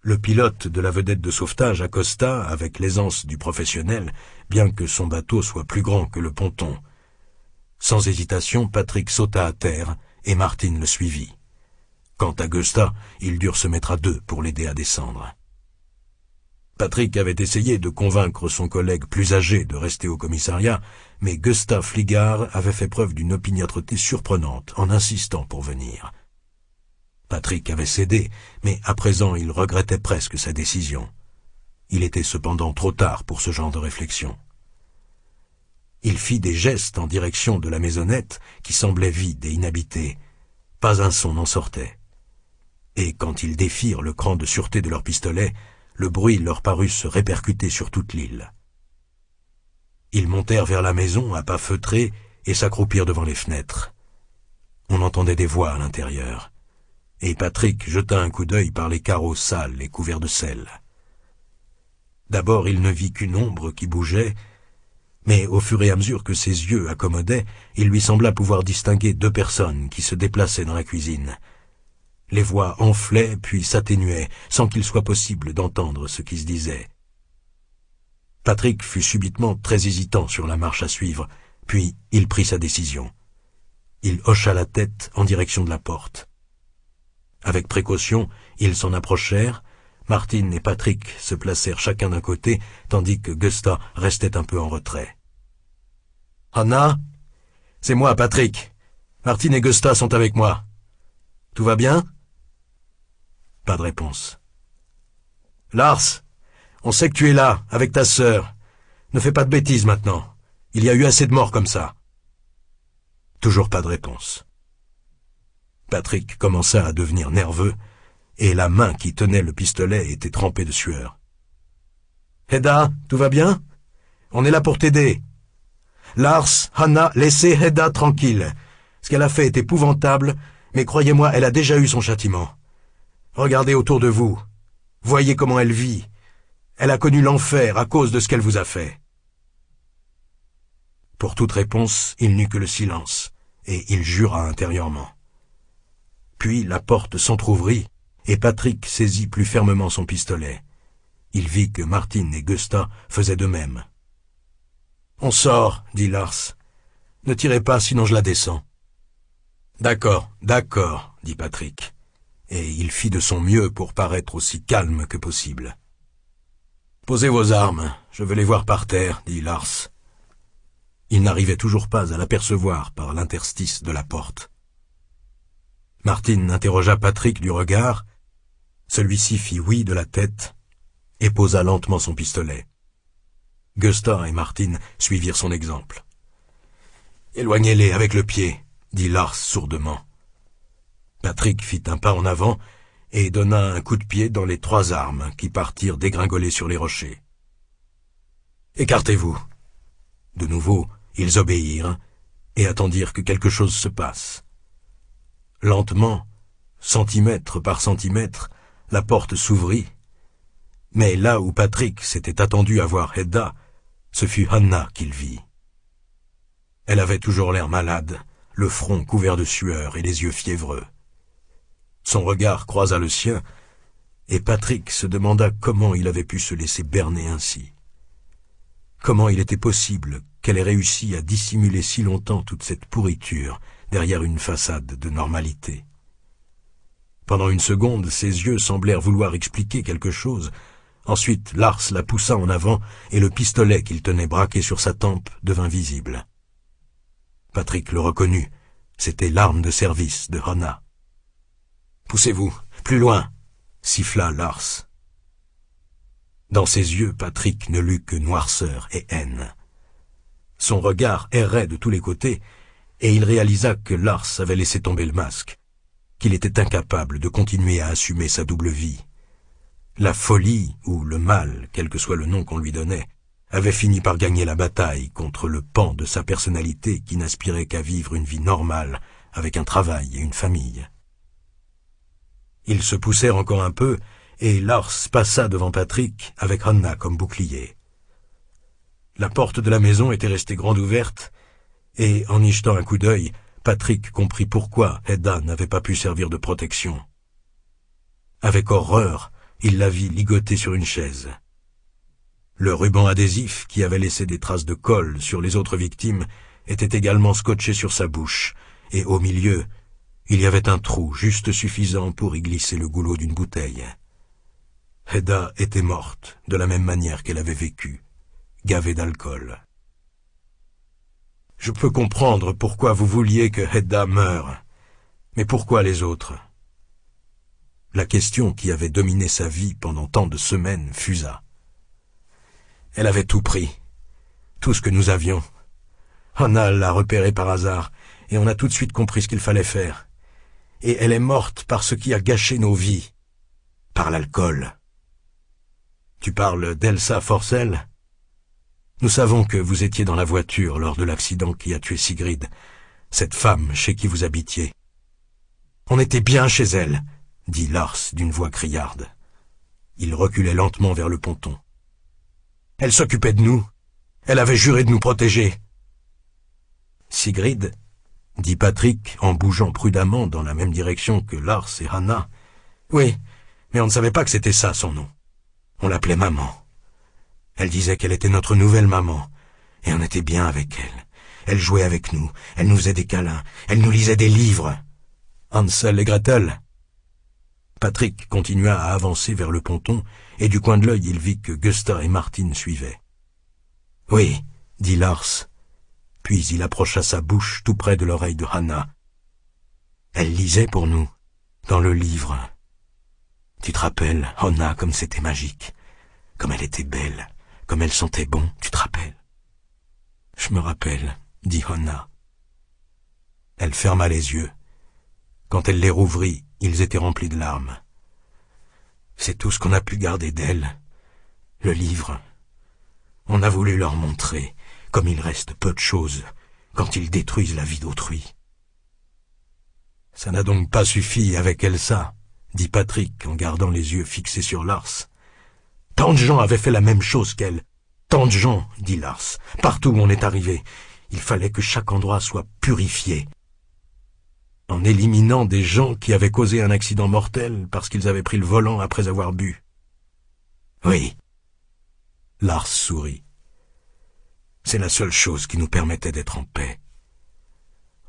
Le pilote de la vedette de sauvetage accosta, avec l'aisance du professionnel, bien que son bateau soit plus grand que le ponton. Sans hésitation, Patrick sauta à terre, et Martine le suivit. Quant à Gusta, ils durent se mettre à deux pour l'aider à descendre. Patrick avait essayé de convaincre son collègue plus âgé de rester au commissariat, mais Gustave Ligard avait fait preuve d'une opiniâtreté surprenante en insistant pour venir. Patrick avait cédé, mais à présent il regrettait presque sa décision. Il était cependant trop tard pour ce genre de réflexion. Il fit des gestes en direction de la maisonnette qui semblait vide et inhabitée. Pas un son n'en sortait. Et quand ils défirent le cran de sûreté de leur pistolet, le bruit leur parut se répercuter sur toute l'île. Ils montèrent vers la maison à pas feutrés et s'accroupirent devant les fenêtres. On entendait des voix à l'intérieur, et Patrick jeta un coup d'œil par les carreaux sales et couverts de sel. D'abord il ne vit qu'une ombre qui bougeait, mais au fur et à mesure que ses yeux accommodaient, il lui sembla pouvoir distinguer deux personnes qui se déplaçaient dans la cuisine, les voix enflaient puis s'atténuaient, sans qu'il soit possible d'entendre ce qui se disait. Patrick fut subitement très hésitant sur la marche à suivre, puis il prit sa décision. Il hocha la tête en direction de la porte. Avec précaution, ils s'en approchèrent, Martine et Patrick se placèrent chacun d'un côté, tandis que Gusta restait un peu en retrait. Anna C'est moi, Patrick. Martine et Gusta sont avec moi. Tout va bien pas de réponse. Lars, on sait que tu es là, avec ta sœur. Ne fais pas de bêtises maintenant. Il y a eu assez de morts comme ça. Toujours pas de réponse. Patrick commença à devenir nerveux, et la main qui tenait le pistolet était trempée de sueur. Hedda, tout va bien On est là pour t'aider. Lars, Hanna, laissez Hedda tranquille. Ce qu'elle a fait est épouvantable, mais croyez-moi, elle a déjà eu son châtiment. Regardez autour de vous. Voyez comment elle vit. Elle a connu l'enfer à cause de ce qu'elle vous a fait. Pour toute réponse, il n'eut que le silence, et il jura intérieurement. Puis la porte s'entr'ouvrit, et Patrick saisit plus fermement son pistolet. Il vit que Martine et Gusta faisaient de même. On sort, dit Lars. Ne tirez pas, sinon je la descends. D'accord, d'accord, dit Patrick et il fit de son mieux pour paraître aussi calme que possible. Posez vos armes, je veux les voir par terre, dit Lars. Il n'arrivait toujours pas à l'apercevoir par l'interstice de la porte. Martine interrogea Patrick du regard, celui-ci fit oui de la tête et posa lentement son pistolet. Gustav et Martine suivirent son exemple. Éloignez-les avec le pied, dit Lars sourdement. Patrick fit un pas en avant et donna un coup de pied dans les trois armes qui partirent dégringoler sur les rochers. Écartez-vous. De nouveau, ils obéirent et attendirent que quelque chose se passe. Lentement, centimètre par centimètre, la porte s'ouvrit. Mais là où Patrick s'était attendu à voir Hedda, ce fut Hanna qu'il vit. Elle avait toujours l'air malade, le front couvert de sueur et les yeux fiévreux. Son regard croisa le sien, et Patrick se demanda comment il avait pu se laisser berner ainsi. Comment il était possible qu'elle ait réussi à dissimuler si longtemps toute cette pourriture derrière une façade de normalité. Pendant une seconde, ses yeux semblèrent vouloir expliquer quelque chose. Ensuite, Lars la poussa en avant et le pistolet qu'il tenait braqué sur sa tempe devint visible. Patrick le reconnut. C'était l'arme de service de Hannah. Poussez-vous, plus loin, siffla Lars. Dans ses yeux, Patrick ne lut que noirceur et haine. Son regard errait de tous les côtés, et il réalisa que Lars avait laissé tomber le masque, qu'il était incapable de continuer à assumer sa double vie. La folie, ou le mal, quel que soit le nom qu'on lui donnait, avait fini par gagner la bataille contre le pan de sa personnalité qui n'aspirait qu'à vivre une vie normale, avec un travail et une famille. Ils se poussèrent encore un peu, et Lars passa devant Patrick avec Hanna comme bouclier. La porte de la maison était restée grande ouverte, et en y jetant un coup d'œil, Patrick comprit pourquoi Hedda n'avait pas pu servir de protection. Avec horreur, il la vit ligotée sur une chaise. Le ruban adhésif, qui avait laissé des traces de colle sur les autres victimes, était également scotché sur sa bouche, et au milieu, il y avait un trou juste suffisant pour y glisser le goulot d'une bouteille. Hedda était morte, de la même manière qu'elle avait vécu, gavée d'alcool. Je peux comprendre pourquoi vous vouliez que Hedda meure, mais pourquoi les autres La question qui avait dominé sa vie pendant tant de semaines fusa. Elle avait tout pris, tout ce que nous avions. Anna l'a repéré par hasard, et on a tout de suite compris ce qu'il fallait faire et elle est morte par ce qui a gâché nos vies, par l'alcool. Tu parles d'Elsa Forcel Nous savons que vous étiez dans la voiture lors de l'accident qui a tué Sigrid, cette femme chez qui vous habitiez. On était bien chez elle, dit Lars d'une voix criarde. Il reculait lentement vers le ponton. Elle s'occupait de nous. Elle avait juré de nous protéger. Sigrid dit Patrick en bougeant prudemment dans la même direction que Lars et Hannah. Oui, mais on ne savait pas que c'était ça son nom. On l'appelait maman. Elle disait qu'elle était notre nouvelle maman, et on était bien avec elle. Elle jouait avec nous, elle nous faisait des câlins, elle nous lisait des livres. Hansel et Gretel. Patrick continua à avancer vers le ponton, et du coin de l'œil il vit que Gusta et Martine suivaient. Oui, dit Lars, puis il approcha sa bouche tout près de l'oreille de Hannah. Elle lisait pour nous, dans le livre. Tu te rappelles, Hannah, comme c'était magique, comme elle était belle, comme elle sentait bon, tu te rappelles Je me rappelle, dit Hannah. Elle ferma les yeux. Quand elle les rouvrit, ils étaient remplis de larmes. C'est tout ce qu'on a pu garder d'elle. Le livre. On a voulu leur montrer comme il reste peu de choses quand ils détruisent la vie d'autrui. Ça n'a donc pas suffi avec Elsa, dit Patrick en gardant les yeux fixés sur Lars. Tant de gens avaient fait la même chose qu'elle. Tant de gens, dit Lars, partout où on est arrivé. Il fallait que chaque endroit soit purifié. En éliminant des gens qui avaient causé un accident mortel parce qu'ils avaient pris le volant après avoir bu. Oui. Lars sourit. C'est la seule chose qui nous permettait d'être en paix.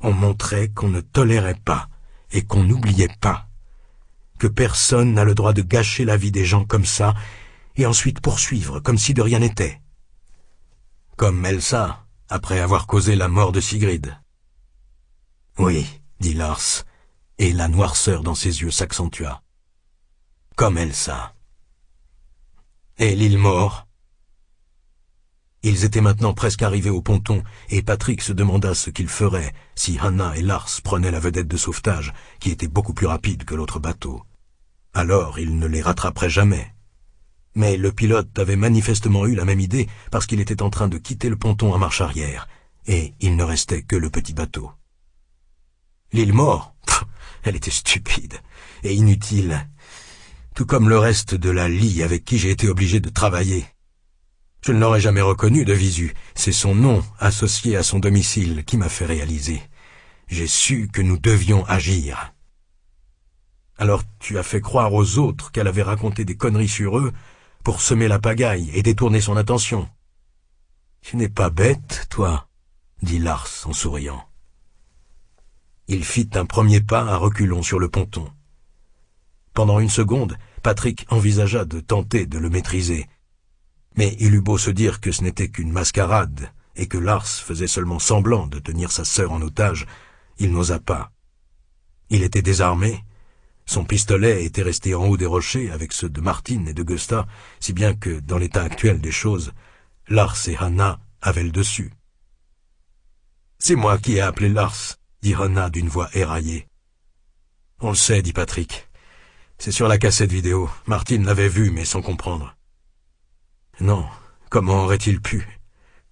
On montrait qu'on ne tolérait pas et qu'on n'oubliait pas, que personne n'a le droit de gâcher la vie des gens comme ça et ensuite poursuivre comme si de rien n'était. Comme Elsa, après avoir causé la mort de Sigrid. Oui, dit Lars, et la noirceur dans ses yeux s'accentua. Comme Elsa. Et l'île mort ils étaient maintenant presque arrivés au ponton, et Patrick se demanda ce qu'il ferait si Hannah et Lars prenaient la vedette de sauvetage, qui était beaucoup plus rapide que l'autre bateau. Alors il ne les rattraperait jamais. Mais le pilote avait manifestement eu la même idée parce qu'il était en train de quitter le ponton à marche arrière, et il ne restait que le petit bateau. L'île mort, elle était stupide et inutile, tout comme le reste de la lie avec qui j'ai été obligé de travailler. Je ne l'aurais jamais reconnu de visu. C'est son nom, associé à son domicile, qui m'a fait réaliser. J'ai su que nous devions agir. Alors tu as fait croire aux autres qu'elle avait raconté des conneries sur eux pour semer la pagaille et détourner son attention. Tu n'es pas bête, toi, dit Lars en souriant. Il fit un premier pas à reculons sur le ponton. Pendant une seconde, Patrick envisagea de tenter de le maîtriser, mais il eut beau se dire que ce n'était qu'une mascarade, et que Lars faisait seulement semblant de tenir sa sœur en otage, il n'osa pas. Il était désarmé, son pistolet était resté en haut des rochers avec ceux de Martine et de Gusta, si bien que, dans l'état actuel des choses, Lars et Hannah avaient le dessus. C'est moi qui ai appelé Lars, dit Hannah d'une voix éraillée. On le sait, dit Patrick. C'est sur la cassette vidéo. Martine l'avait vu, mais sans comprendre. Non, comment aurait-il pu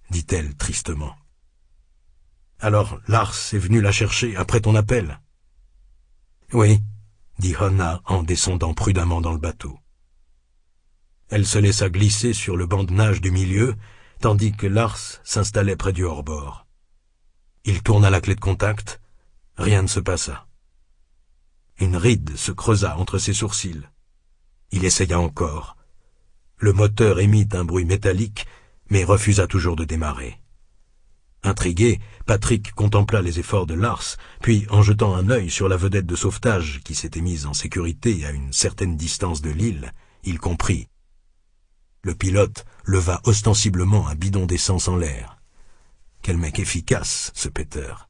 dit-elle tristement. Alors Lars est venu la chercher après ton appel. Oui, dit Hanna en descendant prudemment dans le bateau. Elle se laissa glisser sur le banc nage du milieu, tandis que Lars s'installait près du hors-bord. Il tourna la clé de contact, rien ne se passa. Une ride se creusa entre ses sourcils. Il essaya encore, le moteur émit un bruit métallique, mais refusa toujours de démarrer. Intrigué, Patrick contempla les efforts de Lars, puis en jetant un œil sur la vedette de sauvetage qui s'était mise en sécurité à une certaine distance de l'île, il comprit. Le pilote leva ostensiblement un bidon d'essence en l'air. Quel mec efficace, ce péteur.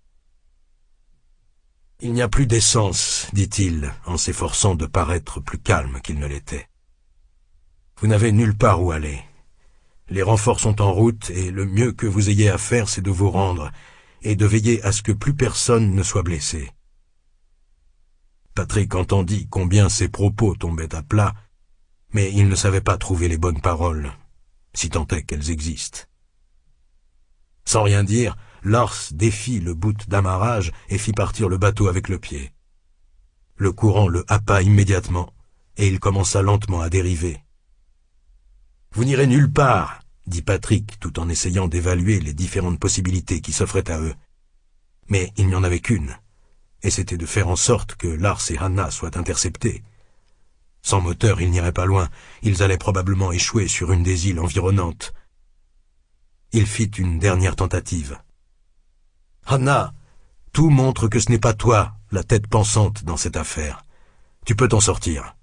Il n'y a plus d'essence, dit-il, en s'efforçant de paraître plus calme qu'il ne l'était. Vous n'avez nulle part où aller. Les renforts sont en route et le mieux que vous ayez à faire, c'est de vous rendre et de veiller à ce que plus personne ne soit blessé. Patrick entendit combien ses propos tombaient à plat, mais il ne savait pas trouver les bonnes paroles, si tant est qu'elles existent. Sans rien dire, Lars défit le bout d'amarrage et fit partir le bateau avec le pied. Le courant le happa immédiatement, et il commença lentement à dériver. Vous n'irez nulle part, dit Patrick tout en essayant d'évaluer les différentes possibilités qui s'offraient à eux. Mais il n'y en avait qu'une, et c'était de faire en sorte que Lars et Hanna soient interceptés. Sans moteur, ils n'iraient pas loin, ils allaient probablement échouer sur une des îles environnantes. Il fit une dernière tentative. Hanna, tout montre que ce n'est pas toi, la tête pensante dans cette affaire. Tu peux t'en sortir.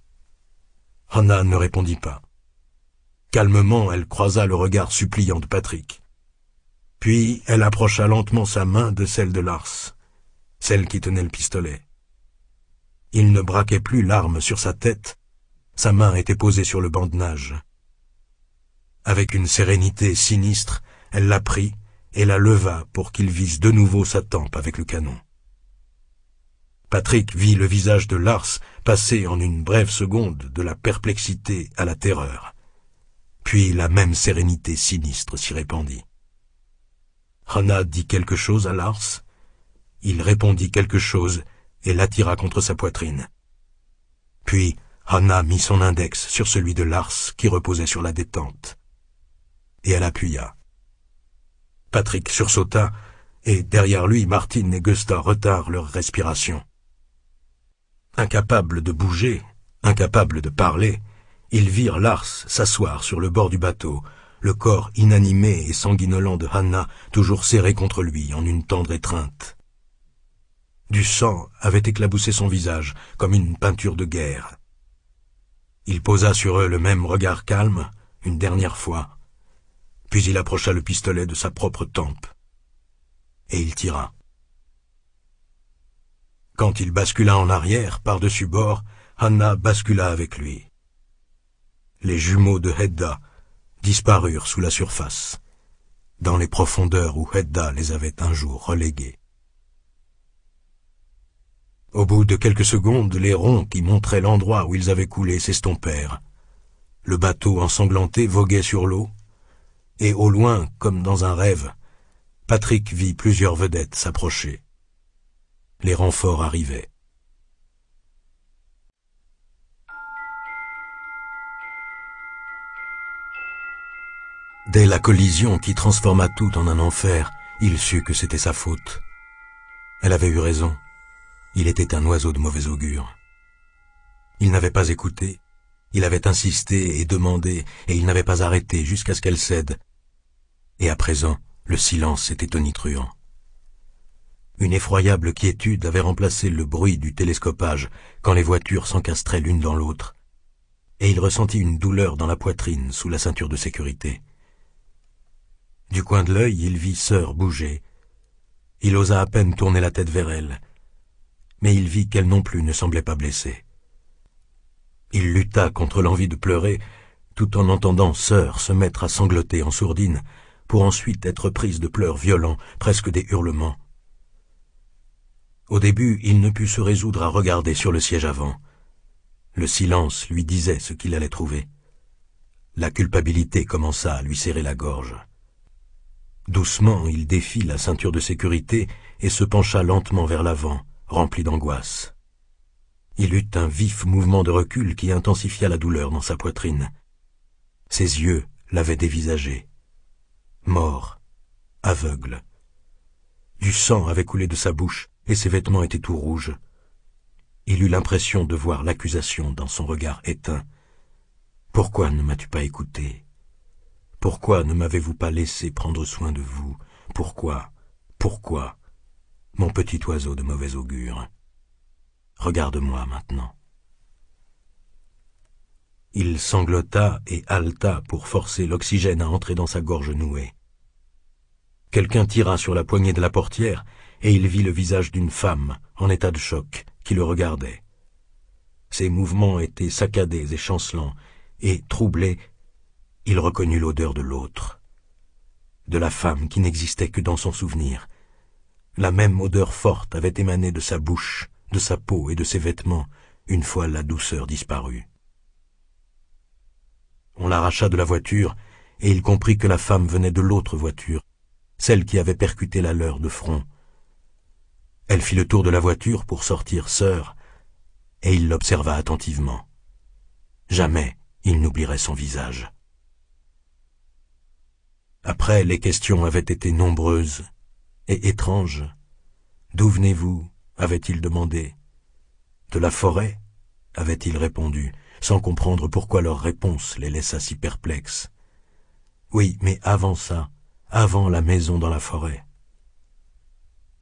Hanna ne répondit pas. Calmement, elle croisa le regard suppliant de Patrick. Puis elle approcha lentement sa main de celle de Lars, celle qui tenait le pistolet. Il ne braquait plus l'arme sur sa tête, sa main était posée sur le bandenage. Avec une sérénité sinistre, elle la prit et la leva pour qu'il vise de nouveau sa tempe avec le canon. Patrick vit le visage de Lars passer en une brève seconde de la perplexité à la terreur puis la même sérénité sinistre s'y répandit. Hanna dit quelque chose à Lars. Il répondit quelque chose et l'attira contre sa poitrine. Puis Hanna mit son index sur celui de Lars qui reposait sur la détente. Et elle appuya. Patrick sursauta, et derrière lui Martine et Gusta retardent leur respiration. Incapable de bouger, incapable de parler, ils virent Lars s'asseoir sur le bord du bateau, le corps inanimé et sanguinolent de Hanna toujours serré contre lui en une tendre étreinte. Du sang avait éclaboussé son visage comme une peinture de guerre. Il posa sur eux le même regard calme, une dernière fois, puis il approcha le pistolet de sa propre tempe. Et il tira. Quand il bascula en arrière, par-dessus bord, Hanna bascula avec lui les jumeaux de Hedda, disparurent sous la surface, dans les profondeurs où Hedda les avait un jour relégués. Au bout de quelques secondes, les ronds qui montraient l'endroit où ils avaient coulé s'estompèrent. Le bateau ensanglanté voguait sur l'eau, et au loin, comme dans un rêve, Patrick vit plusieurs vedettes s'approcher. Les renforts arrivaient. Dès la collision qui transforma tout en un enfer, il sut que c'était sa faute. Elle avait eu raison. Il était un oiseau de mauvais augure. Il n'avait pas écouté. Il avait insisté et demandé, et il n'avait pas arrêté jusqu'à ce qu'elle cède. Et à présent, le silence était tonitruant. Une effroyable quiétude avait remplacé le bruit du télescopage quand les voitures s'encastraient l'une dans l'autre, et il ressentit une douleur dans la poitrine sous la ceinture de sécurité. Du coin de l'œil, il vit sœur bouger. Il osa à peine tourner la tête vers elle, mais il vit qu'elle non plus ne semblait pas blessée. Il lutta contre l'envie de pleurer, tout en entendant sœur se mettre à sangloter en sourdine, pour ensuite être prise de pleurs violents, presque des hurlements. Au début, il ne put se résoudre à regarder sur le siège avant. Le silence lui disait ce qu'il allait trouver. La culpabilité commença à lui serrer la gorge. Doucement, il défit la ceinture de sécurité et se pencha lentement vers l'avant, rempli d'angoisse. Il eut un vif mouvement de recul qui intensifia la douleur dans sa poitrine. Ses yeux l'avaient dévisagé. Mort, aveugle. Du sang avait coulé de sa bouche et ses vêtements étaient tout rouges. Il eut l'impression de voir l'accusation dans son regard éteint. Pourquoi ne m'as-tu pas écouté pourquoi ne m'avez-vous pas laissé prendre soin de vous Pourquoi Pourquoi Mon petit oiseau de mauvais augure. Regarde-moi maintenant. Il sanglota et haleta pour forcer l'oxygène à entrer dans sa gorge nouée. Quelqu'un tira sur la poignée de la portière, et il vit le visage d'une femme, en état de choc, qui le regardait. Ses mouvements étaient saccadés et chancelants, et, troublés, il reconnut l'odeur de l'autre, de la femme qui n'existait que dans son souvenir. La même odeur forte avait émané de sa bouche, de sa peau et de ses vêtements, une fois la douceur disparue. On l'arracha de la voiture, et il comprit que la femme venait de l'autre voiture, celle qui avait percuté la leur de front. Elle fit le tour de la voiture pour sortir sœur, et il l'observa attentivement. Jamais il n'oublierait son visage. Après, les questions avaient été nombreuses et étranges. D'où venez-vous avait-il demandé. De la forêt avait-il répondu, sans comprendre pourquoi leur réponse les laissa si perplexes. Oui, mais avant ça, avant la maison dans la forêt.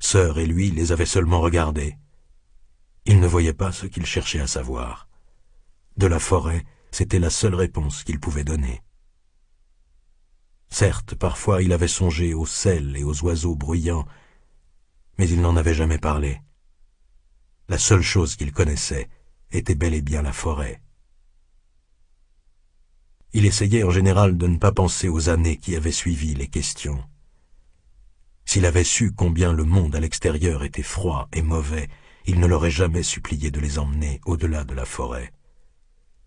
Sœur et lui les avaient seulement regardés. Ils ne voyaient pas ce qu'ils cherchaient à savoir. De la forêt, c'était la seule réponse qu'ils pouvaient donner. Certes, parfois il avait songé aux sels et aux oiseaux bruyants, mais il n'en avait jamais parlé. La seule chose qu'il connaissait était bel et bien la forêt. Il essayait en général de ne pas penser aux années qui avaient suivi les questions. S'il avait su combien le monde à l'extérieur était froid et mauvais, il ne l'aurait jamais supplié de les emmener au-delà de la forêt.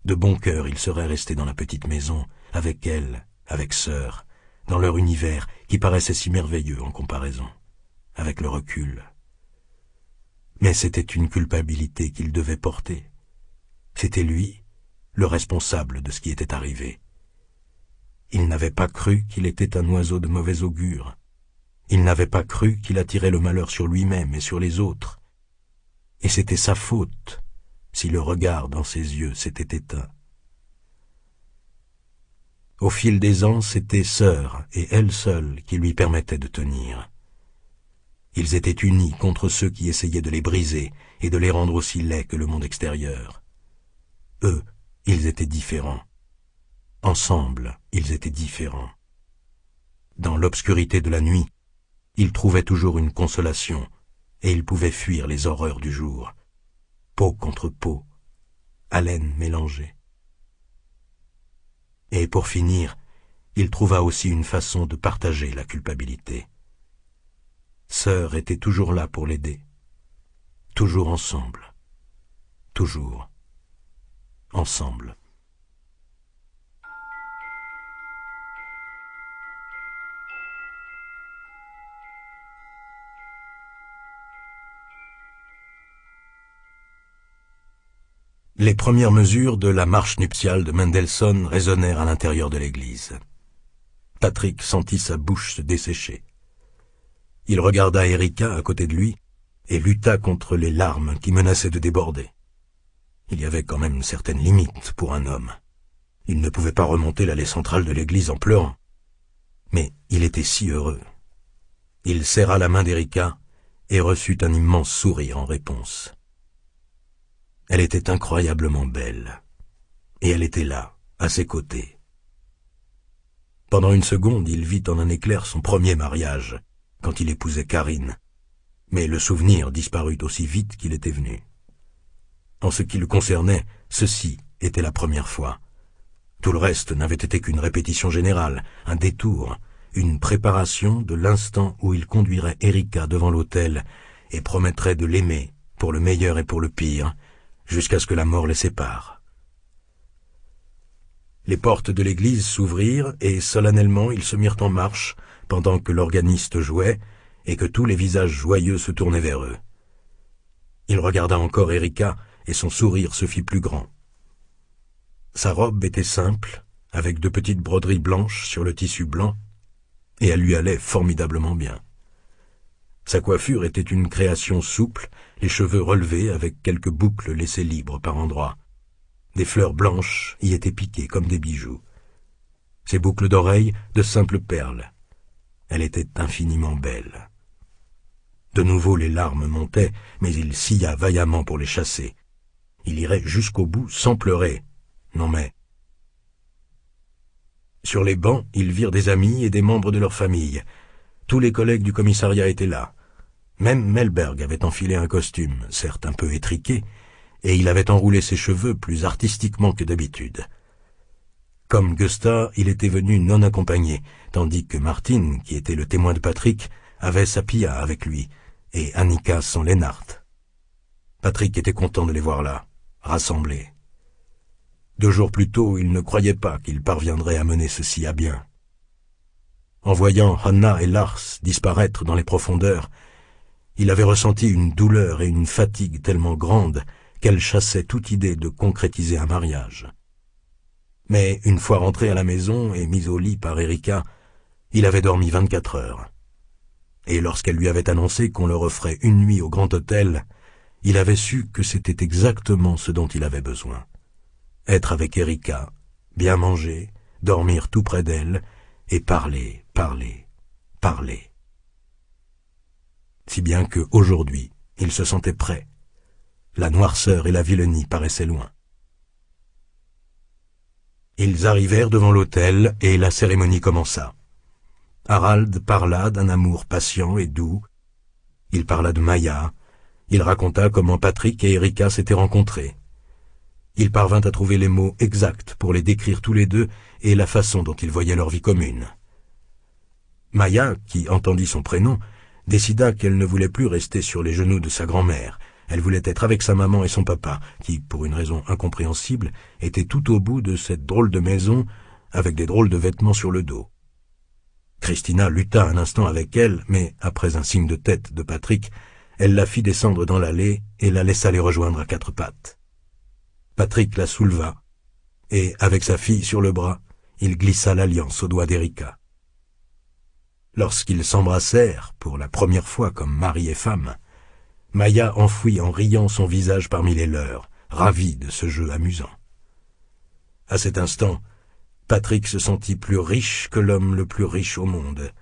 De bon cœur, il serait resté dans la petite maison, avec elle, avec sœur, dans leur univers qui paraissait si merveilleux en comparaison, avec le recul. Mais c'était une culpabilité qu'il devait porter. C'était lui, le responsable de ce qui était arrivé. Il n'avait pas cru qu'il était un oiseau de mauvais augure. Il n'avait pas cru qu'il attirait le malheur sur lui-même et sur les autres. Et c'était sa faute si le regard dans ses yeux s'était éteint au fil des ans, c'était sœur et elle seule qui lui permettait de tenir. Ils étaient unis contre ceux qui essayaient de les briser et de les rendre aussi laids que le monde extérieur. Eux, ils étaient différents. Ensemble, ils étaient différents. Dans l'obscurité de la nuit, ils trouvaient toujours une consolation, et ils pouvaient fuir les horreurs du jour. Peau contre peau, haleine mélangée. Et pour finir, il trouva aussi une façon de partager la culpabilité. Sœur était toujours là pour l'aider. Toujours ensemble. Toujours. Ensemble. les premières mesures de la marche nuptiale de Mendelssohn résonnèrent à l'intérieur de l'église. Patrick sentit sa bouche se dessécher. Il regarda Erika à côté de lui et lutta contre les larmes qui menaçaient de déborder. Il y avait quand même certaines limites pour un homme. Il ne pouvait pas remonter l'allée centrale de l'église en pleurant. Mais il était si heureux. Il serra la main d'Erika et reçut un immense sourire en réponse. Elle était incroyablement belle. Et elle était là, à ses côtés. Pendant une seconde, il vit en un éclair son premier mariage, quand il épousait Karine. Mais le souvenir disparut aussi vite qu'il était venu. En ce qui le concernait, ceci était la première fois. Tout le reste n'avait été qu'une répétition générale, un détour, une préparation de l'instant où il conduirait Erika devant l'autel et promettrait de l'aimer pour le meilleur et pour le pire, jusqu'à ce que la mort les sépare. Les portes de l'église s'ouvrirent et solennellement ils se mirent en marche pendant que l'organiste jouait et que tous les visages joyeux se tournaient vers eux. Il regarda encore Erika et son sourire se fit plus grand. Sa robe était simple, avec de petites broderies blanches sur le tissu blanc, et elle lui allait formidablement bien. Sa coiffure était une création souple, les cheveux relevés avec quelques boucles laissées libres par endroits. Des fleurs blanches y étaient piquées comme des bijoux. Ses boucles d'oreilles, de simples perles. Elle était infiniment belle. De nouveau les larmes montaient, mais il scia vaillamment pour les chasser. Il irait jusqu'au bout sans pleurer. Non mais... Sur les bancs, ils virent des amis et des membres de leur famille. Tous les collègues du commissariat étaient là. Même Melberg avait enfilé un costume, certes un peu étriqué, et il avait enroulé ses cheveux plus artistiquement que d'habitude. Comme Gusta, il était venu non accompagné, tandis que Martin, qui était le témoin de Patrick, avait sa pia avec lui, et Annika son Lennart. Patrick était content de les voir là, rassemblés. Deux jours plus tôt, il ne croyait pas qu'il parviendrait à mener ceci à bien. En voyant Hanna et Lars disparaître dans les profondeurs, il avait ressenti une douleur et une fatigue tellement grandes qu'elle chassait toute idée de concrétiser un mariage. Mais une fois rentré à la maison et mis au lit par Erika, il avait dormi vingt-quatre heures. Et lorsqu'elle lui avait annoncé qu'on le referait une nuit au grand hôtel, il avait su que c'était exactement ce dont il avait besoin. Être avec Erika, bien manger, dormir tout près d'elle, et parler, parler, parler si bien que, aujourd'hui, il se sentait prêts. La noirceur et la vilenie paraissaient loin. Ils arrivèrent devant l'autel et la cérémonie commença. Harald parla d'un amour patient et doux. Il parla de Maya. Il raconta comment Patrick et Erika s'étaient rencontrés. Il parvint à trouver les mots exacts pour les décrire tous les deux et la façon dont ils voyaient leur vie commune. Maya, qui entendit son prénom, décida qu'elle ne voulait plus rester sur les genoux de sa grand-mère. Elle voulait être avec sa maman et son papa, qui, pour une raison incompréhensible, étaient tout au bout de cette drôle de maison, avec des drôles de vêtements sur le dos. Christina lutta un instant avec elle, mais, après un signe de tête de Patrick, elle la fit descendre dans l'allée et la laissa les rejoindre à quatre pattes. Patrick la souleva, et, avec sa fille sur le bras, il glissa l'alliance au doigt d'Erika lorsqu'ils s'embrassèrent pour la première fois comme mari et femme, Maya enfouit en riant son visage parmi les leurs, ravi de ce jeu amusant. À cet instant, Patrick se sentit plus riche que l'homme le plus riche au monde.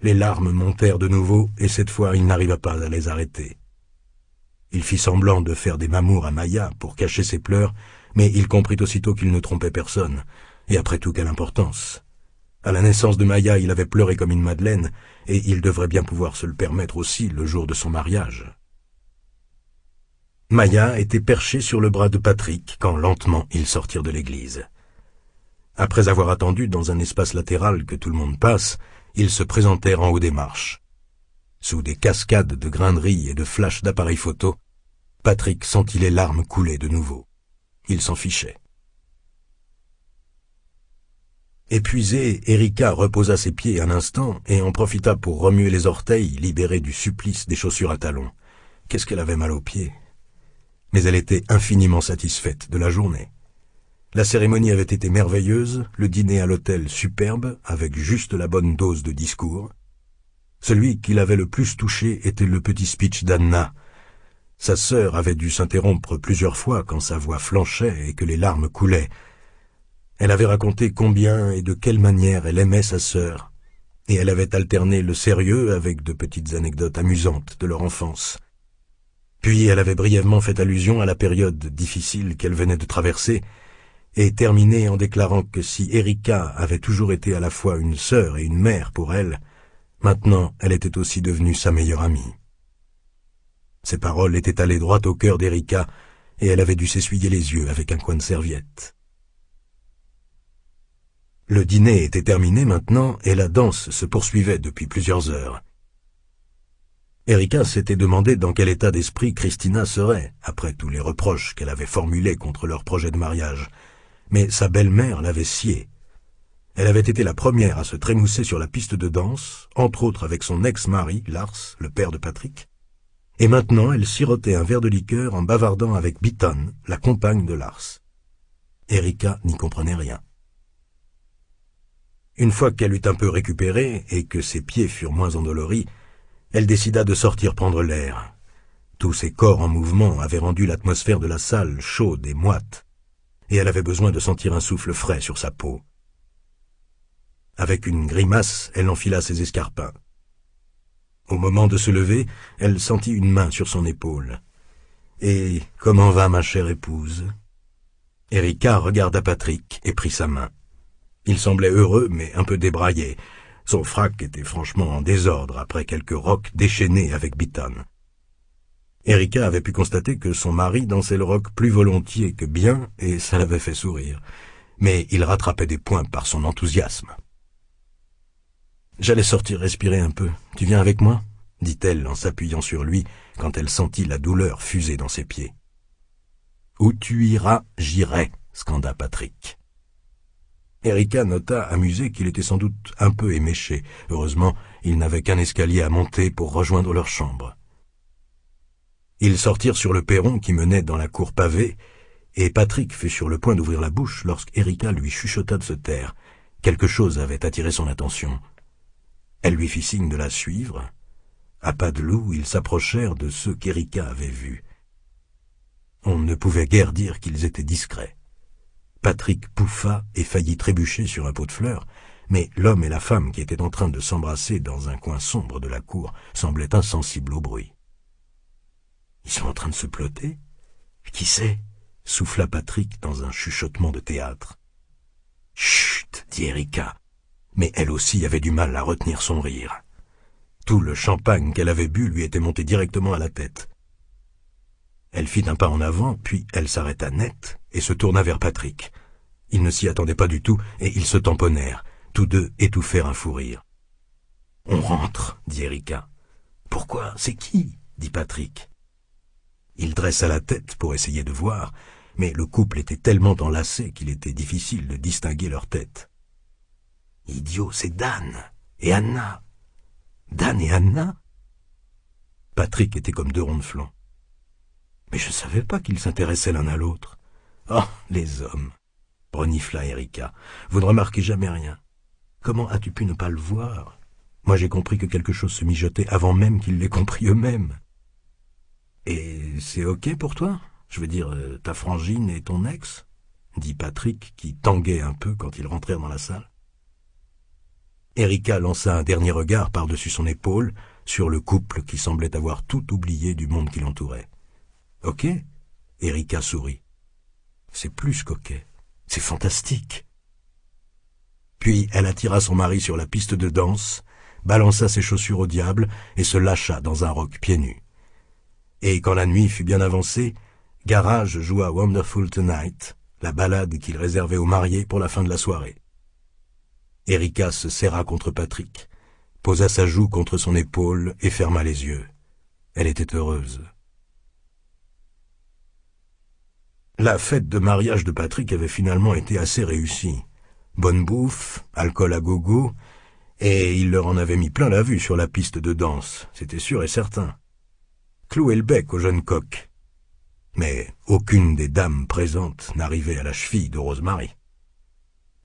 Les larmes montèrent de nouveau, et cette fois il n'arriva pas à les arrêter. Il fit semblant de faire des mamours à Maya pour cacher ses pleurs, mais il comprit aussitôt qu'il ne trompait personne, et après tout quelle importance. À la naissance de Maya, il avait pleuré comme une madeleine, et il devrait bien pouvoir se le permettre aussi le jour de son mariage. Maya était perchée sur le bras de Patrick quand lentement ils sortirent de l'église. Après avoir attendu dans un espace latéral que tout le monde passe, ils se présentèrent en haut des marches. Sous des cascades de graineries et de flashs d'appareils photo, Patrick sentit les larmes couler de nouveau. Il s'en fichait. Épuisée, Erika reposa ses pieds un instant et en profita pour remuer les orteils, libérée du supplice des chaussures à talons. Qu'est-ce qu'elle avait mal aux pieds Mais elle était infiniment satisfaite de la journée. La cérémonie avait été merveilleuse, le dîner à l'hôtel superbe, avec juste la bonne dose de discours. Celui qui l'avait le plus touchée était le petit speech d'Anna. Sa sœur avait dû s'interrompre plusieurs fois quand sa voix flanchait et que les larmes coulaient. Elle avait raconté combien et de quelle manière elle aimait sa sœur, et elle avait alterné le sérieux avec de petites anecdotes amusantes de leur enfance. Puis elle avait brièvement fait allusion à la période difficile qu'elle venait de traverser, et terminé en déclarant que si Erika avait toujours été à la fois une sœur et une mère pour elle, maintenant elle était aussi devenue sa meilleure amie. Ces paroles étaient allées droit au cœur d'Erika, et elle avait dû s'essuyer les yeux avec un coin de serviette. Le dîner était terminé maintenant et la danse se poursuivait depuis plusieurs heures. Erika s'était demandé dans quel état d'esprit Christina serait, après tous les reproches qu'elle avait formulés contre leur projet de mariage. Mais sa belle-mère l'avait sciée. Elle avait été la première à se trémousser sur la piste de danse, entre autres avec son ex-mari, Lars, le père de Patrick. Et maintenant, elle sirotait un verre de liqueur en bavardant avec Beaton, la compagne de Lars. Erika n'y comprenait rien. Une fois qu'elle eut un peu récupéré et que ses pieds furent moins endoloris, elle décida de sortir prendre l'air. Tous ses corps en mouvement avaient rendu l'atmosphère de la salle chaude et moite, et elle avait besoin de sentir un souffle frais sur sa peau. Avec une grimace, elle enfila ses escarpins. Au moment de se lever, elle sentit une main sur son épaule. Et comment va ma chère épouse Erika regarda Patrick et prit sa main. Il semblait heureux, mais un peu débraillé. Son frac était franchement en désordre après quelques rocs déchaînés avec Bitton. Erika avait pu constater que son mari dansait le rock plus volontiers que bien, et ça l'avait fait sourire. Mais il rattrapait des points par son enthousiasme. J'allais sortir respirer un peu. Tu viens avec moi dit-elle en s'appuyant sur lui quand elle sentit la douleur fuser dans ses pieds. Où tu iras, j'irai, scanda Patrick. Erika nota amusé qu'il était sans doute un peu éméché. Heureusement, il n'avait qu'un escalier à monter pour rejoindre leur chambre. Ils sortirent sur le perron qui menait dans la cour pavée, et Patrick fut sur le point d'ouvrir la bouche erika lui chuchota de se taire. Quelque chose avait attiré son attention. Elle lui fit signe de la suivre. À pas de loup, ils s'approchèrent de ceux qu'Erika avait vus. On ne pouvait guère dire qu'ils étaient discrets. Patrick pouffa et faillit trébucher sur un pot de fleurs, mais l'homme et la femme qui étaient en train de s'embrasser dans un coin sombre de la cour semblaient insensibles au bruit. Ils sont en train de se ploter Qui sait souffla Patrick dans un chuchotement de théâtre. Chut dit Erika, mais elle aussi avait du mal à retenir son rire. Tout le champagne qu'elle avait bu lui était monté directement à la tête. Elle fit un pas en avant, puis elle s'arrêta net et se tourna vers Patrick. Il ne s'y attendait pas du tout, et ils se tamponnèrent, tous deux étouffèrent un fou rire. On rentre, dit Erika. Pourquoi C'est qui dit Patrick. Il dressa la tête pour essayer de voir, mais le couple était tellement enlacé qu'il était difficile de distinguer leurs têtes. Idiot, c'est Dan et Anna. Dan et Anna Patrick était comme deux ronds de flanc. Mais je ne savais pas qu'ils s'intéressaient l'un à l'autre. oh, les hommes renifla Erika. Vous ne remarquez jamais rien. Comment as-tu pu ne pas le voir Moi, j'ai compris que quelque chose se mijotait avant même qu'ils l'aient compris eux-mêmes. Et c'est OK pour toi Je veux dire, euh, ta frangine et ton ex dit Patrick, qui tanguait un peu quand ils rentrèrent dans la salle. Erika lança un dernier regard par-dessus son épaule sur le couple qui semblait avoir tout oublié du monde qui l'entourait. « Ok ?» Erika sourit. C'est plus coquet, C'est fantastique. Puis elle attira son mari sur la piste de danse, balança ses chaussures au diable et se lâcha dans un roc pieds nus. Et quand la nuit fut bien avancée, Garage joua Wonderful Tonight, la balade qu'il réservait aux mariés pour la fin de la soirée. Erika se serra contre Patrick, posa sa joue contre son épaule et ferma les yeux. Elle était heureuse. La fête de mariage de Patrick avait finalement été assez réussie. Bonne bouffe, alcool à gogo, et il leur en avait mis plein la vue sur la piste de danse, c'était sûr et certain. Clouer le bec au jeune coq. Mais aucune des dames présentes n'arrivait à la cheville de Rosemary.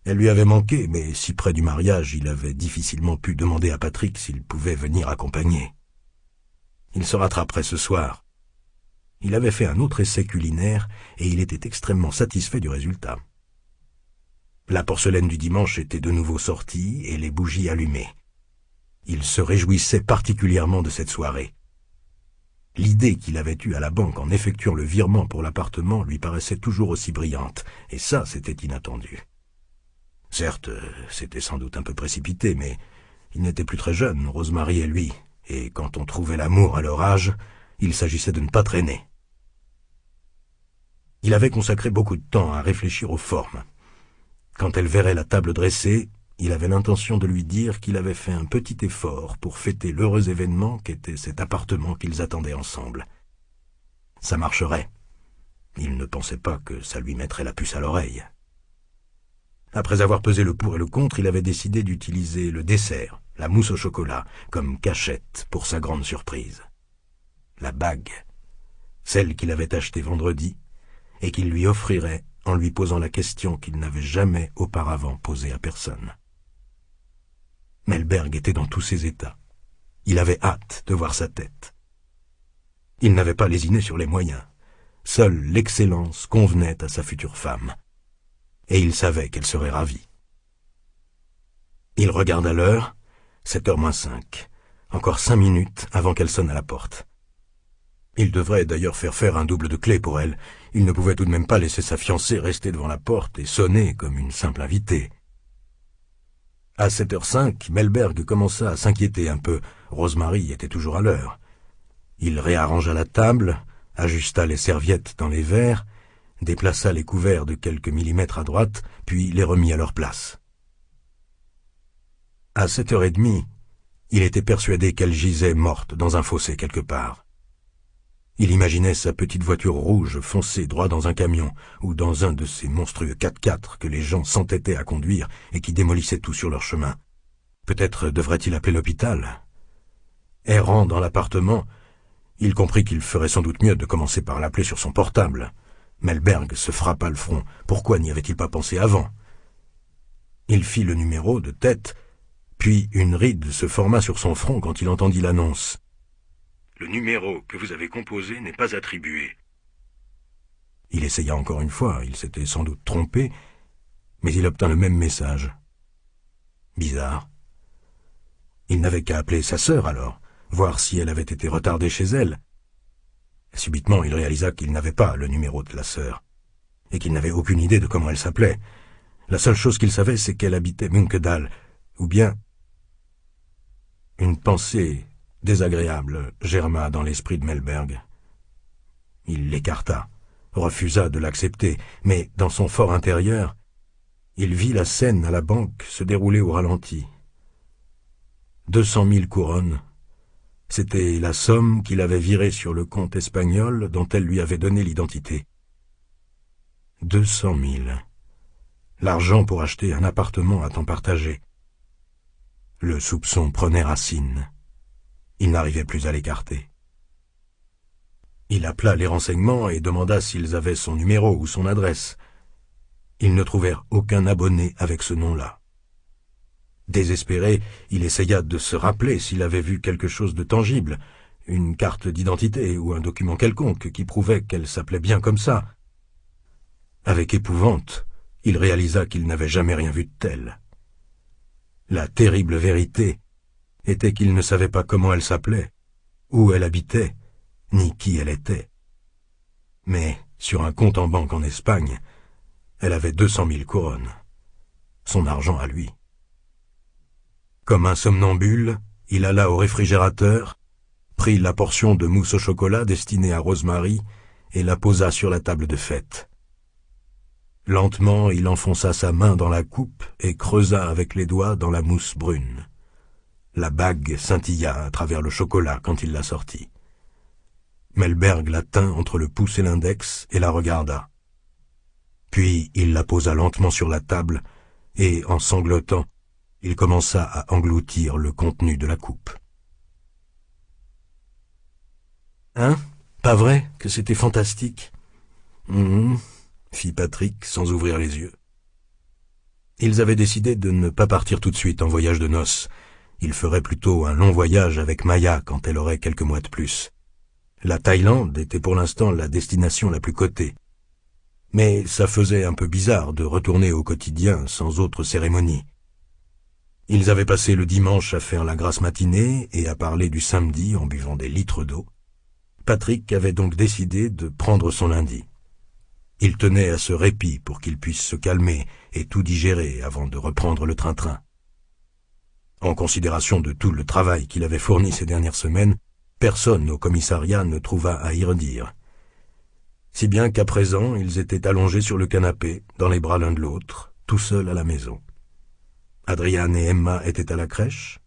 Elle lui avait manqué, mais si près du mariage, il avait difficilement pu demander à Patrick s'il pouvait venir accompagner. Il se rattraperait ce soir. Il avait fait un autre essai culinaire et il était extrêmement satisfait du résultat. La porcelaine du dimanche était de nouveau sortie et les bougies allumées. Il se réjouissait particulièrement de cette soirée. L'idée qu'il avait eue à la banque en effectuant le virement pour l'appartement lui paraissait toujours aussi brillante, et ça, c'était inattendu. Certes, c'était sans doute un peu précipité, mais il n'était plus très jeune, Rosemary et lui, et quand on trouvait l'amour à leur âge, il s'agissait de ne pas traîner. Il avait consacré beaucoup de temps à réfléchir aux formes. Quand elle verrait la table dressée, il avait l'intention de lui dire qu'il avait fait un petit effort pour fêter l'heureux événement qu'était cet appartement qu'ils attendaient ensemble. Ça marcherait. Il ne pensait pas que ça lui mettrait la puce à l'oreille. Après avoir pesé le pour et le contre, il avait décidé d'utiliser le dessert, la mousse au chocolat, comme cachette pour sa grande surprise la bague, celle qu'il avait achetée vendredi, et qu'il lui offrirait en lui posant la question qu'il n'avait jamais auparavant posée à personne. Melberg était dans tous ses états. Il avait hâte de voir sa tête. Il n'avait pas lésiné sur les moyens. Seule l'excellence convenait à sa future femme. Et il savait qu'elle serait ravie. Il regarda l'heure, sept heures moins cinq. Encore cinq minutes avant qu'elle sonne à la porte. Il devrait d'ailleurs faire faire un double de clé pour elle. Il ne pouvait tout de même pas laisser sa fiancée rester devant la porte et sonner comme une simple invitée. À 7h05, Melberg commença à s'inquiéter un peu. Rosemary était toujours à l'heure. Il réarrangea la table, ajusta les serviettes dans les verres, déplaça les couverts de quelques millimètres à droite, puis les remit à leur place. À 7h30, il était persuadé qu'elle gisait morte dans un fossé quelque part. Il imaginait sa petite voiture rouge foncée droit dans un camion ou dans un de ces monstrueux 4x4 que les gens s'entêtaient à conduire et qui démolissaient tout sur leur chemin. Peut-être devrait-il appeler l'hôpital. Errant dans l'appartement, il comprit qu'il ferait sans doute mieux de commencer par l'appeler sur son portable. Melberg se frappa le front. Pourquoi n'y avait-il pas pensé avant Il fit le numéro de tête, puis une ride se forma sur son front quand il entendit l'annonce. Le numéro que vous avez composé n'est pas attribué. Il essaya encore une fois, il s'était sans doute trompé, mais il obtint le même message. Bizarre. Il n'avait qu'à appeler sa sœur alors, voir si elle avait été retardée chez elle. Subitement, il réalisa qu'il n'avait pas le numéro de la sœur, et qu'il n'avait aucune idée de comment elle s'appelait. La seule chose qu'il savait, c'est qu'elle habitait Munkedal, ou bien... Une pensée désagréable germa dans l'esprit de Melberg. Il l'écarta, refusa de l'accepter, mais dans son fort intérieur, il vit la scène à la banque se dérouler au ralenti. Deux cent mille couronnes, c'était la somme qu'il avait virée sur le compte espagnol dont elle lui avait donné l'identité. Deux cent mille. L'argent pour acheter un appartement à temps partagé. Le soupçon prenait racine. Il n'arrivait plus à l'écarter. Il appela les renseignements et demanda s'ils avaient son numéro ou son adresse. Ils ne trouvèrent aucun abonné avec ce nom-là. Désespéré, il essaya de se rappeler s'il avait vu quelque chose de tangible, une carte d'identité ou un document quelconque qui prouvait qu'elle s'appelait bien comme ça. Avec épouvante, il réalisa qu'il n'avait jamais rien vu de tel. La terrible vérité était qu'il ne savait pas comment elle s'appelait, où elle habitait, ni qui elle était. Mais, sur un compte en banque en Espagne, elle avait deux cent mille couronnes. Son argent à lui. Comme un somnambule, il alla au réfrigérateur, prit la portion de mousse au chocolat destinée à Rosemary et la posa sur la table de fête. Lentement, il enfonça sa main dans la coupe et creusa avec les doigts dans la mousse brune. La bague scintilla à travers le chocolat quand il la sortit. Melberg la tint entre le pouce et l'index et la regarda. Puis il la posa lentement sur la table, et, en sanglotant, il commença à engloutir le contenu de la coupe. Hein Pas vrai que c'était fantastique Hum, fit Patrick sans ouvrir les yeux. Ils avaient décidé de ne pas partir tout de suite en voyage de noces, il ferait plutôt un long voyage avec Maya quand elle aurait quelques mois de plus. La Thaïlande était pour l'instant la destination la plus cotée. Mais ça faisait un peu bizarre de retourner au quotidien sans autre cérémonie. Ils avaient passé le dimanche à faire la grasse matinée et à parler du samedi en buvant des litres d'eau. Patrick avait donc décidé de prendre son lundi. Il tenait à ce répit pour qu'il puisse se calmer et tout digérer avant de reprendre le train-train. En considération de tout le travail qu'il avait fourni ces dernières semaines, personne au commissariat ne trouva à y redire. Si bien qu'à présent, ils étaient allongés sur le canapé, dans les bras l'un de l'autre, tout seuls à la maison. Adriane et Emma étaient à la crèche,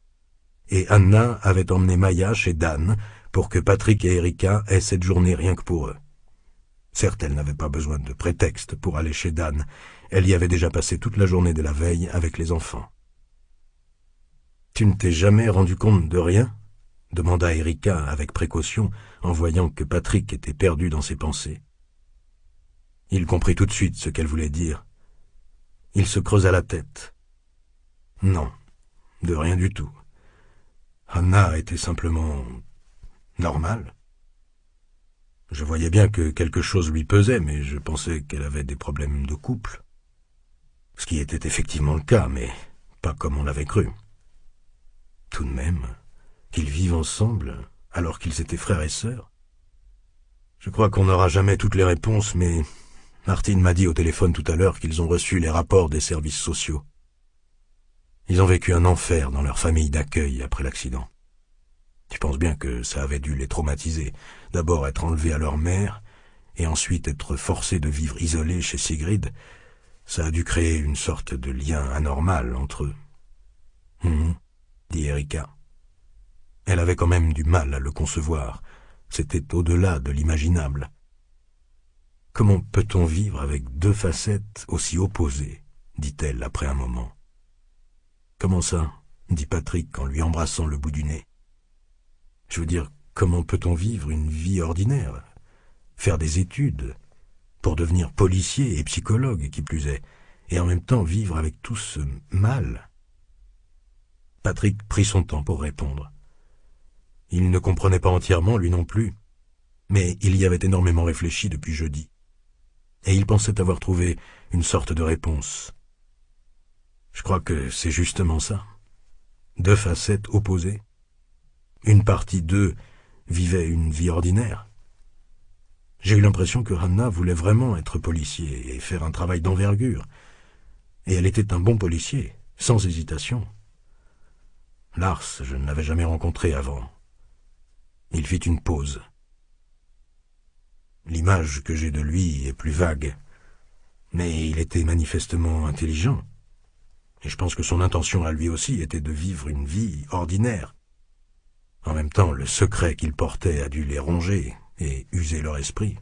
et Anna avait emmené Maya chez Dan pour que Patrick et Erika aient cette journée rien que pour eux. Certes, elle n'avait pas besoin de prétexte pour aller chez Dan, elle y avait déjà passé toute la journée de la veille avec les enfants. Tu ne t'es jamais rendu compte de rien demanda Erika avec précaution en voyant que Patrick était perdu dans ses pensées. Il comprit tout de suite ce qu'elle voulait dire. Il se creusa la tête. Non, de rien du tout. Anna était simplement normale. Je voyais bien que quelque chose lui pesait, mais je pensais qu'elle avait des problèmes de couple. Ce qui était effectivement le cas, mais pas comme on l'avait cru tout de même, qu'ils vivent ensemble alors qu'ils étaient frères et sœurs Je crois qu'on n'aura jamais toutes les réponses, mais Martine m'a dit au téléphone tout à l'heure qu'ils ont reçu les rapports des services sociaux. Ils ont vécu un enfer dans leur famille d'accueil après l'accident. Tu penses bien que ça avait dû les traumatiser, d'abord être enlevés à leur mère, et ensuite être forcés de vivre isolés chez Sigrid, ça a dû créer une sorte de lien anormal entre eux. Hum, hum dit Erika. Elle avait quand même du mal à le concevoir. C'était au-delà de l'imaginable. Comment peut-on vivre avec deux facettes aussi opposées dit-elle après un moment. Comment ça dit Patrick en lui embrassant le bout du nez. Je veux dire, comment peut-on vivre une vie ordinaire Faire des études pour devenir policier et psychologue, qui plus est, et en même temps vivre avec tout ce mal Patrick prit son temps pour répondre. Il ne comprenait pas entièrement, lui non plus, mais il y avait énormément réfléchi depuis jeudi, et il pensait avoir trouvé une sorte de réponse. Je crois que c'est justement ça. Deux facettes opposées. Une partie d'eux vivait une vie ordinaire. J'ai eu l'impression que Hanna voulait vraiment être policier et faire un travail d'envergure. Et elle était un bon policier, sans hésitation. Lars, je ne l'avais jamais rencontré avant. Il fit une pause. L'image que j'ai de lui est plus vague, mais il était manifestement intelligent, et je pense que son intention à lui aussi était de vivre une vie ordinaire. En même temps, le secret qu'il portait a dû les ronger et user leur esprit.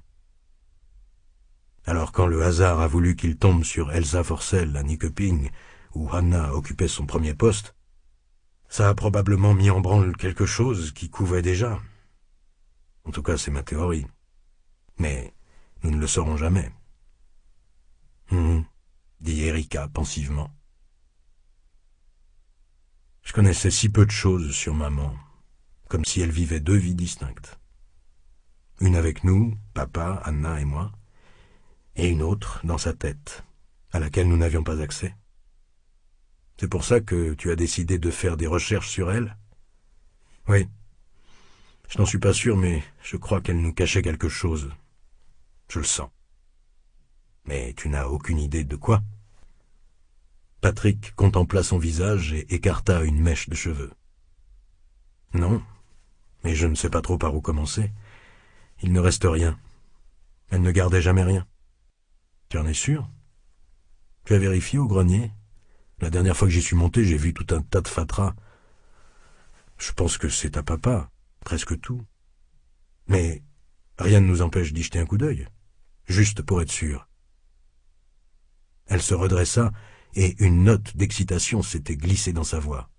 Alors quand le hasard a voulu qu'il tombe sur Elsa Forcel à Nikoping, où Hanna occupait son premier poste, ça a probablement mis en branle quelque chose qui couvait déjà. En tout cas, c'est ma théorie. Mais nous ne le saurons jamais. Hum, hum, dit Erika pensivement. Je connaissais si peu de choses sur maman, comme si elle vivait deux vies distinctes. Une avec nous, papa, Anna et moi, et une autre dans sa tête, à laquelle nous n'avions pas accès. C'est pour ça que tu as décidé de faire des recherches sur elle Oui. Je n'en suis pas sûr, mais je crois qu'elle nous cachait quelque chose. Je le sens. Mais tu n'as aucune idée de quoi Patrick contempla son visage et écarta une mèche de cheveux. Non, mais je ne sais pas trop par où commencer. Il ne reste rien. Elle ne gardait jamais rien. Tu en es sûr Tu as vérifié au grenier la dernière fois que j'y suis monté, j'ai vu tout un tas de fatras. Je pense que c'est à papa, presque tout. Mais rien ne nous empêche d'y jeter un coup d'œil, juste pour être sûr. Elle se redressa, et une note d'excitation s'était glissée dans sa voix.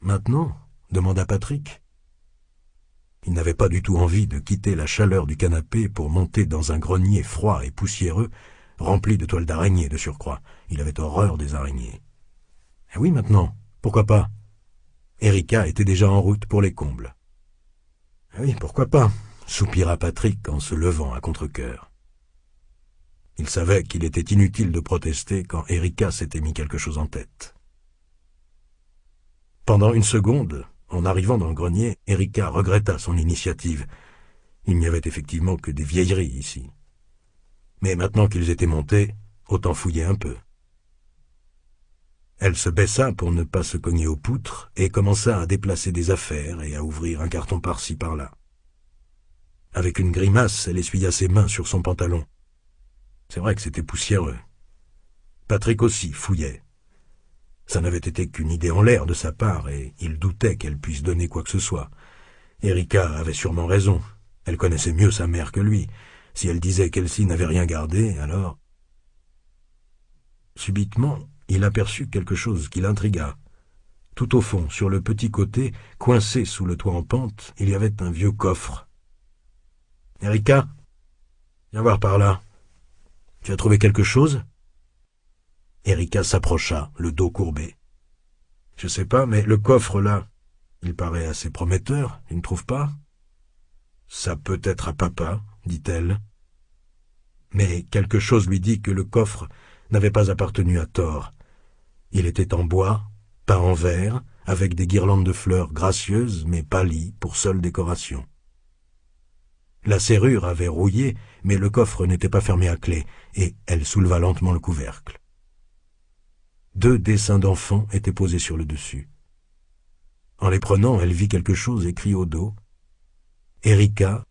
Maintenant demanda Patrick. Il n'avait pas du tout envie de quitter la chaleur du canapé pour monter dans un grenier froid et poussiéreux rempli de toiles d'araignées de surcroît. Il avait horreur des araignées. Eh oui, maintenant, pourquoi pas Erika était déjà en route pour les combles. Eh oui, pourquoi pas soupira Patrick en se levant à contre Il savait qu'il était inutile de protester quand Erika s'était mis quelque chose en tête. Pendant une seconde, en arrivant dans le grenier, Erika regretta son initiative. Il n'y avait effectivement que des vieilleries ici mais maintenant qu'ils étaient montés, autant fouiller un peu. Elle se baissa pour ne pas se cogner aux poutres et commença à déplacer des affaires et à ouvrir un carton par-ci par-là. Avec une grimace, elle essuya ses mains sur son pantalon. C'est vrai que c'était poussiéreux. Patrick aussi fouillait. Ça n'avait été qu'une idée en l'air de sa part et il doutait qu'elle puisse donner quoi que ce soit. Erika avait sûrement raison. Elle connaissait mieux sa mère que lui, si elle disait qu'elle qu'Elsie n'avait rien gardé, alors... Subitement, il aperçut quelque chose qui l'intrigua. Tout au fond, sur le petit côté, coincé sous le toit en pente, il y avait un vieux coffre. Erika, viens voir par là. Tu as trouvé quelque chose Erika s'approcha, le dos courbé. Je sais pas, mais le coffre là, il paraît assez prometteur, il ne trouve pas Ça peut être à papa, dit-elle. Mais quelque chose lui dit que le coffre n'avait pas appartenu à Thor. Il était en bois, peint en verre, avec des guirlandes de fleurs gracieuses mais pâlies pour seule décoration. La serrure avait rouillé, mais le coffre n'était pas fermé à clé, et elle souleva lentement le couvercle. Deux dessins d'enfants étaient posés sur le dessus. En les prenant, elle vit quelque chose écrit au dos. Erika,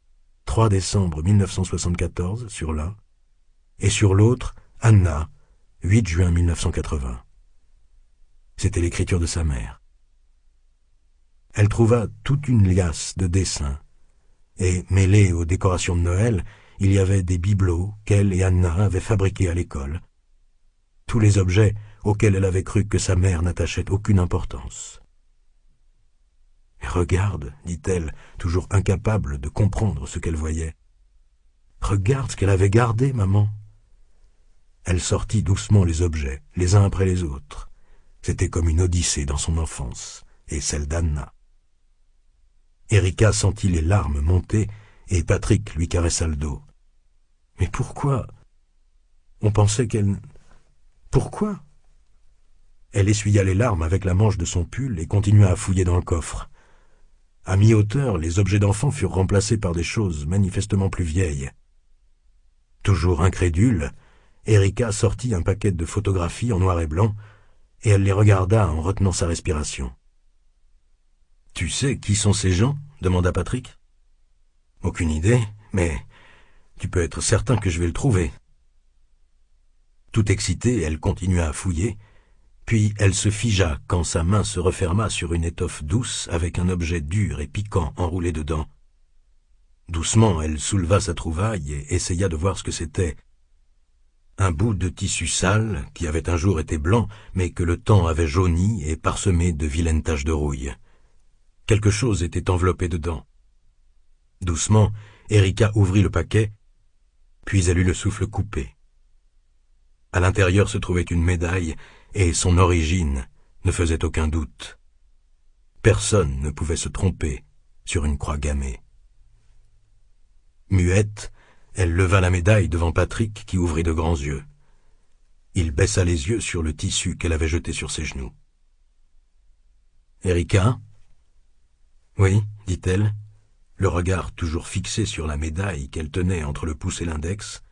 3 décembre 1974 sur l'un, et sur l'autre, Anna, 8 juin 1980. C'était l'écriture de sa mère. Elle trouva toute une liasse de dessins, et mêlée aux décorations de Noël, il y avait des bibelots qu'elle et Anna avaient fabriqués à l'école, tous les objets auxquels elle avait cru que sa mère n'attachait aucune importance regarde, dit-elle, toujours incapable de comprendre ce qu'elle voyait. Regarde ce qu'elle avait gardé, maman. Elle sortit doucement les objets, les uns après les autres. C'était comme une odyssée dans son enfance, et celle d'Anna. Erika sentit les larmes monter, et Patrick lui caressa le dos. Mais pourquoi On pensait qu'elle... Pourquoi Elle essuya les larmes avec la manche de son pull et continua à fouiller dans le coffre. À mi-hauteur, les objets d'enfants furent remplacés par des choses manifestement plus vieilles. Toujours incrédule, Erika sortit un paquet de photographies en noir et blanc, et elle les regarda en retenant sa respiration. Tu sais qui sont ces gens demanda Patrick. Aucune idée, mais tu peux être certain que je vais le trouver. Tout excitée, elle continua à fouiller, puis elle se figea quand sa main se referma sur une étoffe douce avec un objet dur et piquant enroulé dedans. Doucement, elle souleva sa trouvaille et essaya de voir ce que c'était. Un bout de tissu sale, qui avait un jour été blanc, mais que le temps avait jauni et parsemé de vilaines taches de rouille. Quelque chose était enveloppé dedans. Doucement, Erika ouvrit le paquet, puis elle eut le souffle coupé. À l'intérieur se trouvait une médaille et son origine ne faisait aucun doute. Personne ne pouvait se tromper sur une croix gammée. Muette, elle leva la médaille devant Patrick qui ouvrit de grands yeux. Il baissa les yeux sur le tissu qu'elle avait jeté sur ses genoux. Erika Oui, dit-elle, le regard toujours fixé sur la médaille qu'elle tenait entre le pouce et l'index.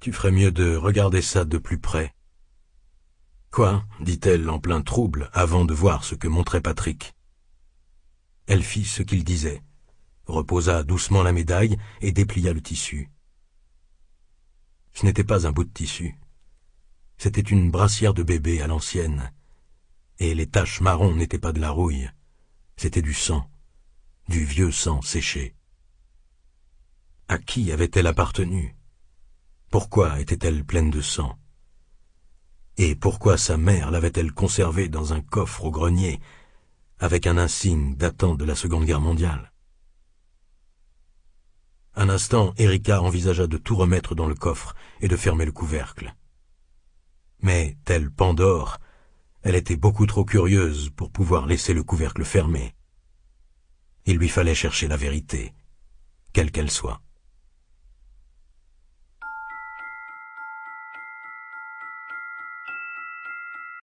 Tu ferais mieux de regarder ça de plus près. Quoi dit-elle en plein trouble avant de voir ce que montrait Patrick. Elle fit ce qu'il disait, reposa doucement la médaille et déplia le tissu. Ce n'était pas un bout de tissu. C'était une brassière de bébé à l'ancienne. Et les taches marron n'étaient pas de la rouille. C'était du sang. Du vieux sang séché. À qui avait-elle appartenu Pourquoi était-elle pleine de sang et pourquoi sa mère l'avait-elle conservé dans un coffre au grenier, avec un insigne datant de la Seconde Guerre mondiale Un instant, Erika envisagea de tout remettre dans le coffre et de fermer le couvercle. Mais, telle Pandore, elle était beaucoup trop curieuse pour pouvoir laisser le couvercle fermé. Il lui fallait chercher la vérité, quelle qu'elle soit.